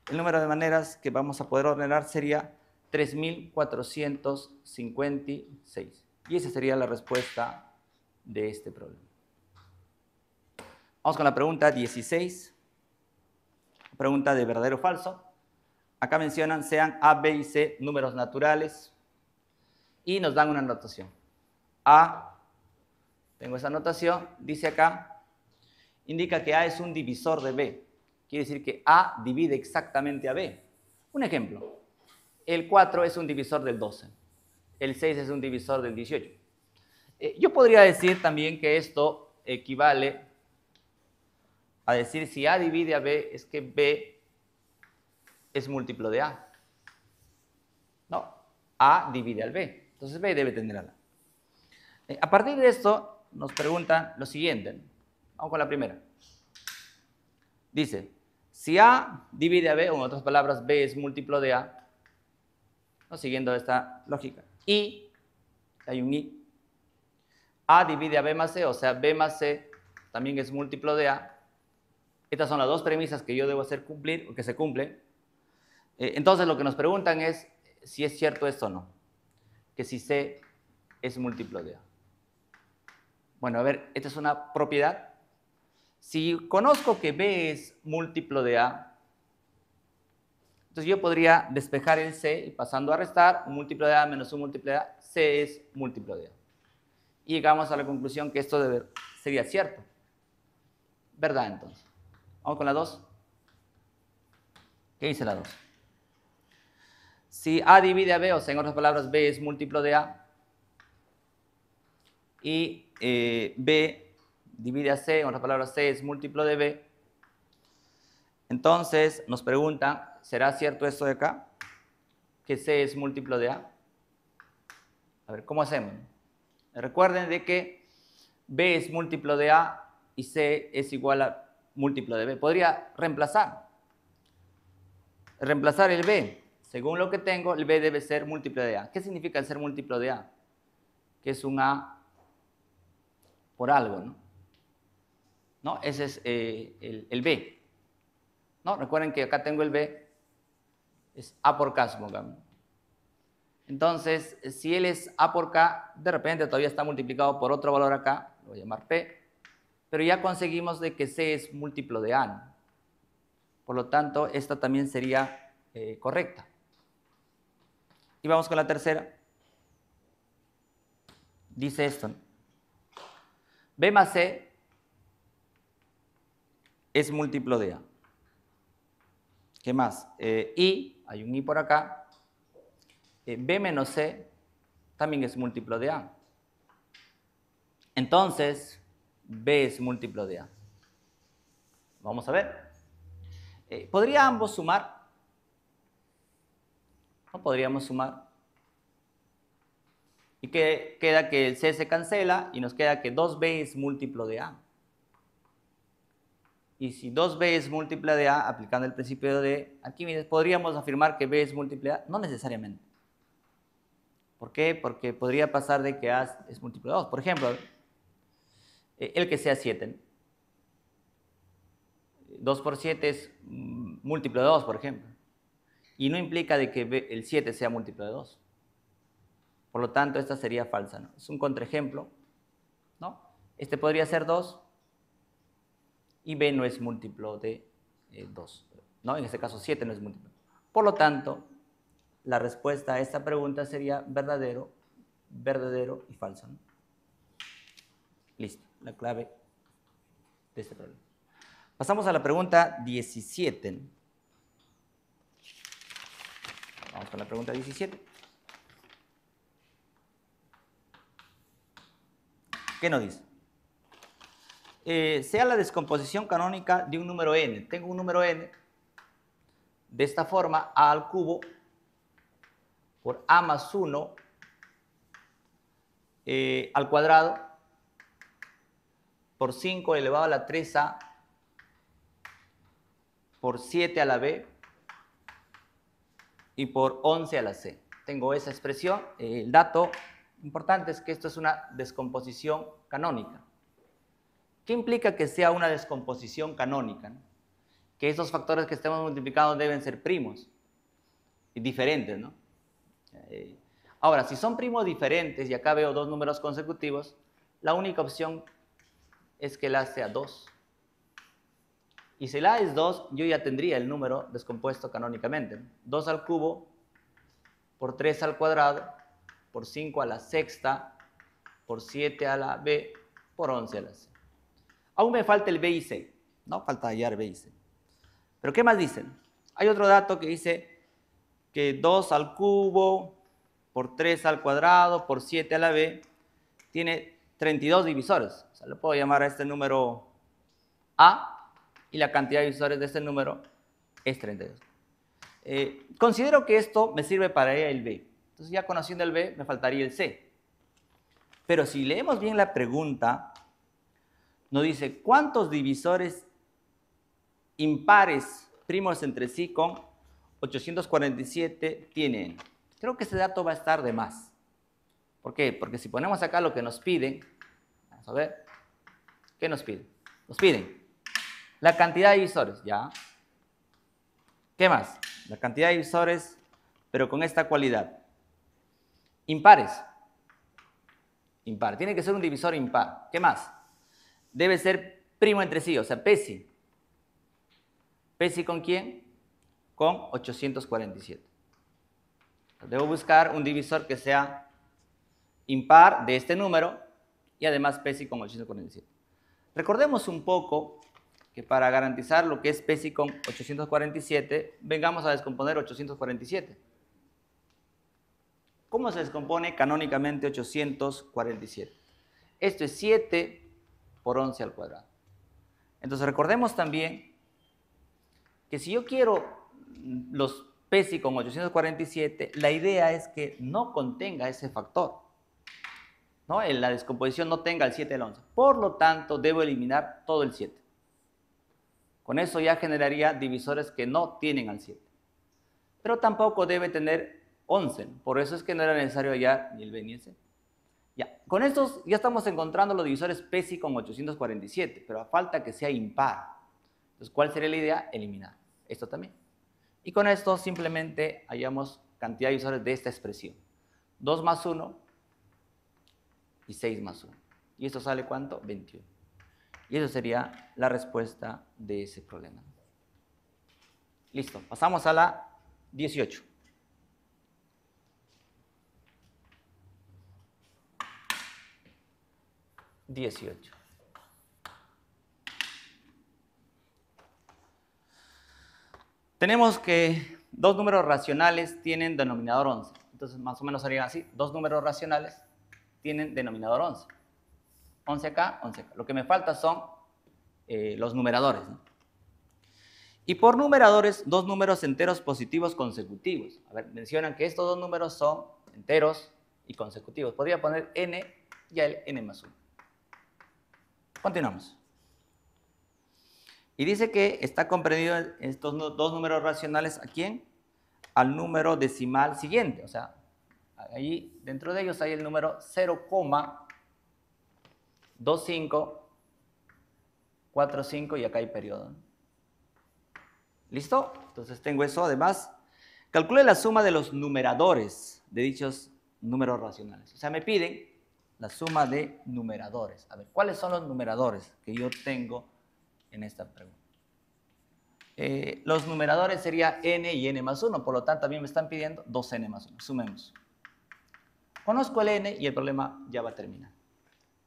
El número de maneras que vamos a poder ordenar sería 3.456. Y esa sería la respuesta de este problema. Vamos con la pregunta 16. Pregunta de verdadero o falso. Acá mencionan sean A, B y C números naturales y nos dan una notación A, tengo esa notación dice acá, indica que A es un divisor de B. Quiere decir que A divide exactamente a B. Un ejemplo, el 4 es un divisor del 12. El 6 es un divisor del 18. Eh, yo podría decir también que esto equivale a decir si A divide a B es que B es múltiplo de A. No, A divide al B. Entonces B debe tener a eh, a partir de esto nos preguntan lo siguiente. Vamos con la primera. Dice, si A divide a B, o en otras palabras, B es múltiplo de A, siguiendo esta lógica. Y, hay un I. A divide a B más C, o sea, B más C también es múltiplo de A. Estas son las dos premisas que yo debo hacer cumplir, o que se cumplen. Eh, entonces lo que nos preguntan es si es cierto esto o no, que si C es múltiplo de A. Bueno, a ver, esta es una propiedad. Si conozco que B es múltiplo de A, entonces yo podría despejar el C y pasando a restar, un múltiplo de A menos un múltiplo de A, C es múltiplo de A. Y llegamos a la conclusión que esto sería cierto. ¿Verdad entonces? Vamos con la 2. ¿Qué dice la 2? Si A divide a B, o sea, en otras palabras, B es múltiplo de A, y eh, B divide a C, en otras palabras, C es múltiplo de B, entonces nos preguntan, ¿será cierto esto de acá? Que C es múltiplo de A. A ver, ¿cómo hacemos? Recuerden de que B es múltiplo de A y C es igual a múltiplo de B. Podría reemplazar. Reemplazar el B. Según lo que tengo, el B debe ser múltiplo de A. ¿Qué significa el ser múltiplo de A? Que es un A por algo, ¿no? ¿No? Ese es eh, el B. ¿No? Recuerden que acá tengo el B, es A por K, Entonces, si él es A por K, de repente todavía está multiplicado por otro valor acá, lo voy a llamar P, pero ya conseguimos de que C es múltiplo de A. Por lo tanto, esta también sería eh, correcta. Y vamos con la tercera. Dice esto. B más C es múltiplo de A. ¿Qué más? Eh, I, hay un I por acá. Eh, B menos C también es múltiplo de A. Entonces, B es múltiplo de A. Vamos a ver. Eh, ¿Podría ambos sumar? No podríamos sumar. Y que, queda que el C se cancela y nos queda que 2B es múltiplo de A. Y si 2b es múltiple de a, aplicando el principio de aquí, podríamos afirmar que b es múltiple de a, no necesariamente. ¿Por qué? Porque podría pasar de que a es múltiple de 2. Por ejemplo, eh, el que sea 7. 2 por 7 es mm, múltiplo de 2, por ejemplo. Y no implica de que el 7 sea múltiplo de 2. Por lo tanto, esta sería falsa. ¿no? Es un contraejemplo. ¿no? Este podría ser 2, y b no es múltiplo de 2, eh, ¿no? En este caso 7 no es múltiplo. Por lo tanto, la respuesta a esta pregunta sería verdadero, verdadero y falso. Listo, la clave de este problema. Pasamos a la pregunta 17. Vamos con la pregunta 17. ¿Qué nos dice? Eh, sea la descomposición canónica de un número n. Tengo un número n de esta forma, a al cubo por a más 1 eh, al cuadrado por 5 elevado a la 3a por 7 a la b y por 11 a la c. Tengo esa expresión. El dato importante es que esto es una descomposición canónica. ¿Qué implica que sea una descomposición canónica? Que esos factores que estemos multiplicando deben ser primos y diferentes, ¿no? Eh, ahora, si son primos diferentes, y acá veo dos números consecutivos, la única opción es que la sea 2. Y si la es 2, yo ya tendría el número descompuesto canónicamente. 2 al cubo, por 3 al cuadrado, por 5 a la sexta, por 7 a la b, por 11 a la c. Aún me falta el B y C, ¿no? Falta hallar B y C. Pero ¿qué más dicen? Hay otro dato que dice que 2 al cubo por 3 al cuadrado por 7 a la B tiene 32 divisores. O sea, lo puedo llamar a este número A y la cantidad de divisores de este número es 32. Eh, considero que esto me sirve para el B. Entonces ya conociendo el B me faltaría el C. Pero si leemos bien la pregunta, nos dice cuántos divisores impares primos entre sí con 847 tienen. Creo que ese dato va a estar de más. ¿Por qué? Porque si ponemos acá lo que nos piden, vamos a ver, ¿qué nos piden? Nos piden la cantidad de divisores, ¿ya? ¿Qué más? La cantidad de divisores, pero con esta cualidad. Impares. Impar. Tiene que ser un divisor impar. ¿Qué más? debe ser primo entre sí, o sea, Pesi. ¿Pesi con quién? Con 847. Debo buscar un divisor que sea impar de este número y además PESI con 847. Recordemos un poco que para garantizar lo que es PESI con 847, vengamos a descomponer 847. ¿Cómo se descompone canónicamente 847? Esto es 7 por 11 al cuadrado. Entonces recordemos también que si yo quiero los PESI con 847, la idea es que no contenga ese factor. ¿no? En la descomposición no tenga el 7 el 11. Por lo tanto, debo eliminar todo el 7. Con eso ya generaría divisores que no tienen al 7. Pero tampoco debe tener 11. Por eso es que no era necesario ya ni el B ni el C con estos ya estamos encontrando los divisores PESI con 847, pero a falta que sea impar. Entonces, ¿cuál sería la idea? Eliminar esto también. Y con esto simplemente hallamos cantidad de divisores de esta expresión. 2 más 1 y 6 más 1. ¿Y esto sale cuánto? 21. Y eso sería la respuesta de ese problema. Listo, pasamos a la 18. 18. Tenemos que dos números racionales tienen denominador 11. Entonces, más o menos serían así. Dos números racionales tienen denominador 11. 11 acá, 11 acá. Lo que me falta son eh, los numeradores. Y por numeradores, dos números enteros positivos consecutivos. A ver, mencionan que estos dos números son enteros y consecutivos. Podría poner n y el n más 1. Continuamos. Y dice que está comprendido estos dos números racionales a quién? Al número decimal siguiente. O sea, ahí dentro de ellos hay el número 0,2545 y acá hay periodo. ¿Listo? Entonces tengo eso. Además, Calcule la suma de los numeradores de dichos números racionales. O sea, me piden la suma de numeradores. A ver, ¿cuáles son los numeradores que yo tengo en esta pregunta? Eh, los numeradores sería n y n más 1, por lo tanto también me están pidiendo 2n más 1. Sumemos. Conozco el n y el problema ya va a terminar.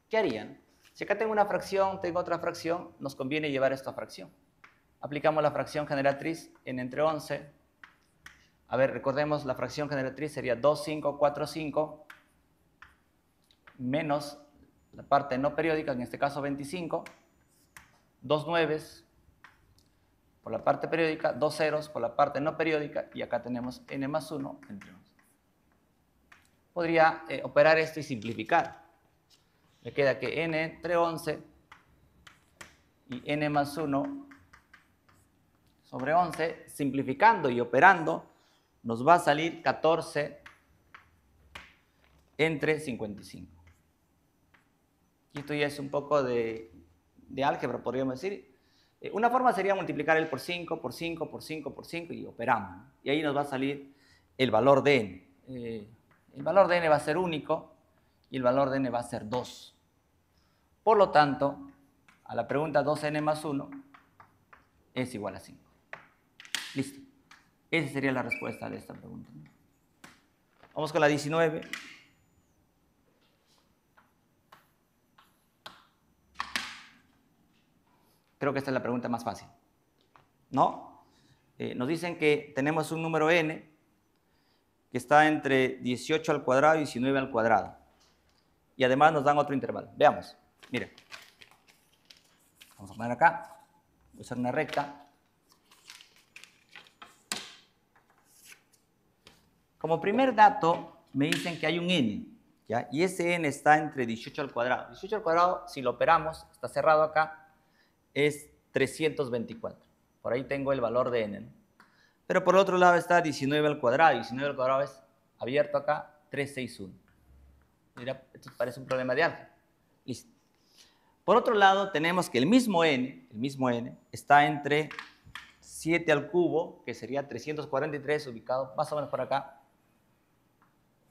¿Qué harían? Si acá tengo una fracción, tengo otra fracción, nos conviene llevar esta fracción. Aplicamos la fracción generatriz en entre 11. A ver, recordemos, la fracción generatriz sería 2, 5, 4, 5 menos la parte no periódica, en este caso 25, 2 nueves por la parte periódica, 2 ceros por la parte no periódica, y acá tenemos n más 1 entre 11. Podría eh, operar esto y simplificar. Me queda que n entre 11 y n más 1 sobre 11, simplificando y operando, nos va a salir 14 entre 55 esto ya es un poco de, álgebra, podríamos decir. Eh, una forma sería multiplicar el por 5, por 5, por 5, por 5 y operamos. Y ahí nos va a salir el valor de n. Eh, el valor de n va a ser único y el valor de n va a ser 2. Por lo tanto, a la pregunta 2n más 1 es igual a 5. Listo. Esa sería la respuesta de esta pregunta. Vamos con la 19. Creo que esta es la pregunta más fácil. ¿No? Eh, nos dicen que tenemos un número n que está entre 18 al cuadrado y 19 al cuadrado. Y además nos dan otro intervalo. Veamos. Mira. Vamos a poner acá. Usar una recta. Como primer dato, me dicen que hay un n. Y ese n está entre 18 al cuadrado. 18 al cuadrado, si lo operamos, está cerrado acá, es 324. Por ahí tengo el valor de n. ¿no? Pero por otro lado está 19 al cuadrado. 19 al cuadrado es abierto acá, 361. Mira, esto parece un problema de álgebra. Listo. Por otro lado, tenemos que el mismo n, el mismo n, está entre 7 al cubo, que sería 343, ubicado más o menos por acá.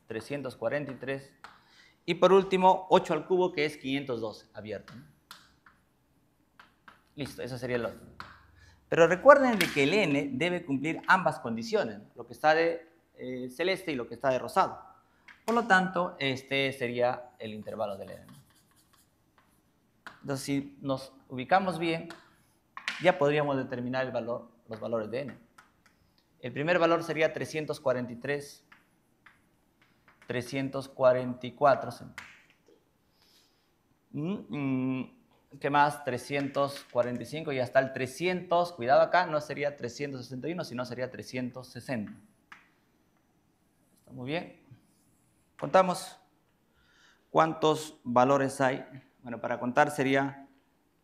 343. Y por último, 8 al cubo, que es 512, abierto. Listo, eso sería el otro. Pero recuerden de que el N debe cumplir ambas condiciones, lo que está de eh, celeste y lo que está de rosado. Por lo tanto, este sería el intervalo del N. Entonces, si nos ubicamos bien, ya podríamos determinar el valor, los valores de N. El primer valor sería 343, 344. ¿Qué más? 345 y hasta el 300. Cuidado acá, no sería 361, sino sería 360. Está muy bien. Contamos. ¿Cuántos valores hay? Bueno, para contar sería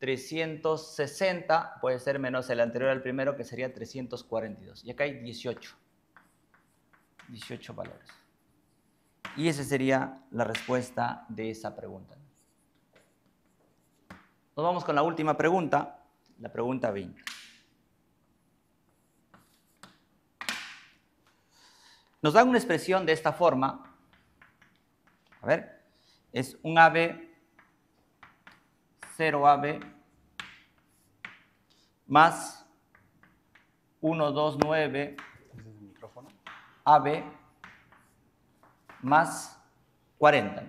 360, puede ser menos el anterior al primero, que sería 342. Y acá hay 18. 18 valores. Y esa sería la respuesta de esa pregunta. Nos vamos con la última pregunta, la pregunta 20. Nos dan una expresión de esta forma. A ver, es un AB, 0AB, más 129 AB más 40.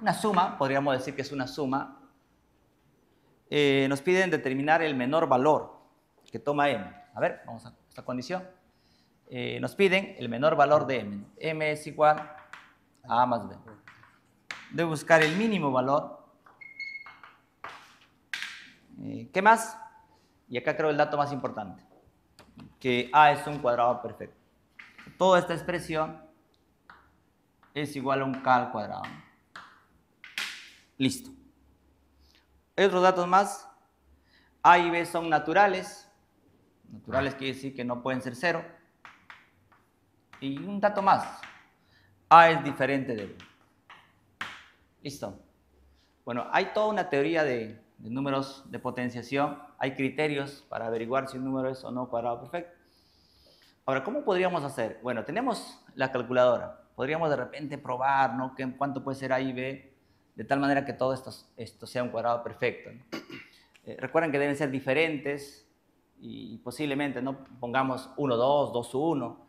Una suma, podríamos decir que es una suma eh, nos piden determinar el menor valor que toma M. A ver, vamos a esta condición. Eh, nos piden el menor valor de M. M es igual a más B. Debo buscar el mínimo valor. Eh, ¿Qué más? Y acá creo el dato más importante, que A es un cuadrado perfecto. Toda esta expresión es igual a un K al cuadrado. Listo. Hay otros datos más. A y B son naturales. Naturales ah. quiere decir que no pueden ser cero. Y un dato más. A es diferente de B. Listo. Bueno, hay toda una teoría de, números de potenciación. Hay criterios para averiguar si un número es o no cuadrado perfecto. Ahora, ¿cómo podríamos hacer? Bueno, tenemos la calculadora. Podríamos de repente probar, ¿no? ¿Cuánto puede ser A y B? de tal manera que todo esto, sea un cuadrado perfecto. Eh, recuerden que deben ser diferentes y, posiblemente no pongamos 1, 2, 2, 1,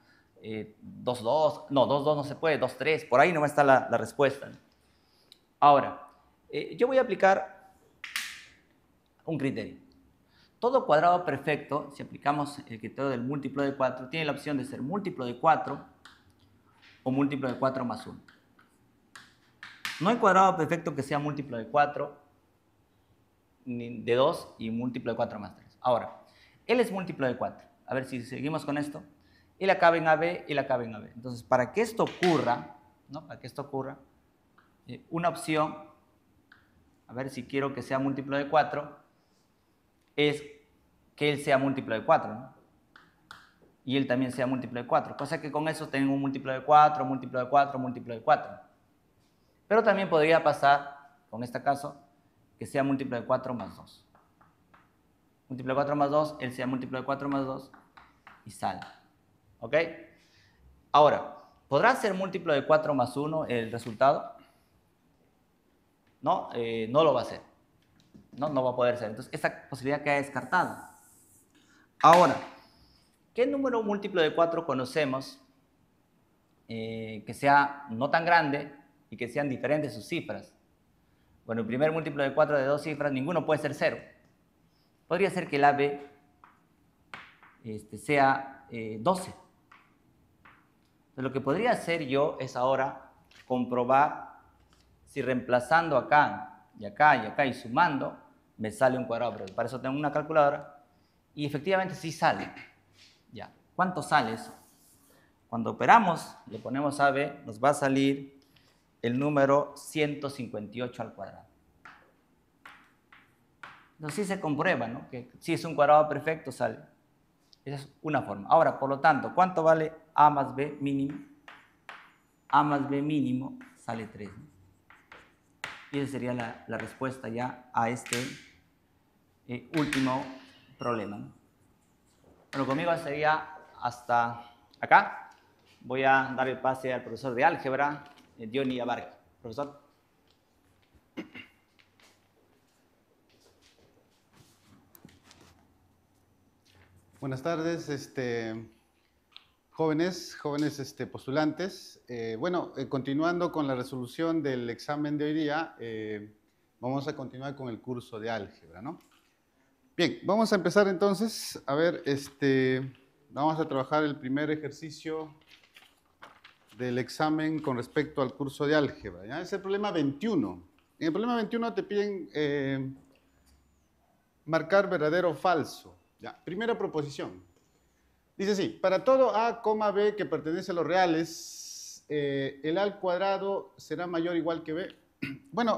2, 2, no, 2, 2 no se puede, 2, 3, por ahí no va a la, la respuesta. Ahora, eh, yo voy a aplicar un criterio. Todo cuadrado perfecto, si aplicamos el criterio del múltiplo de 4, tiene la opción de ser múltiplo de 4 o múltiplo de 4 más 1. No hay cuadrado perfecto que sea múltiplo de 4, de 2 y múltiplo de 4 más 3. Ahora, él es múltiplo de 4. A ver si seguimos con esto. Él acaba en AB y la cabe en AB. Entonces, para que esto ocurra, Para que esto ocurra, eh, una opción, a ver si quiero que sea múltiplo de 4, es que él sea múltiplo de 4, ¿no? Y él también sea múltiplo de 4. Cosa que con eso tengo un múltiplo de 4, múltiplo de 4, múltiplo de 4. Pero también podría pasar, con este caso, que sea múltiplo de 4 más 2. Múltiplo de 4 más 2, él sea múltiplo de 4 más 2 y sale. ¿Ok? Ahora, ¿podrá ser múltiplo de 4 más 1 el resultado? No, eh, no lo va a ser. No, no va a poder ser. Entonces, esta posibilidad queda descartada. Ahora, ¿qué número múltiplo de 4 conocemos eh, que sea no tan grande y que sean diferentes sus cifras. Bueno, el primer múltiplo de 4 de dos cifras, ninguno puede ser 0. Podría ser que el AB este, sea 12. Eh, lo que podría hacer yo es ahora comprobar si reemplazando acá y acá y acá y sumando, me sale un cuadrado. Pero para eso tengo una calculadora y efectivamente sí sale. Ya. ¿Cuánto sale eso? Cuando operamos, le ponemos AB, nos va a salir el número 158 al cuadrado. Entonces si se comprueba, ¿no? Que si es un cuadrado perfecto sale. Esa es una forma. Ahora, por lo tanto, ¿cuánto vale A más B mínimo? A más B mínimo sale 3. Y esa sería la, respuesta ya a este eh, último problema. Bueno, conmigo sería hasta acá. Voy a dar el pase al profesor de álgebra. Eh, Diony Abarque. Profesor. Buenas tardes, este, jóvenes, jóvenes este, postulantes. Eh, bueno, eh, continuando con la resolución del examen de hoy día, vamos a continuar con el curso de álgebra, ¿no? Bien, vamos a empezar entonces. A ver, este, vamos a trabajar el primer ejercicio del examen con respecto al curso de álgebra. Es el problema 21. En el problema 21 te piden eh, marcar verdadero o falso. ¿ya? Primera proposición. Dice así, para todo a, b que pertenece a los reales, eh, el a al cuadrado será mayor o igual que b. Bueno,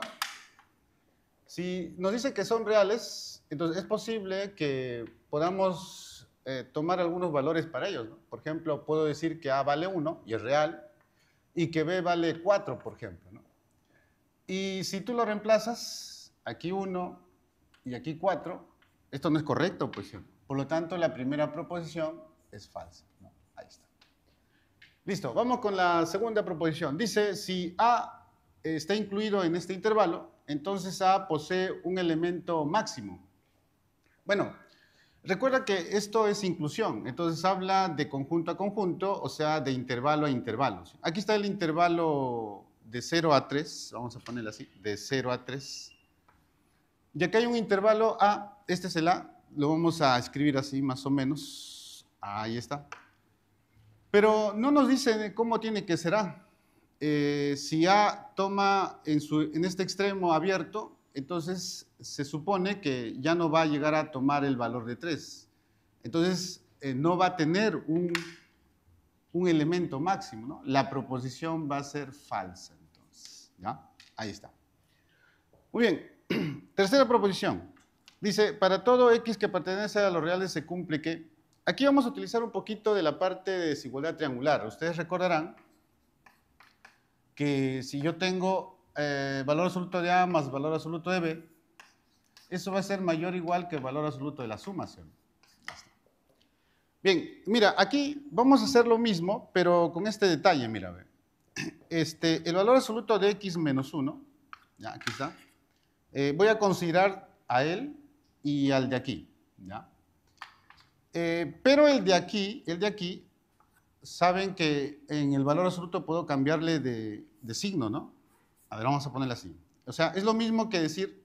si nos dice que son reales, entonces es posible que podamos eh, tomar algunos valores para ellos. Por ejemplo, puedo decir que A vale 1 y es real, y que B vale 4, por ejemplo. Y si tú lo reemplazas, aquí 1 y aquí 4, esto no es correcto, ejemplo. Pues, por lo tanto, la primera proposición es falsa. Ahí está. Listo, vamos con la segunda proposición. Dice, si A está incluido en este intervalo, entonces A posee un elemento máximo. Bueno, Recuerda que esto es inclusión, entonces habla de conjunto a conjunto, o sea, de intervalo a intervalo. Aquí está el intervalo de 0 a 3, vamos a ponerlo así, de 0 a 3. Y acá hay un intervalo A, este es el A, lo vamos a escribir así más o menos, ahí está. Pero no nos dice cómo tiene que ser A. Eh, si A toma en, su, en este extremo abierto, entonces se supone que ya no va a llegar a tomar el valor de 3. Entonces eh, no va a tener un, un elemento máximo, ¿no? La proposición va a ser falsa, entonces, ¿ya? Ahí está. Muy bien, tercera proposición. Dice, para todo x que pertenece a los reales se cumple que... Aquí vamos a utilizar un poquito de la parte de desigualdad triangular. Ustedes recordarán que si yo tengo eh, valor absoluto de A más valor absoluto de B, eso va a ser mayor o igual que el valor absoluto de la suma. ¿cierto? ¿eh? Bien, mira, aquí vamos a hacer lo mismo, pero con este detalle, mira, ve. Este, el valor absoluto de x menos 1, ya, aquí está, eh, voy a considerar a él y al de aquí, ya. pero el de aquí, el de aquí, saben que en el valor absoluto puedo cambiarle de signo, ¿no? A ver, vamos a ponerla así. O sea, es lo mismo que decir,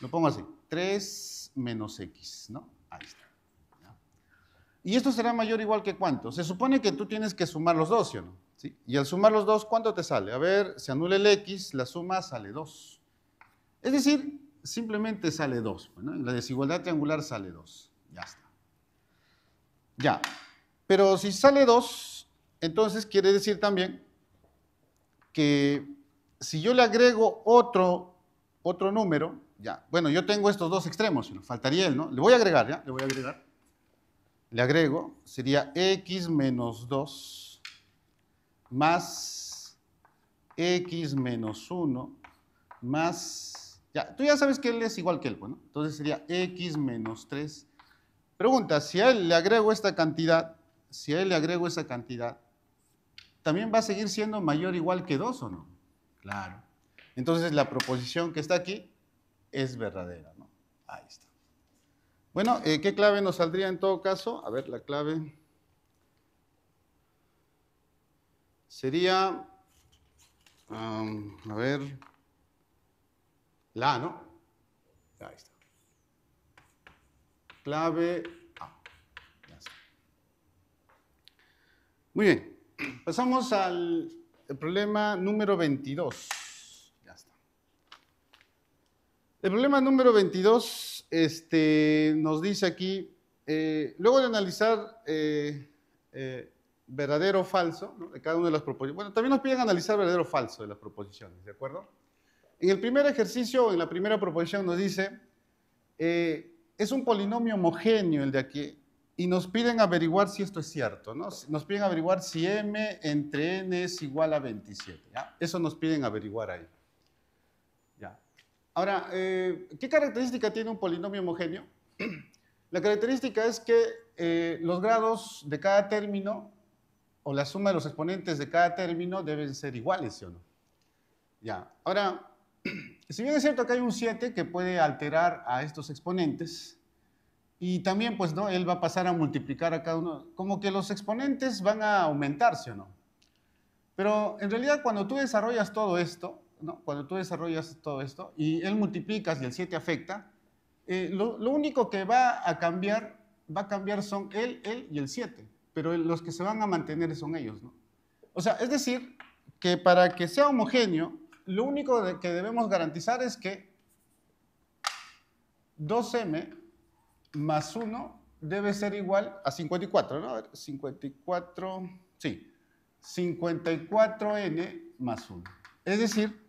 lo pongo así, 3 menos x, ¿no? Ahí está. ¿Y esto será mayor o igual que cuánto? Se supone que tú tienes que sumar los dos, ¿sí o no? Y al sumar los dos, ¿cuánto te sale? A ver, se anula el x, la suma sale 2. Es decir, simplemente sale 2. La desigualdad triangular sale 2. Ya está. Ya. Pero si sale 2, entonces quiere decir también que si yo le agrego otro, otro número, ya, bueno, yo tengo estos dos extremos, faltaría él, ¿no? Le voy a agregar, ¿ya? Le voy a agregar. Le agrego, sería x menos 2 más x menos 1 más, ya, tú ya sabes que él es igual que él, pues, ¿no? Entonces sería x menos 3. Pregunta, si a él le agrego esta cantidad, si a él le agrego esa cantidad, ¿también va a seguir siendo mayor o igual que 2 o no? Claro. Entonces la proposición que está aquí es verdadera, ¿no? Ahí está. Bueno, eh, ¿qué clave nos saldría en todo caso? A ver, la clave sería, a ver, la, ¿no? Ahí está. Clave A. Ya está. Muy bien, pasamos al el problema número 22. Ya está. El problema número 22 este, nos dice aquí, eh, luego de analizar eh, eh, verdadero o falso, de cada una de las proposiciones, bueno, también nos piden analizar verdadero o falso de las proposiciones, ¿de acuerdo? En el primer ejercicio, en la primera proposición nos dice, es un polinomio homogéneo el de aquí, y nos piden averiguar si esto es cierto, ¿no? Nos piden averiguar si m entre n es igual a 27, Eso nos piden averiguar ahí. Ahora, eh, ¿qué característica tiene un polinomio homogéneo? La característica es que eh, los grados de cada término o la suma de los exponentes de cada término deben ser iguales, ¿sí o no? Ya, ahora, si bien es cierto que hay un 7 que puede alterar a estos exponentes, y también, pues, ¿no? Él va a pasar a multiplicar a cada uno. Como que los exponentes van a aumentarse, ¿o no? Pero en realidad cuando tú desarrollas todo esto, ¿no? cuando tú desarrollas todo esto y él multiplicas y el 7 afecta, eh, lo, lo, único que va a cambiar, va a cambiar son él, él y el 7, pero los que se van a mantener son ellos. ¿no? O sea, es decir, que para que sea homogéneo, lo único que debemos garantizar es que 2m más 1 debe ser igual a 54, ¿no? A ver, 54, sí, 54n más 1. Es decir,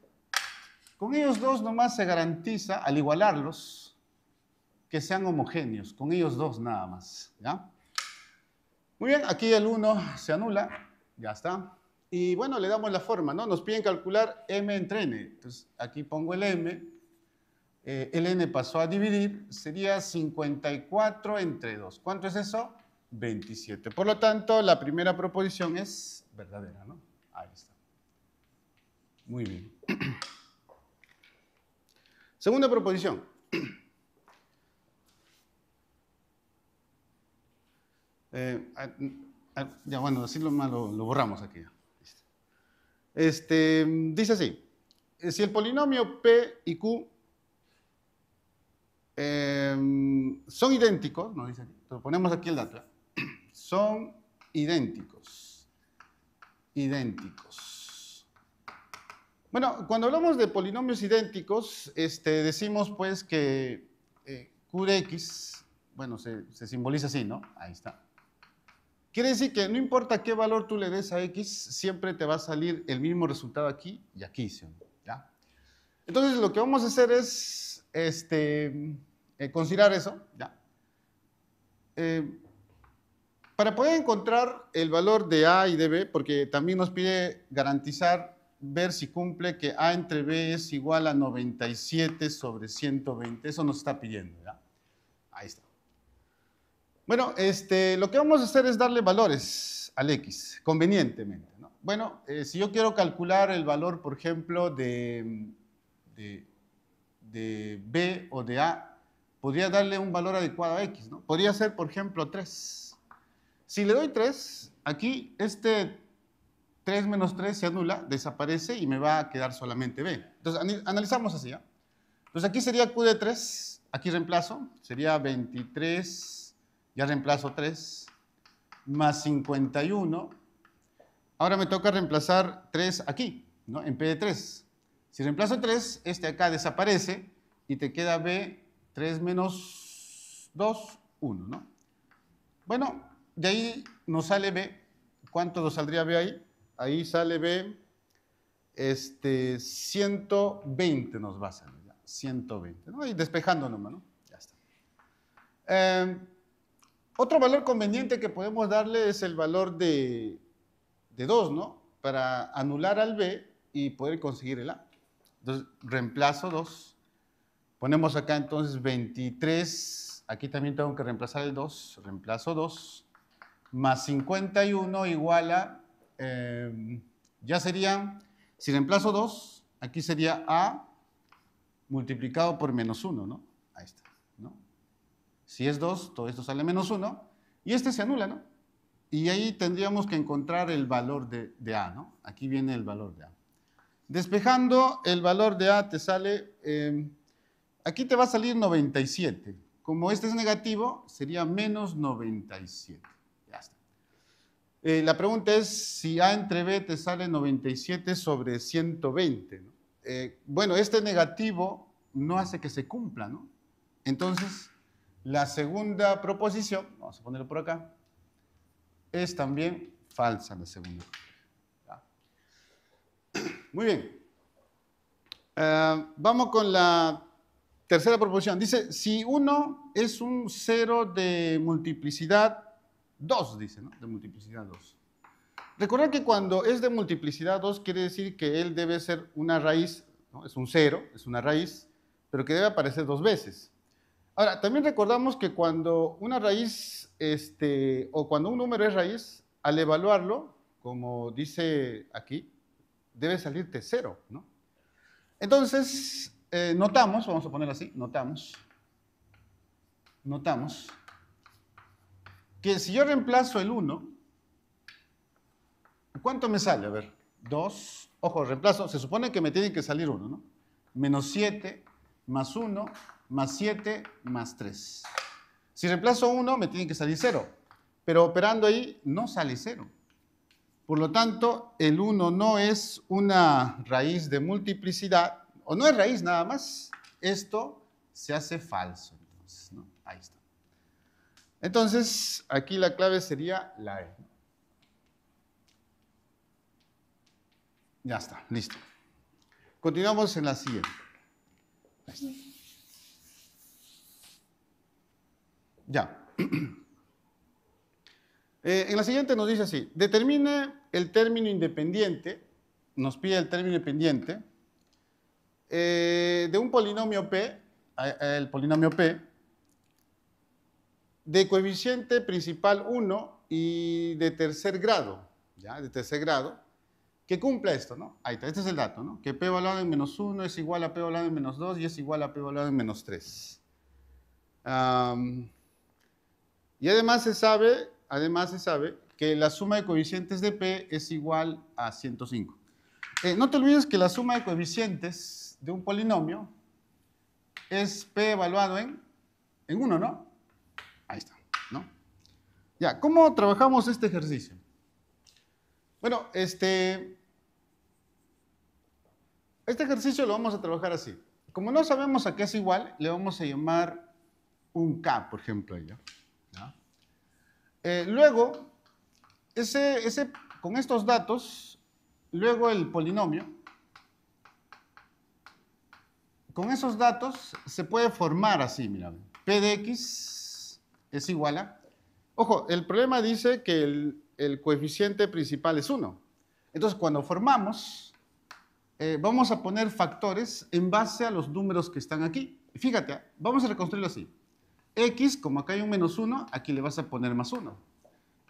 con ellos dos nomás se garantiza, al igualarlos, que sean homogéneos, con ellos dos nada más, ¿ya? Muy bien, aquí el 1 se anula, ya está. Y bueno, le damos la forma, ¿no? Nos piden calcular m entre n. Entonces, aquí pongo el m, el eh, n pasó a dividir, sería 54 entre 2. ¿Cuánto es eso? 27. Por lo tanto, la primera proposición es verdadera, ¿no? Ahí está. Muy bien. Segunda proposición. Eh, ya, bueno, así lo, lo borramos aquí. Este, dice así, eh, si el polinomio P y Q Em, son idénticos, nos dice aquí, ponemos aquí el dato, ¿eh? son idénticos, idénticos. Bueno, cuando hablamos de polinomios idénticos, este, decimos pues que eh, Q de X, bueno, se, simboliza así, ¿no? Ahí está. Quiere decir que no importa qué valor tú le des a X, siempre te va a salir el mismo resultado aquí y aquí, ¿Ya? Entonces lo que vamos a hacer es este, eh, considerar eso. Ya. Eh, para poder encontrar el valor de A y de B, porque también nos pide garantizar, ver si cumple que A entre B es igual a 97 sobre 120. Eso nos está pidiendo, ¿ya? Ahí está. Bueno, este, lo que vamos a hacer es darle valores al X, convenientemente. Bueno, eh, si yo quiero calcular el valor, por ejemplo, de de B o de A, podría darle un valor adecuado a X, ¿no? Podría ser, por ejemplo, 3. Si le doy 3, aquí este 3 menos 3 se anula, desaparece y me va a quedar solamente B. Entonces, analizamos así, ¿ah? Entonces, aquí sería Q de 3, aquí reemplazo, sería 23, ya reemplazo 3, más 51. Ahora me toca reemplazar 3 aquí, ¿no? En P de 3. Si reemplazo 3, este acá desaparece y te queda B3 menos 2, 1, ¿no? Bueno, de ahí nos sale B. ¿Cuánto nos saldría B ahí? Ahí sale B, este, 120 nos va a salir, 120, ¿no? Y despejando nomás, ¿no? Ya está. Em, otro valor conveniente que podemos darle es el valor de, de 2, ¿no? Para anular al B y poder conseguir el A. Entonces, reemplazo 2. Ponemos acá entonces 23. Aquí también tengo que reemplazar el 2. Reemplazo 2. Más 51 igual a... Em, ya sería, si reemplazo 2, aquí sería A multiplicado por menos 1, ¿no? Ahí está, ¿no? Si es 2, todo esto sale menos 1 y este se anula, ¿no? Y ahí tendríamos que encontrar el valor de, de A, ¿no? Aquí viene el valor de A. Despejando el valor de A te sale, em, aquí te va a salir 97. Como este es negativo, sería menos 97. Ya está. Eh, la pregunta es si A entre B te sale 97 sobre 120. Eh, bueno, este negativo no hace que se cumpla, ¿no? Entonces, la segunda proposición, vamos a ponerlo por acá, es también falsa la segunda muy bien. Eh, vamos con la tercera proposición. Dice, si 1 es un cero de multiplicidad 2, dice, ¿no? De multiplicidad 2. Recordar que cuando es de multiplicidad 2 quiere decir que él debe ser una raíz, ¿no? es un cero, es una raíz, pero que debe aparecer dos veces. Ahora, también recordamos que cuando una raíz, este, o cuando un número es raíz, al evaluarlo, como dice aquí, debe salirte cero, ¿no? Entonces, eh, notamos, vamos a poner así, notamos, notamos, que si yo reemplazo el 1, ¿cuánto me sale? A ver, 2, ojo, reemplazo, se supone que me tiene que salir 1, ¿no? Menos 7 más 1 más 7 más 3. Si reemplazo 1, me tiene que salir 0, pero operando ahí no sale 0. Por lo tanto, el 1 no es una raíz de multiplicidad, o no es raíz nada más, esto se hace falso. Entonces, Ahí está. Entonces, aquí la clave sería la E. Ya está, listo. Continuamos en la siguiente. Ya. Eh, en la siguiente nos dice así, Determina el término independiente, nos pide el término independiente, eh, de un polinomio P, el polinomio P, de coeficiente principal 1 y de tercer grado, ¿ya? De tercer grado, que cumpla esto, ¿no? Ahí está, este es el dato, ¿no? Que P evaluado en menos 1 es igual a P evaluado en menos 2 y es igual a P evaluado en menos 3. y además se sabe además se sabe que la suma de coeficientes de P es igual a 105. Eh, no te olvides que la suma de coeficientes de un polinomio es P evaluado en, en 1, ¿no? Ahí está, ¿no? Ya, ¿cómo trabajamos este ejercicio? Bueno, este, este ejercicio lo vamos a trabajar así. Como no sabemos a qué es igual, le vamos a llamar un K, por ejemplo, ¿no? Eh, luego, con estos datos, luego el polinomio, con esos datos se puede formar así, mira, P de X es igual a... Ojo, el problema dice que el, coeficiente principal es 1. Entonces, cuando formamos, eh, vamos a poner factores en base a los números que están aquí. Fíjate, ah, vamos a reconstruirlo así. X, como acá hay un menos 1, aquí le vas a poner más 1.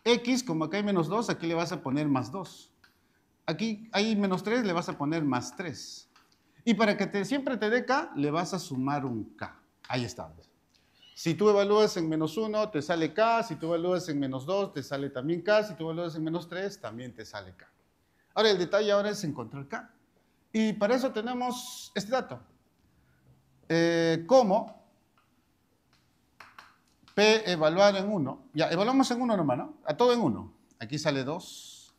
X, como acá hay menos 2, aquí le vas a poner más 2. Aquí hay menos 3, le vas a poner más 3. Y para que te, siempre te dé K, le vas a sumar un K. Ahí está. Si tú evalúas en menos 1, te sale K. Si tú evalúas en menos 2, te sale también K. Si tú evalúas en menos 3, también te sale K. Ahora, el detalle ahora es encontrar K. Y para eso tenemos este dato. Eh, ¿Cómo? P evaluado en 1. Ya, evaluamos en 1 nomás, ¿no? A todo en 1. Aquí sale 2.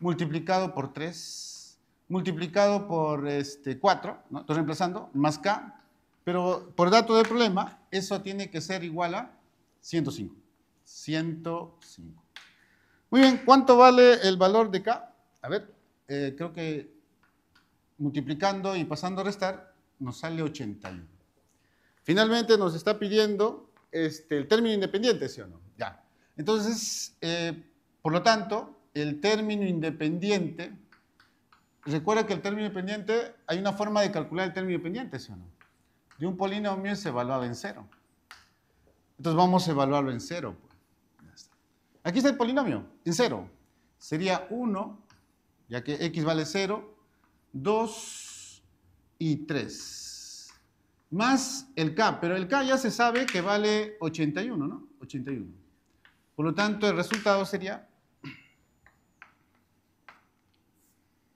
Multiplicado por 3. Multiplicado por este, 4. ¿no? Estoy reemplazando. Más K. Pero por dato del problema, eso tiene que ser igual a 105. 105. Muy bien, ¿cuánto vale el valor de K? A ver, eh, creo que multiplicando y pasando a restar, nos sale 81. Finalmente nos está pidiendo este, el término independiente, ¿sí o no? Ya. Entonces, eh, por lo tanto, el término independiente, recuerda que el término independiente, hay una forma de calcular el término independiente, ¿sí o no? De un polinomio se evaluaba en cero. Entonces vamos a evaluarlo en cero. Pues. Aquí está el polinomio, en cero. Sería 1, ya que x vale 0, 2 y 3 más el K, pero el K ya se sabe que vale 81, ¿no? 81. Por lo tanto, el resultado sería...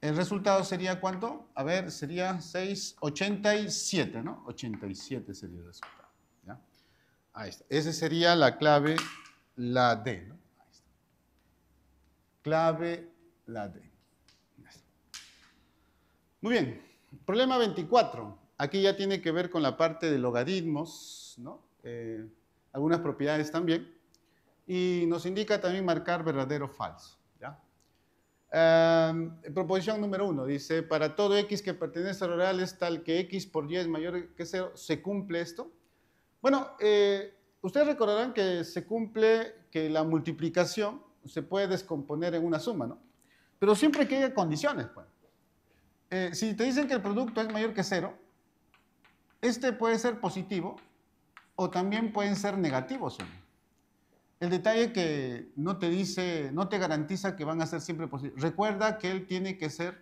El resultado sería cuánto? A ver, sería 6, 87, ¿no? 87 sería el resultado. Ahí está. Esa sería la clave, la D, ¿no? Ahí está. Clave, la D. Muy bien. Problema 24. Aquí ya tiene que ver con la parte de logaritmos, ¿no? Eh, algunas propiedades también. Y nos indica también marcar verdadero o falso. ¿ya? Eh, proposición número uno dice, para todo x que pertenece al real es tal que x por y es mayor que cero, ¿se cumple esto? Bueno, eh, ustedes recordarán que se cumple que la multiplicación se puede descomponer en una suma, ¿no? Pero siempre que haya condiciones, pues. si te dicen que el producto es mayor que cero, este puede ser positivo o también pueden ser negativos. El detalle que no te dice, no te garantiza que van a ser siempre positivos. Recuerda que él tiene que ser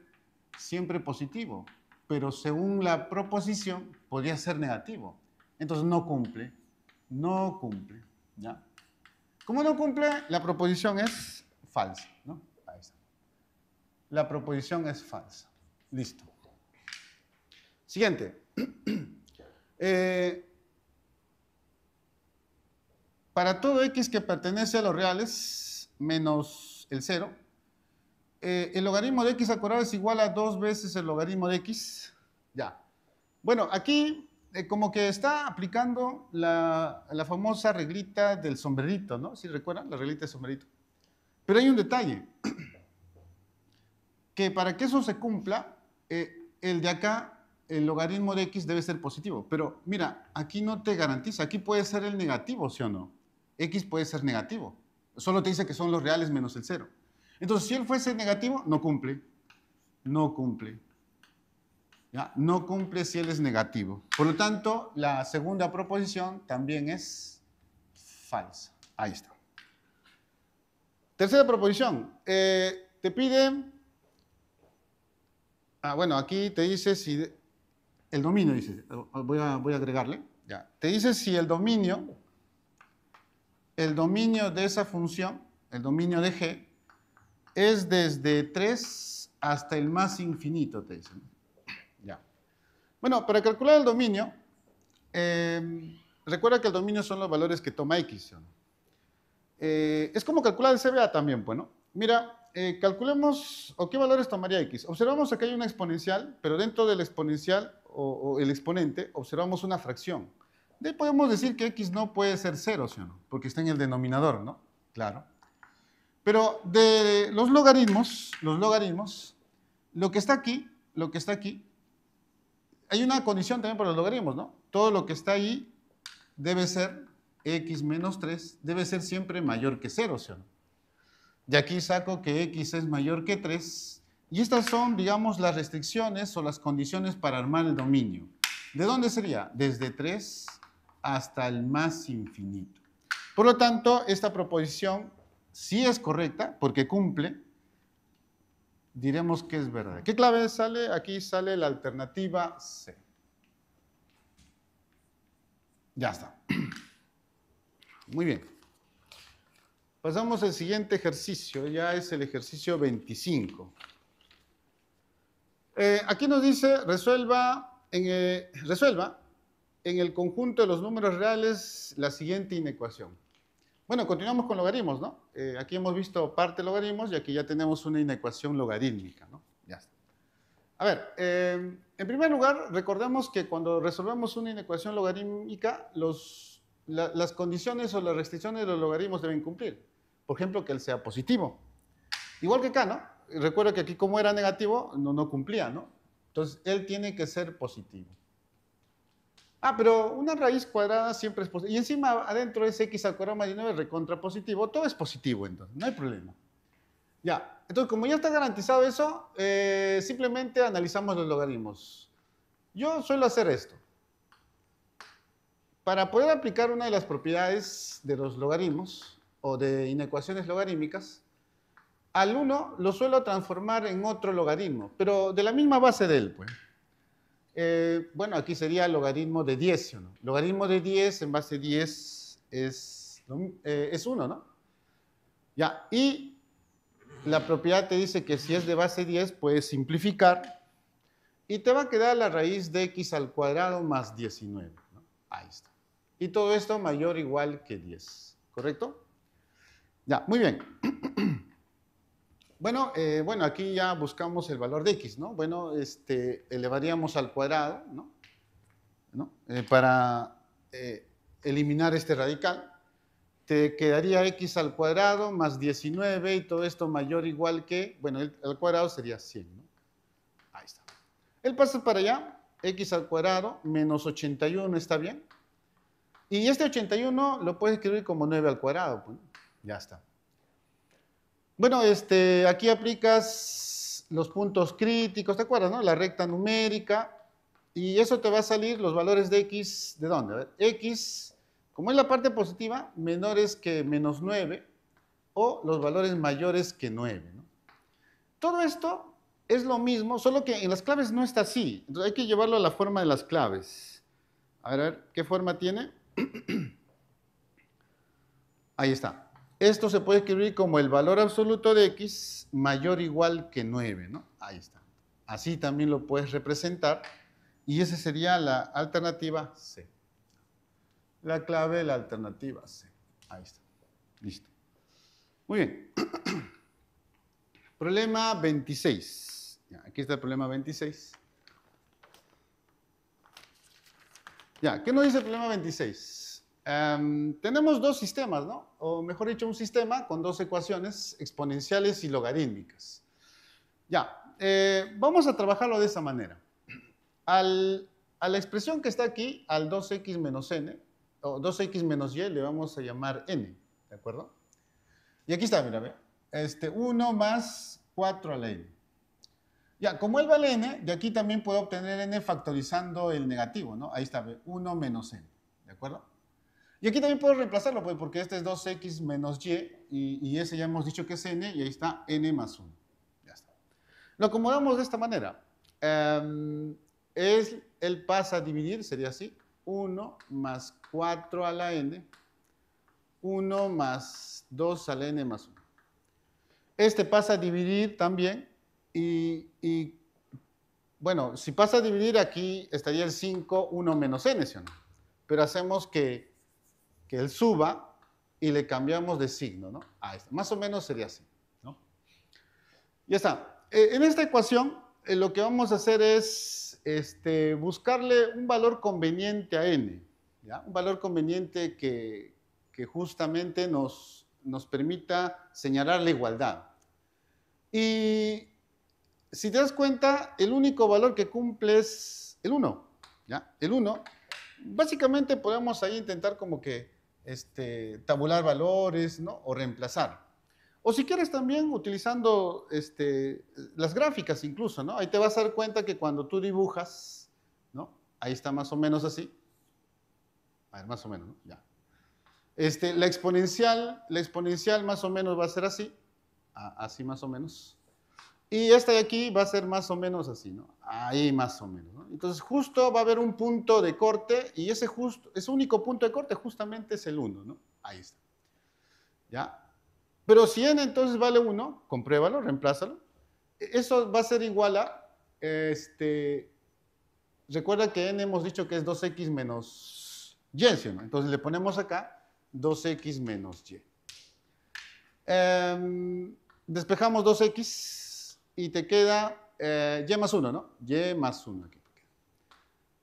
siempre positivo, pero según la proposición podría ser negativo. Entonces no cumple, no cumple, ¿ya? Como no cumple, la proposición es falsa, Ahí está. La proposición es falsa. Listo. Siguiente. Eh, para todo x que pertenece a los reales, menos el 0, eh, el logaritmo de x al cuadrado es igual a dos veces el logaritmo de x. Ya. Bueno, aquí eh, como que está aplicando la, famosa reglita del sombrerito, ¿no? ¿Sí recuerdan? La reglita del sombrerito. Pero hay un detalle, que para que eso se cumpla, el de acá el logaritmo de x debe ser positivo. Pero mira, aquí no te garantiza, aquí puede ser el negativo, ¿sí o no? x puede ser negativo. Solo te dice que son los reales menos el cero. Entonces, si él fuese negativo, no cumple. No cumple. ¿Ya? No cumple si él es negativo. Por lo tanto, la segunda proposición también es falsa. Ahí está. Tercera proposición. Eh, te pide... Ah, bueno, aquí te dice si el dominio, dice, voy a, agregarle, ya. te dice si el dominio, el dominio de esa función, el dominio de g, es desde 3 hasta el más infinito, te dice. Ya. Bueno, para calcular el dominio, eh, recuerda que el dominio son los valores que toma x. Eh, es como calcular el CBA también, bueno. Pues, Mira, eh, calculemos, o qué valores tomaría x. Observamos que hay una exponencial, pero dentro del exponencial o, el exponente, observamos una fracción. De podemos decir que x no puede ser 0, ¿sí o Porque está en el denominador, ¿no? Claro. Pero de los logaritmos, los logaritmos, lo que está aquí, lo que está aquí, hay una condición también para los logaritmos, ¿no? Todo lo que está ahí debe ser x menos 3, debe ser siempre mayor que 0, ¿sí o no? De aquí saco que x es mayor que 3, y estas son, digamos, las restricciones o las condiciones para armar el dominio. ¿De dónde sería? Desde 3 hasta el más infinito. Por lo tanto, esta proposición sí es correcta porque cumple, diremos que es verdad. ¿Qué clave sale? Aquí sale la alternativa C. Ya está. Muy bien. Pasamos al siguiente ejercicio, ya es el ejercicio 25. Eh, aquí nos dice, resuelva en, eh, resuelva en el conjunto de los números reales la siguiente inecuación. Bueno, continuamos con logaritmos, ¿no? Eh, aquí hemos visto parte de logaritmos y aquí ya tenemos una inecuación logarítmica, ¿no? Ya está. A ver, en primer lugar, recordemos que cuando resolvemos una inecuación logarítmica, las condiciones o las restricciones de los logaritmos deben cumplir. Por ejemplo, que él sea positivo. Igual que acá, ¿no? Recuerdo que aquí como era negativo, no, no cumplía, ¿no? Entonces, él tiene que ser positivo. Ah, pero una raíz cuadrada siempre es positiva. Y encima adentro es x al cuadrado más 9 recontra positivo. Todo es positivo entonces, no hay problema. Ya, entonces como ya está garantizado eso, eh, simplemente analizamos los logaritmos. Yo suelo hacer esto. Para poder aplicar una de las propiedades de los logaritmos o de inecuaciones logarítmicas, al 1 lo suelo transformar en otro logaritmo, pero de la misma base de él, pues. eh, bueno, aquí sería logaritmo de 10, ¿no? Logaritmo de 10 en base 10 es, eh, es 1, ¿no? Ya, y la propiedad te dice que si es de base 10 puedes simplificar y te va a quedar la raíz de x al cuadrado más 19. ¿no? Ahí está. Y todo esto mayor o igual que 10, ¿correcto? Ya, muy bien. Bueno, eh, bueno, aquí ya buscamos el valor de x, ¿no? Bueno, este, elevaríamos al cuadrado, ¿no? Eh, para eh, eliminar este radical, te quedaría x al cuadrado más 19 y todo esto mayor o igual que, bueno, al cuadrado sería 100, ¿no? Ahí está. Él pasa para allá, x al cuadrado menos 81, ¿está bien? Y este 81 lo puedes escribir como 9 al cuadrado, pues, ya está. Bueno, este, aquí aplicas los puntos críticos, ¿te acuerdas? No? La recta numérica. Y eso te va a salir los valores de x, ¿de dónde? A ver, x, como es la parte positiva, menores que menos 9 o los valores mayores que 9. Todo esto es lo mismo, solo que en las claves no está así. Entonces hay que llevarlo a la forma de las claves. a ver ¿qué forma tiene? Ahí está. Esto se puede escribir como el valor absoluto de x mayor o igual que 9, ¿no? Ahí está. Así también lo puedes representar y esa sería la alternativa C. La clave de la alternativa C. Ahí está. Listo. Muy bien. problema 26. Aquí está el problema 26. Ya, ¿qué nos dice el problema 26? Em, tenemos dos sistemas, ¿no? O mejor dicho, un sistema con dos ecuaciones exponenciales y logarítmicas. Ya, eh, vamos a trabajarlo de esa manera. a la expresión que está aquí, al 2x menos n, o 2x menos y, le vamos a llamar n, ¿de acuerdo? Y aquí está, mira, ve. Este, 1 más 4 a la n. Ya, como él vale n, de aquí también puedo obtener n factorizando el negativo, ¿no? Ahí está, ve, 1 menos n, ¿de acuerdo? Y aquí también puedo reemplazarlo, pues, porque este es 2x menos y, y, ese ya hemos dicho que es n, y ahí está n más 1. Ya está. Lo acomodamos de esta manera. Em, es, él pasa a dividir, sería así, 1 más 4 a la n, 1 más 2 a la n más 1. Este pasa a dividir también, y, y bueno, si pasa a dividir aquí estaría el 5, 1 menos n, ¿sí o no? Pero hacemos que que él suba y le cambiamos de signo, ¿no? Este. Más o menos sería así, ¿no? Ya está. Eh, en esta ecuación eh, lo que vamos a hacer es este, buscarle un valor conveniente a n, ¿ya? Un valor conveniente que, justamente nos, nos permita señalar la igualdad. Y si te das cuenta, el único valor que cumple es el 1, ¿ya? El 1. Básicamente podemos ahí intentar como que este, tabular valores ¿no? o reemplazar. O si quieres también utilizando este, las gráficas incluso, ¿no? Ahí te vas a dar cuenta que cuando tú dibujas, ¿no? Ahí está más o menos así. A ver, más o menos, Ya. Este, la exponencial, la exponencial más o menos va a ser así, así más o menos. Y esta de aquí va a ser más o menos así, ¿no? Ahí más o menos. ¿no? Entonces justo va a haber un punto de corte y ese, justo, ese único punto de corte justamente es el 1, ¿no? Ahí está. ¿Ya? Pero si n entonces vale 1, compruébalo, reemplázalo. E, eso va a ser igual a, este, recuerda que n hemos dicho que es 2x menos y, ¿no? Entonces le ponemos acá 2x menos y. Em, despejamos 2x y te queda eh, y más 1, ¿no? Y más 1 aquí.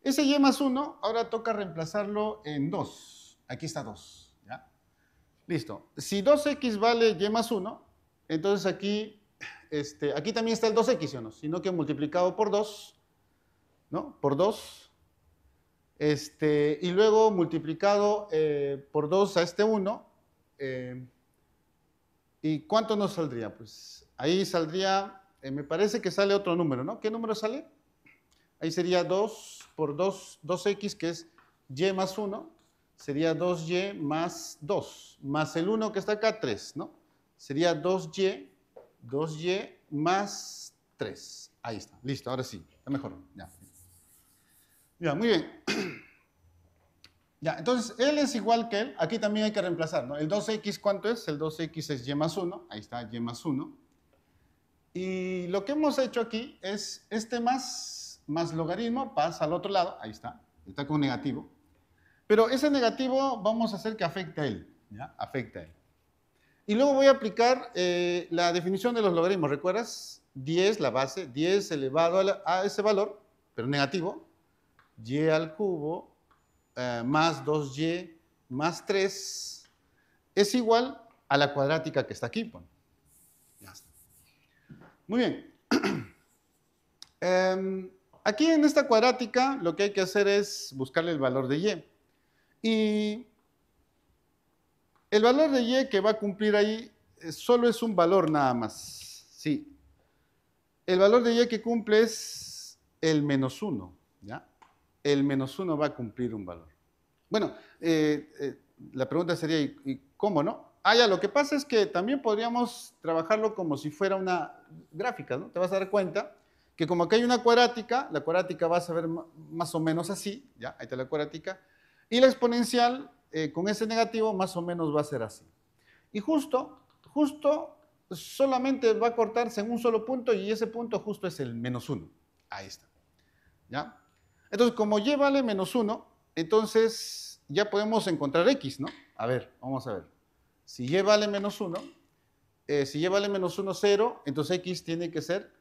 Ese y más 1 ahora toca reemplazarlo en 2. Aquí está 2. ¿ya? Listo. Si 2x vale y más 1, entonces aquí, este, aquí también está el 2x, ¿o no? Sino que multiplicado por 2, ¿no? Por 2. Este, y luego multiplicado eh, por 2 a este 1. Eh, ¿Y cuánto nos saldría? Pues ahí saldría eh, me parece que sale otro número, ¿no? ¿Qué número sale? Ahí sería 2 por 2, x que es y más 1, sería 2y más 2, más el 1 que está acá, 3, ¿no? Sería 2y, 2y más 3. Ahí está, listo, ahora sí, está mejor. Ya, ya muy bien. Ya, entonces, él es igual que él, aquí también hay que reemplazar, ¿no? El 2x, ¿cuánto es? El 2x es y más 1, ahí está y más 1. Y lo que hemos hecho aquí es este más, logaritmo pasa al otro lado, ahí está, está con negativo. Pero ese negativo vamos a hacer que afecte a él, ¿ya? Afecta a él. Y luego voy a aplicar eh, la definición de los logaritmos, ¿recuerdas? 10, la base, 10 elevado a, ese valor, pero negativo, y al cubo eh, más 2y más 3 es igual a la cuadrática que está aquí. Muy bien. Em, aquí en esta cuadrática lo que hay que hacer es buscarle el valor de y. Y el valor de y que va a cumplir ahí eh, solo es un valor nada más. Sí. El valor de y que cumple es el menos 1. ¿ya? El menos 1 va a cumplir un valor. Bueno, eh, eh, la pregunta sería, ¿y cómo no? Ah, ya, lo que pasa es que también podríamos trabajarlo como si fuera una gráfica, ¿no? Te vas a dar cuenta que como acá hay una cuadrática, la cuadrática va a ser más o menos así, ya, ahí está la cuadrática, y la exponencial eh, con ese negativo más o menos va a ser así. Y justo, justo solamente va a cortarse en un solo punto y ese punto justo es el menos 1. Ahí está. ¿Ya? Entonces, como y vale menos 1, entonces ya podemos encontrar x, ¿no? A ver, vamos a ver. Si y vale menos 1, eh, si y vale menos 1, 0, entonces x tiene que ser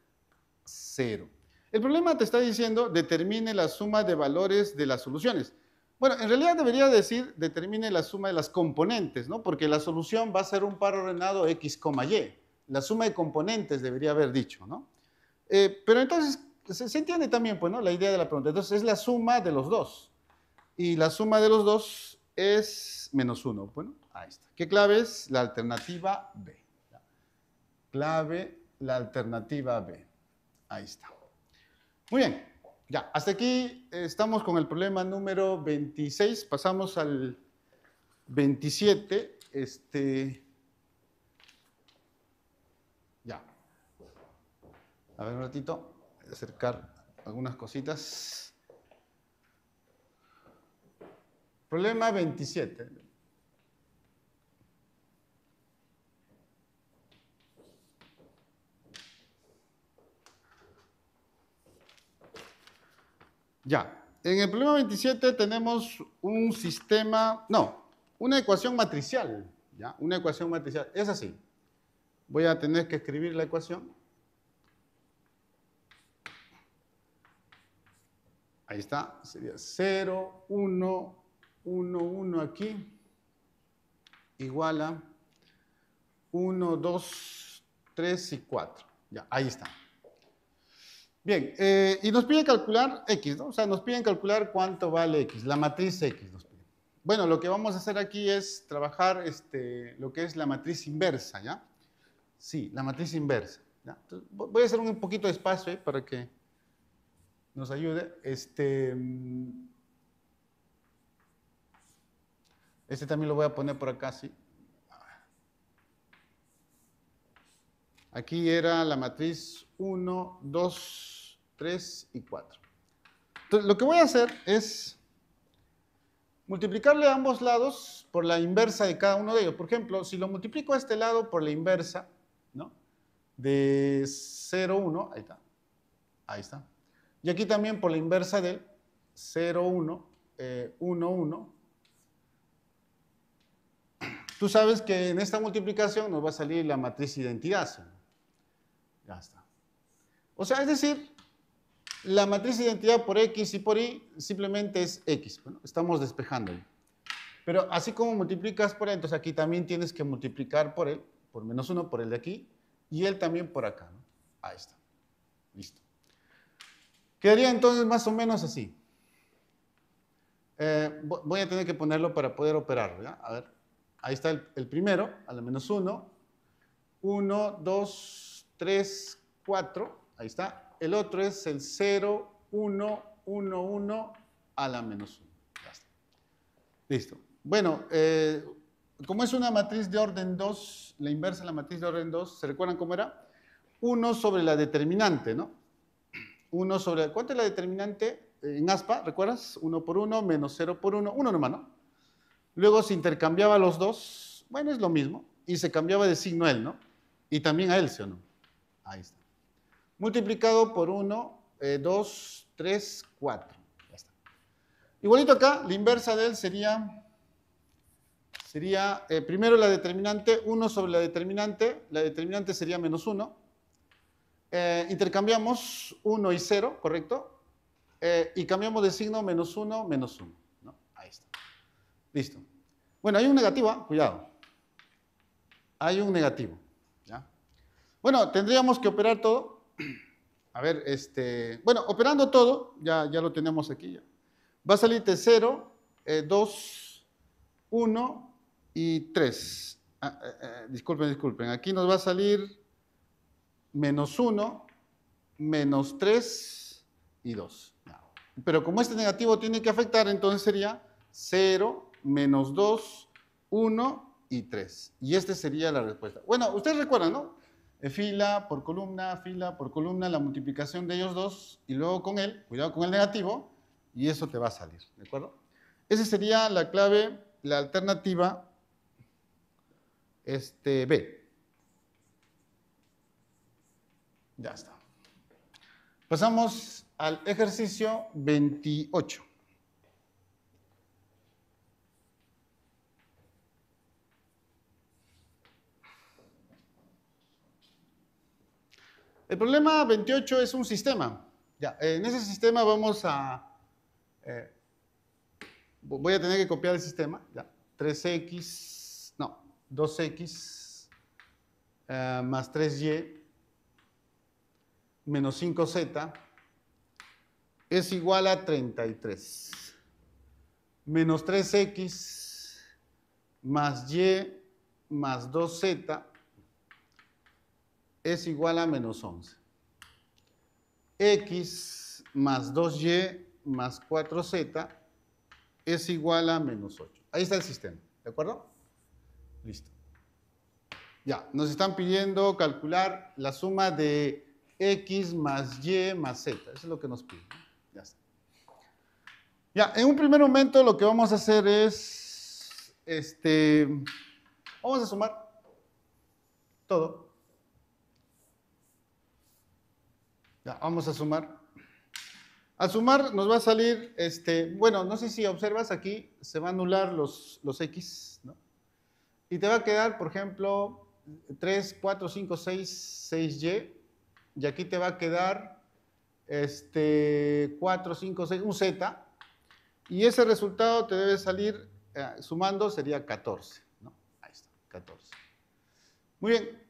0. El problema te está diciendo determine la suma de valores de las soluciones. Bueno, en realidad debería decir determine la suma de las componentes, ¿no? Porque la solución va a ser un par ordenado x, y. La suma de componentes debería haber dicho, ¿no? Eh, pero entonces, se, entiende también, pues, ¿no? La idea de la pregunta. Entonces, es la suma de los dos. Y la suma de los dos es menos 1. Bueno, pues, Ahí está. ¿Qué clave es? La alternativa B. Clave, la alternativa B. Ahí está. Muy bien, ya, hasta aquí eh, estamos con el problema número 26. Pasamos al 27. Este. Ya. A ver un ratito, acercar algunas cositas. Problema 27. Ya, en el problema 27 tenemos un sistema, no, una ecuación matricial, ¿ya? Una ecuación matricial, es así. Voy a tener que escribir la ecuación. Ahí está, sería 0, 1, 1, 1 aquí, igual a 1, 2, 3 y 4. Ya, ahí está. Bien, eh, y nos piden calcular X, ¿no? O sea, nos piden calcular cuánto vale X, la matriz X nos piden. Bueno, lo que vamos a hacer aquí es trabajar este, lo que es la matriz inversa, ¿ya? Sí, la matriz inversa. voy a hacer un poquito de espacio para que nos ayude. Este, mm, este también lo voy a poner por acá, sí. Aquí era la matriz 1, 2, 3 y 4. Entonces, lo que voy a hacer es multiplicarle a ambos lados por la inversa de cada uno de ellos. Por ejemplo, si lo multiplico a este lado por la inversa, De 0, 1, ahí está. Ahí está. Y aquí también por la inversa de 0, 1, 1, 1. Tú sabes que en esta multiplicación nos va a salir la matriz identidad. O sea, es decir, la matriz de identidad por X y por Y simplemente es X. estamos despejando. Pero así como multiplicas por él, entonces aquí también tienes que multiplicar por él, por menos uno, por el de aquí, y él también por acá. Ahí está. Listo. Quedaría entonces más o menos así. Eh, voy a tener que ponerlo para poder operar. A ver, ahí está el, primero, a menos uno uno, dos 3, 4, ahí está. El otro es el 0, 1, 1, 1 a la menos 1. Listo. Bueno, eh, como es una matriz de orden 2, la inversa de la matriz de orden 2, ¿se recuerdan cómo era? 1 sobre la determinante, ¿no? 1 sobre... ¿Cuánto es la determinante en aspa? ¿Recuerdas? 1 por 1 menos 0 por 1. 1 nomás, ¿no? Luego se intercambiaba los dos. Bueno, es lo mismo. Y se cambiaba de signo él, ¿no? Y también a él, ¿sí o no? Ahí está. Multiplicado por 1, 2, 3, 4. Ya está. Igualito acá, la inversa de él sería, sería eh, primero la determinante 1 sobre la determinante. La determinante sería menos 1. Eh, intercambiamos 1 y 0, ¿correcto? Eh, y cambiamos de signo menos 1, menos 1. Ahí está. Listo. Bueno, hay un negativo, ah, cuidado. Hay un negativo. Bueno, tendríamos que operar todo. A ver, este, bueno, operando todo, ya, ya lo tenemos aquí. Ya. Va a salir de 0, 2, 1 y 3. Ah, eh, eh, disculpen, disculpen. Aquí nos va a salir menos 1, menos 3 y 2. Pero como este negativo tiene que afectar, entonces sería 0, menos 2, 1 y 3. Y esta sería la respuesta. Bueno, ustedes recuerdan, ¿no? fila por columna, fila por columna, la multiplicación de ellos dos y luego con él, cuidado con el negativo, y eso te va a salir, ¿de acuerdo? Esa sería la clave, la alternativa este, B. Ya está. Pasamos al ejercicio 28. El problema 28 es un sistema. Ya, eh, en ese sistema vamos a... Eh, voy a tener que copiar el sistema. 3x, no, 2x eh, más 3y menos 5z es igual a 33. Menos 3x más y más 2z es igual a menos 11. X más 2Y más 4Z es igual a menos 8. Ahí está el sistema, ¿de acuerdo? Listo. Ya, nos están pidiendo calcular la suma de X más Y más Z. Eso es lo que nos piden. Ya está. Ya, en un primer momento lo que vamos a hacer es, este, vamos a sumar todo. Ya, vamos a sumar. Al sumar nos va a salir, este, bueno, no sé si observas aquí, se va a anular los, los x, ¿no? Y te va a quedar, por ejemplo, 3, 4, 5, 6, 6y. Y aquí te va a quedar este, 4, 5, 6, un z. Y ese resultado te debe salir, eh, sumando, sería 14. ¿no? Ahí está, 14. Muy bien.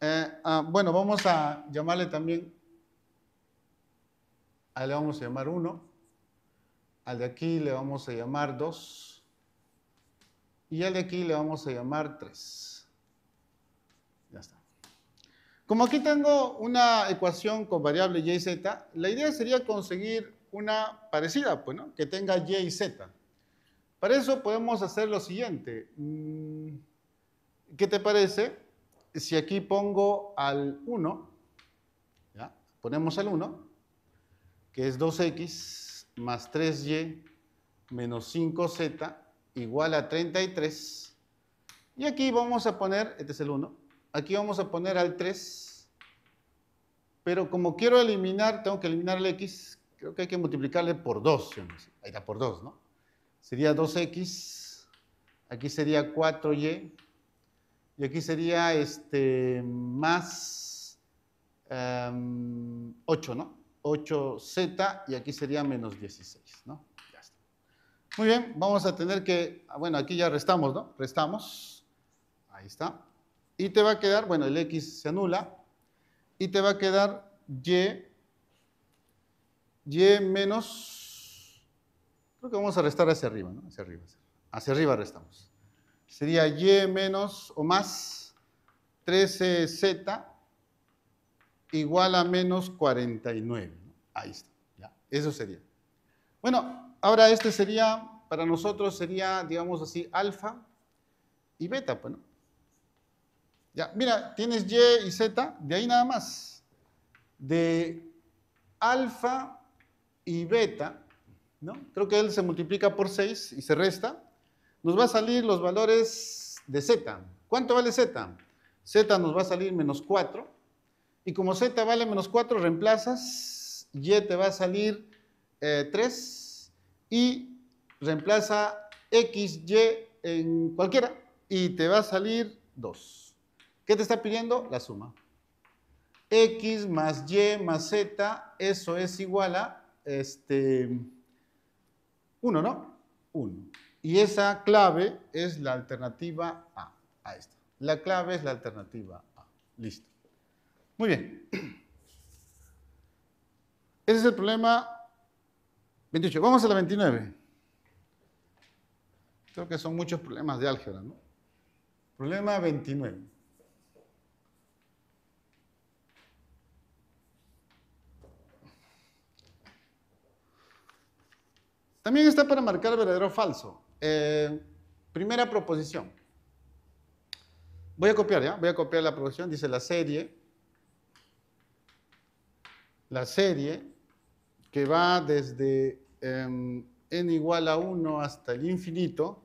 Eh, ah, bueno, vamos a llamarle también a le vamos a llamar 1. Al de aquí le vamos a llamar 2. Y al de aquí le vamos a llamar 3. Ya está. Como aquí tengo una ecuación con variable y y z, la idea sería conseguir una parecida, pues, ¿no? que tenga y y z. Para eso podemos hacer lo siguiente. Mm, ¿Qué te parece si aquí pongo al 1? ¿ya? Ponemos al 1 que es 2x más 3y menos 5z igual a 33. Y aquí vamos a poner, este es el 1, aquí vamos a poner al 3, pero como quiero eliminar, tengo que eliminar el x, creo que hay que multiplicarle por 2, ahí está por 2, ¿no? Sería 2x, aquí sería 4y, y aquí sería este, más 8, em, ¿no? 8z y aquí sería menos 16, ¿no? Ya está. Muy bien, vamos a tener que, ah, bueno, aquí ya restamos, ¿no? Restamos, ahí está. Y te va a quedar, bueno, el x se anula, y te va a quedar y, y menos, creo que vamos a restar hacia arriba, ¿no? Hacia arriba, hacia arriba restamos. Sería y menos o más 13z igual a menos 49. Ahí está. Ya. Eso sería. Bueno, ahora este sería, para nosotros sería, digamos así, alfa y beta, bueno pues, Ya, mira, tienes Y y Z, de ahí nada más. De alfa y beta, ¿no? Creo que él se multiplica por 6 y se resta. Nos va a salir los valores de Z. ¿Cuánto vale Z? Z nos va a salir menos 4 y como z vale menos 4, reemplazas, y te va a salir 3 eh, y reemplaza x, y en cualquiera y te va a salir 2. ¿Qué te está pidiendo? La suma. x más y más z, eso es igual a este, 1, ¿no? 1. Y esa clave es la alternativa A. a esta. La clave es la alternativa A. Listo. Muy bien. Ese es el problema 28. Vamos a la 29. Creo que son muchos problemas de álgebra, ¿no? Problema 29. También está para marcar verdadero o falso. Eh, primera proposición. Voy a copiar, ¿ya? Voy a copiar la proposición. Dice la serie la serie que va desde em, n igual a 1 hasta el infinito,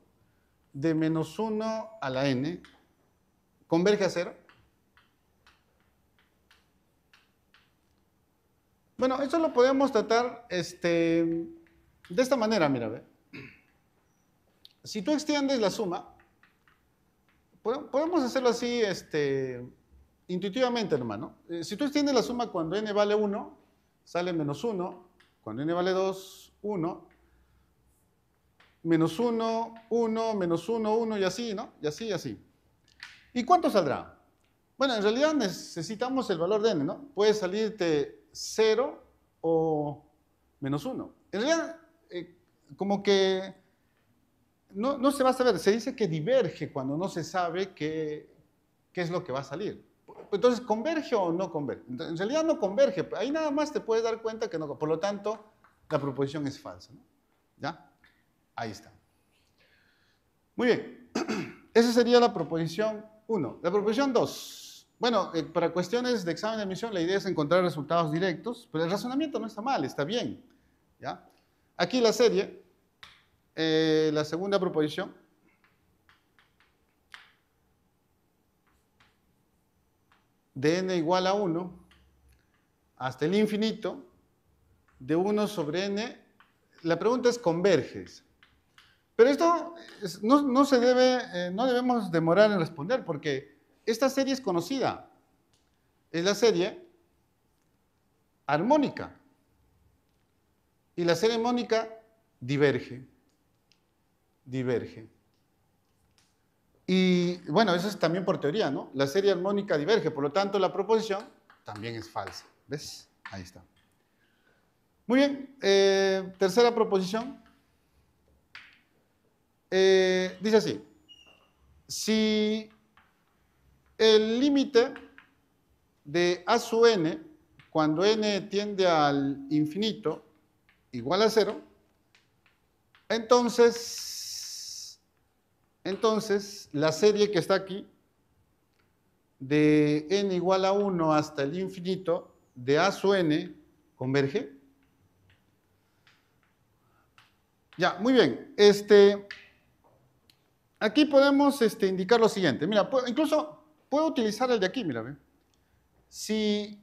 de menos 1 a la n, ¿converge a 0? Bueno, eso lo podemos tratar este, de esta manera, mira, ve. Si tú extiendes la suma, podemos hacerlo así este, intuitivamente, hermano. Eh, si tú extiendes la suma cuando n vale 1, sale menos 1, cuando n vale 2, 1, menos 1, 1, menos 1, 1 y así, ¿no? Y así, y así. ¿Y cuánto saldrá? Bueno, en realidad necesitamos el valor de n, ¿no? Puede salirte 0 o menos 1. En realidad, eh, como que no, se va a saber, se dice que diverge cuando no se sabe qué, qué es lo que va a salir entonces, ¿converge o no converge? En realidad no converge. Ahí nada más te puedes dar cuenta que no. Por lo tanto, la proposición es falsa. ¿Ya? Ahí está. Muy bien. Esa sería la proposición 1. La proposición 2. Bueno, eh, para cuestiones de examen de admisión, la idea es encontrar resultados directos, pero el razonamiento no está mal, está bien. ¿Ya? Aquí la serie, eh, la segunda proposición, de n igual a 1 hasta el infinito de 1 sobre n, la pregunta es converges. Pero esto no, se debe, eh, no debemos demorar en responder porque esta serie es conocida. Es la serie armónica. Y la serie armónica diverge. Diverge. Y bueno, eso es también por teoría, ¿no? La serie armónica diverge, por lo tanto la proposición también es falsa. ¿Ves? Ahí está. Muy bien, eh, tercera proposición. Eh, dice así, si el límite de a sub n, cuando n tiende al infinito, igual a cero, entonces entonces, la serie que está aquí, de n igual a 1 hasta el infinito, de a su n, converge. Ya, muy bien. Este, aquí podemos este, indicar lo siguiente. Mira, incluso puedo utilizar el de aquí, mira. Si,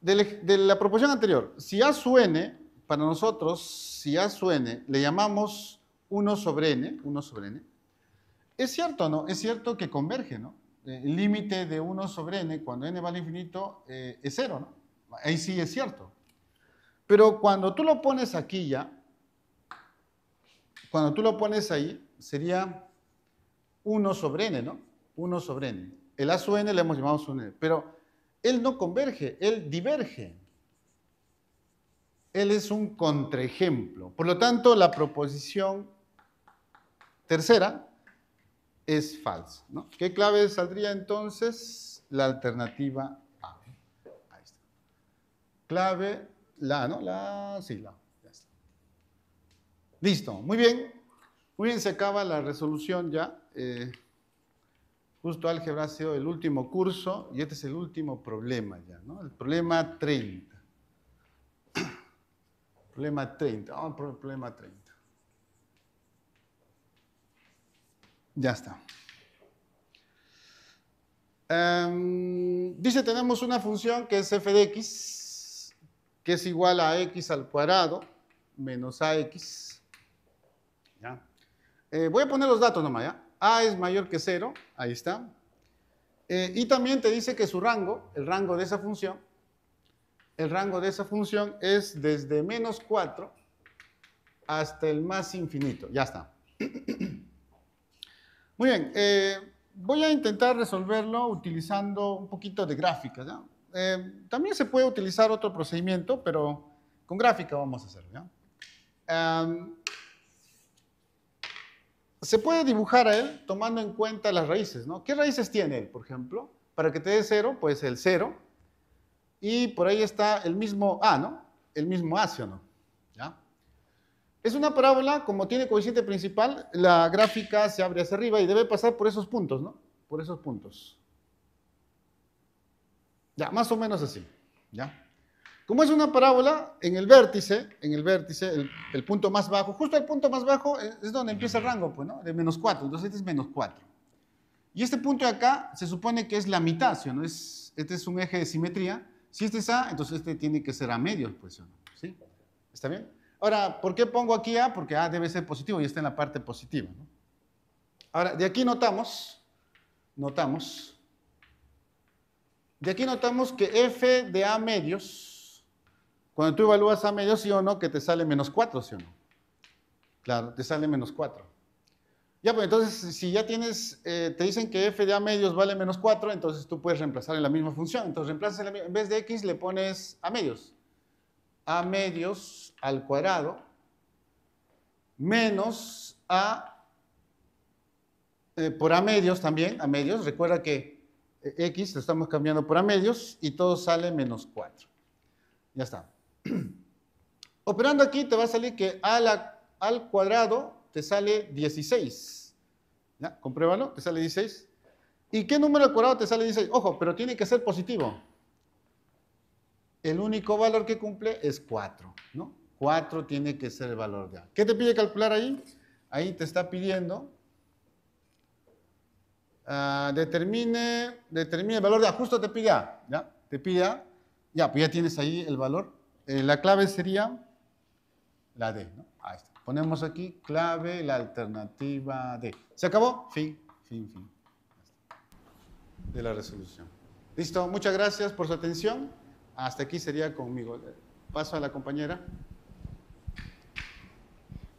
de la proporción anterior, si a su n, para nosotros, si a su n, le llamamos 1 sobre n, 1 sobre n, es cierto, ¿no? Es cierto que converge, ¿no? Eh, el límite de 1 sobre n, cuando n vale infinito, eh, es 0, ¿no? Ahí sí es cierto. Pero cuando tú lo pones aquí ya, cuando tú lo pones ahí, sería 1 sobre n, ¿no? 1 sobre n. El a sub n le hemos llamado sub n, pero él no converge, él diverge. Él es un contraejemplo. Por lo tanto, la proposición tercera es falsa. ¿no? ¿Qué clave saldría entonces? La alternativa A. Ahí está. Clave la, ¿no? La, sí, la. Ya está. Listo, muy bien. Muy bien, se acaba la resolución ya. Eh, justo álgebra ha sido el último curso y este es el último problema ya, ¿no? El problema 30. Problema 30, ah, el problema 30. Ya está. Em, dice, tenemos una función que es f de x, que es igual a x al cuadrado menos ax. ¿Ya? Eh, voy a poner los datos nomás, ¿ya? a es mayor que 0, ahí está. Eh, y también te dice que su rango, el rango de esa función, el rango de esa función es desde menos 4 hasta el más infinito. Ya está. Muy bien, eh, voy a intentar resolverlo utilizando un poquito de gráfica. Eh, también se puede utilizar otro procedimiento, pero con gráfica vamos a hacerlo. Em, se puede dibujar a él tomando en cuenta las raíces. ¿no? ¿Qué raíces tiene él, por ejemplo? Para que te dé cero, pues el cero. Y por ahí está el mismo A, ¿no? El mismo o ¿no? Es una parábola, como tiene coeficiente principal, la gráfica se abre hacia arriba y debe pasar por esos puntos, ¿no? Por esos puntos. Ya, más o menos así, ¿ya? Como es una parábola, en el vértice, en el vértice, el, punto más bajo, justo el punto más bajo eh, es donde empieza el rango, pues, ¿no? De menos 4, entonces este es menos 4. Y este punto de acá se supone que es la mitad, o no? Es, este es un eje de simetría. Si este es A, entonces este tiene que ser a medios, pues, ¿sí? ¿Está bien? Ahora, ¿por qué pongo aquí A? Porque A debe ser positivo y está en la parte positiva. Ahora, de aquí notamos, notamos, de aquí notamos que F de A medios, cuando tú evalúas A medios, sí o no, que te sale menos 4, sí o no. Claro, te sale menos 4. Ya, pues entonces, si ya tienes, eh, te dicen que f de a medios vale menos 4, entonces tú puedes reemplazar en la misma función. Entonces, reemplazas en, vez de x, le pones a medios a medios al cuadrado menos a, eh, por a medios también, a medios, recuerda que eh, x lo estamos cambiando por a medios y todo sale menos 4. Ya está. Operando aquí te va a salir que a al cuadrado te sale 16. ¿Ya? Compruébalo, te sale 16. ¿Y qué número al cuadrado te sale 16? Ojo, pero tiene que ser positivo el único valor que cumple es 4, ¿no? 4 tiene que ser el valor de A. ¿Qué te pide calcular ahí? Ahí te está pidiendo, ah, determine, determine el valor de A, justo te pide A, ¿ya? Te pide ya, pues ya tienes ahí el valor. Eh, la clave sería la D, ¿no? Ahí está. Ponemos aquí clave, la alternativa D. ¿Se acabó? Fin, fin, fin. De la resolución. Listo, muchas gracias por su atención. Hasta aquí sería conmigo. Paso a la compañera.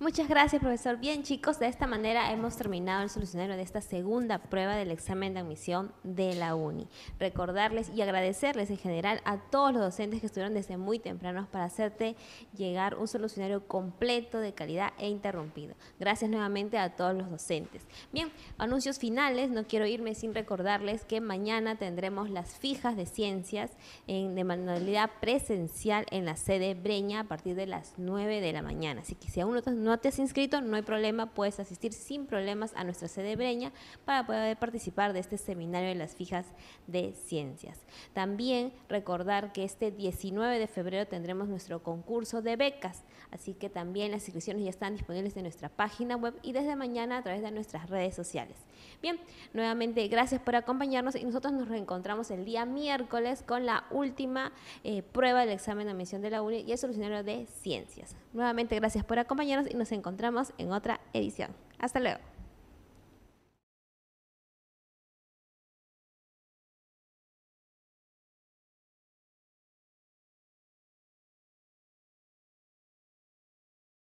Muchas gracias, profesor. Bien, chicos, de esta manera hemos terminado el solucionario de esta segunda prueba del examen de admisión de la UNI. Recordarles y agradecerles en general a todos los docentes que estuvieron desde muy tempranos para hacerte llegar un solucionario completo de calidad e interrumpido. Gracias nuevamente a todos los docentes. Bien, anuncios finales. No quiero irme sin recordarles que mañana tendremos las fijas de ciencias en, de manualidad presencial en la sede Breña a partir de las 9 de la mañana. Así que si aún no no te has inscrito, no hay problema, puedes asistir sin problemas a nuestra sede Breña para poder participar de este seminario de las fijas de ciencias. También recordar que este 19 de febrero tendremos nuestro concurso de becas, así que también las inscripciones ya están disponibles en nuestra página web y desde mañana a través de nuestras redes sociales. Bien, nuevamente gracias por acompañarnos y nosotros nos reencontramos el día miércoles con la última eh, prueba del examen de admisión de la UNI y el solucionario de ciencias. Nuevamente gracias por acompañarnos y nos nos encontramos en otra edición. Hasta luego.